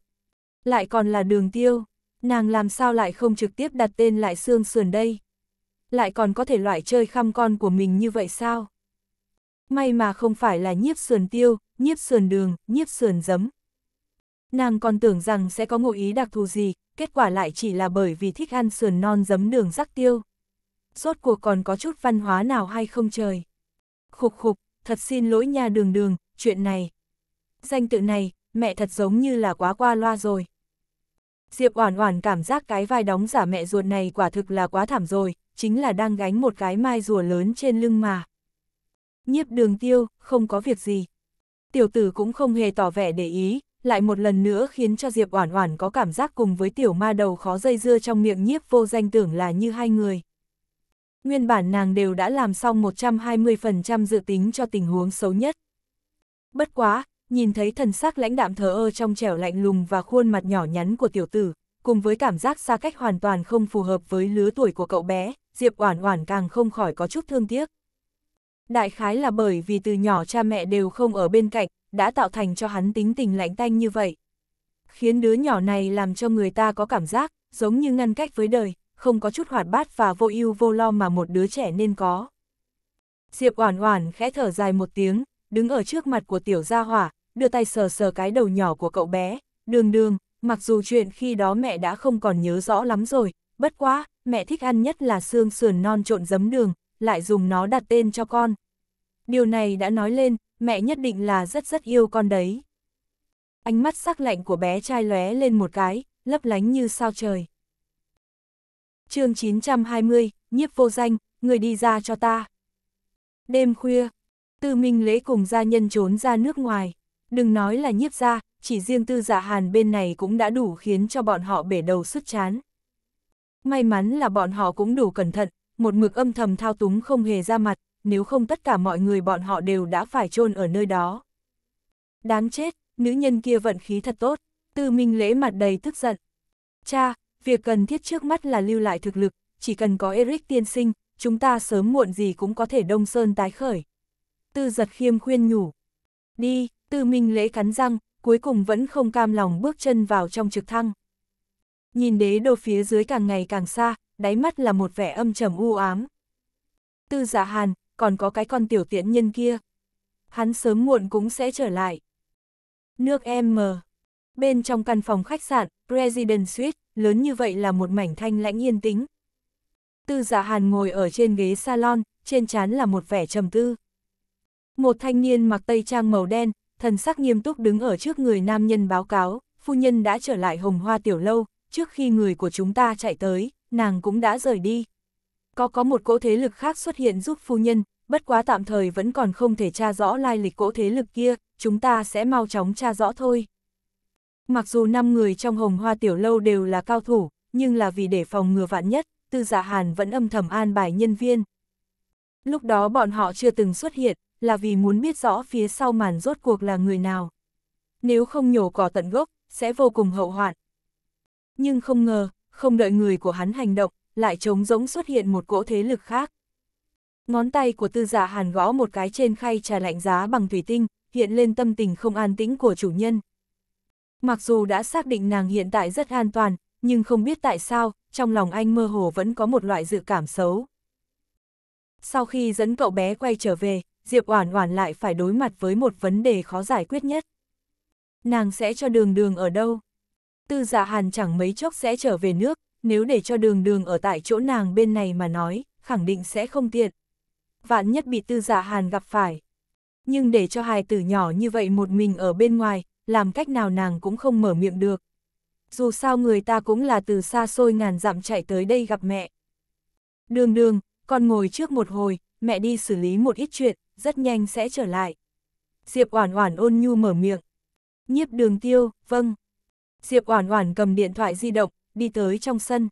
Speaker 1: Lại còn là đường tiêu, nàng làm sao lại không trực tiếp đặt tên lại xương sườn đây? Lại còn có thể loại chơi khăm con của mình như vậy sao? may mà không phải là nhiếp sườn tiêu, nhiếp sườn đường, nhiếp sườn giấm. Nàng còn tưởng rằng sẽ có ngụ ý đặc thù gì, kết quả lại chỉ là bởi vì thích ăn sườn non giấm đường rắc tiêu. Rốt cuộc còn có chút văn hóa nào hay không trời. Khục khục, thật xin lỗi nhà đường đường, chuyện này. Danh tự này, mẹ thật giống như là quá qua loa rồi. Diệp Oản Oản cảm giác cái vai đóng giả mẹ ruột này quả thực là quá thảm rồi, chính là đang gánh một cái mai rùa lớn trên lưng mà nhiếp đường tiêu, không có việc gì. Tiểu tử cũng không hề tỏ vẻ để ý, lại một lần nữa khiến cho Diệp Oản Oản có cảm giác cùng với tiểu ma đầu khó dây dưa trong miệng nhiếp vô danh tưởng là như hai người. Nguyên bản nàng đều đã làm xong 120% dự tính cho tình huống xấu nhất. Bất quá, nhìn thấy thần sắc lãnh đạm thờ ơ trong trẻo lạnh lùng và khuôn mặt nhỏ nhắn của tiểu tử, cùng với cảm giác xa cách hoàn toàn không phù hợp với lứa tuổi của cậu bé, Diệp Oản Oản càng không khỏi có chút thương tiếc. Đại khái là bởi vì từ nhỏ cha mẹ đều không ở bên cạnh, đã tạo thành cho hắn tính tình lạnh tanh như vậy. Khiến đứa nhỏ này làm cho người ta có cảm giác, giống như ngăn cách với đời, không có chút hoạt bát và vô ưu vô lo mà một đứa trẻ nên có. Diệp Oản Oản khẽ thở dài một tiếng, đứng ở trước mặt của tiểu gia hỏa, đưa tay sờ sờ cái đầu nhỏ của cậu bé, đường đường, mặc dù chuyện khi đó mẹ đã không còn nhớ rõ lắm rồi, bất quá, mẹ thích ăn nhất là xương sườn non trộn giấm đường, lại dùng nó đặt tên cho con. Điều này đã nói lên, mẹ nhất định là rất rất yêu con đấy. Ánh mắt sắc lạnh của bé trai lóe lên một cái, lấp lánh như sao trời. chương 920, nhiếp vô danh, người đi ra cho ta. Đêm khuya, tư minh lễ cùng gia nhân trốn ra nước ngoài. Đừng nói là nhiếp ra, chỉ riêng tư Dạ hàn bên này cũng đã đủ khiến cho bọn họ bể đầu sứt chán. May mắn là bọn họ cũng đủ cẩn thận, một mực âm thầm thao túng không hề ra mặt, nếu không tất cả mọi người bọn họ đều đã phải chôn ở nơi đó. Đáng chết, nữ nhân kia vận khí thật tốt, tư minh lễ mặt đầy tức giận. Cha, việc cần thiết trước mắt là lưu lại thực lực, chỉ cần có Eric tiên sinh, chúng ta sớm muộn gì cũng có thể đông sơn tái khởi. Tư giật khiêm khuyên nhủ. Đi, tư minh lễ cắn răng, cuối cùng vẫn không cam lòng bước chân vào trong trực thăng. Nhìn đế đô phía dưới càng ngày càng xa, đáy mắt là một vẻ âm trầm u ám. Tư giả dạ hàn, còn có cái con tiểu tiện nhân kia. Hắn sớm muộn cũng sẽ trở lại. Nước em mờ. Bên trong căn phòng khách sạn, President Suite, lớn như vậy là một mảnh thanh lãnh yên tĩnh. Tư giả dạ hàn ngồi ở trên ghế salon, trên trán là một vẻ trầm tư. Một thanh niên mặc tây trang màu đen, thần sắc nghiêm túc đứng ở trước người nam nhân báo cáo, phu nhân đã trở lại hồng hoa tiểu lâu, trước khi người của chúng ta chạy tới, nàng cũng đã rời đi. Có có một cỗ thế lực khác xuất hiện giúp phu nhân, bất quá tạm thời vẫn còn không thể tra rõ lai lịch cỗ thế lực kia, chúng ta sẽ mau chóng tra rõ thôi. Mặc dù 5 người trong hồng hoa tiểu lâu đều là cao thủ, nhưng là vì để phòng ngừa vạn nhất, tư dạ hàn vẫn âm thầm an bài nhân viên. Lúc đó bọn họ chưa từng xuất hiện, là vì muốn biết rõ phía sau màn rốt cuộc là người nào. Nếu không nhổ cỏ tận gốc, sẽ vô cùng hậu hoạn. Nhưng không ngờ, không đợi người của hắn hành động, lại trống rỗng xuất hiện một cỗ thế lực khác. Ngón tay của tư giả dạ hàn gõ một cái trên khay trà lạnh giá bằng thủy tinh, hiện lên tâm tình không an tĩnh của chủ nhân. Mặc dù đã xác định nàng hiện tại rất an toàn, nhưng không biết tại sao, trong lòng anh mơ hồ vẫn có một loại dự cảm xấu. Sau khi dẫn cậu bé quay trở về, Diệp Oản Oản lại phải đối mặt với một vấn đề khó giải quyết nhất. Nàng sẽ cho đường đường ở đâu? Tư dạ hàn chẳng mấy chốc sẽ trở về nước, nếu để cho đường đường ở tại chỗ nàng bên này mà nói, khẳng định sẽ không tiện. Vạn nhất bị tư dạ hàn gặp phải. Nhưng để cho hài tử nhỏ như vậy một mình ở bên ngoài, làm cách nào nàng cũng không mở miệng được. Dù sao người ta cũng là từ xa xôi ngàn dặm chạy tới đây gặp mẹ. Đường đường, con ngồi trước một hồi, mẹ đi xử lý một ít chuyện, rất nhanh sẽ trở lại. Diệp Oản Oản ôn nhu mở miệng. Nhiếp Đường Tiêu, vâng. Diệp Oản Oản cầm điện thoại di động, đi tới trong sân.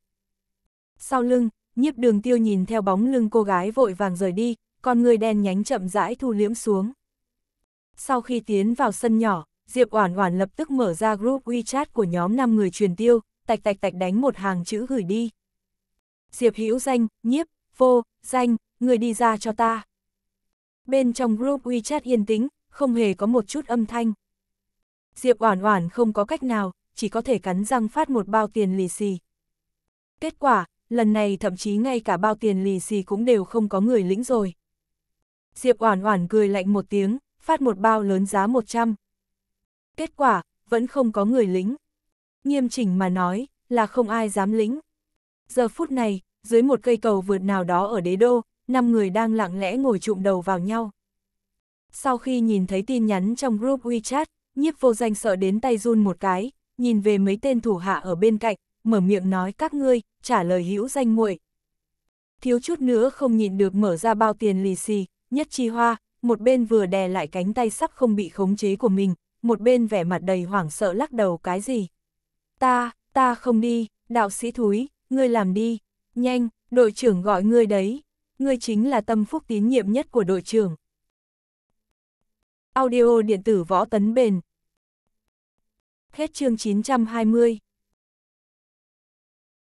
Speaker 1: Sau lưng, Nhiếp Đường Tiêu nhìn theo bóng lưng cô gái vội vàng rời đi, con người đen nhánh chậm rãi thu liễm xuống. Sau khi tiến vào sân nhỏ, Diệp Oản Oản lập tức mở ra group WeChat của nhóm 5 người truyền tiêu, tạch tạch tạch đánh một hàng chữ gửi đi. Diệp Hữu Danh, Nhiếp, Vô, Danh, người đi ra cho ta. Bên trong group WeChat yên tĩnh, không hề có một chút âm thanh. Diệp Oản Oản không có cách nào, chỉ có thể cắn răng phát một bao tiền lì xì. Kết quả, lần này thậm chí ngay cả bao tiền lì xì cũng đều không có người lĩnh rồi. Diệp Oản Oản cười lạnh một tiếng, phát một bao lớn giá 100. Kết quả, vẫn không có người lĩnh. Nghiêm chỉnh mà nói, là không ai dám lĩnh. Giờ phút này, dưới một cây cầu vượt nào đó ở đế đô, năm người đang lặng lẽ ngồi chụm đầu vào nhau. Sau khi nhìn thấy tin nhắn trong group WeChat, nhiếp vô danh sợ đến tay run một cái, nhìn về mấy tên thủ hạ ở bên cạnh, mở miệng nói các ngươi, trả lời hữu danh muội. Thiếu chút nữa không nhịn được mở ra bao tiền lì xì, nhất chi hoa, một bên vừa đè lại cánh tay sắp không bị khống chế của mình, một bên vẻ mặt đầy hoảng sợ lắc đầu cái gì. Ta, ta không đi, đạo sĩ thúi, ngươi làm đi, nhanh, đội trưởng gọi ngươi đấy, ngươi chính là tâm phúc tín nhiệm nhất của đội trưởng. Audio điện tử võ tấn bền Hết chương 920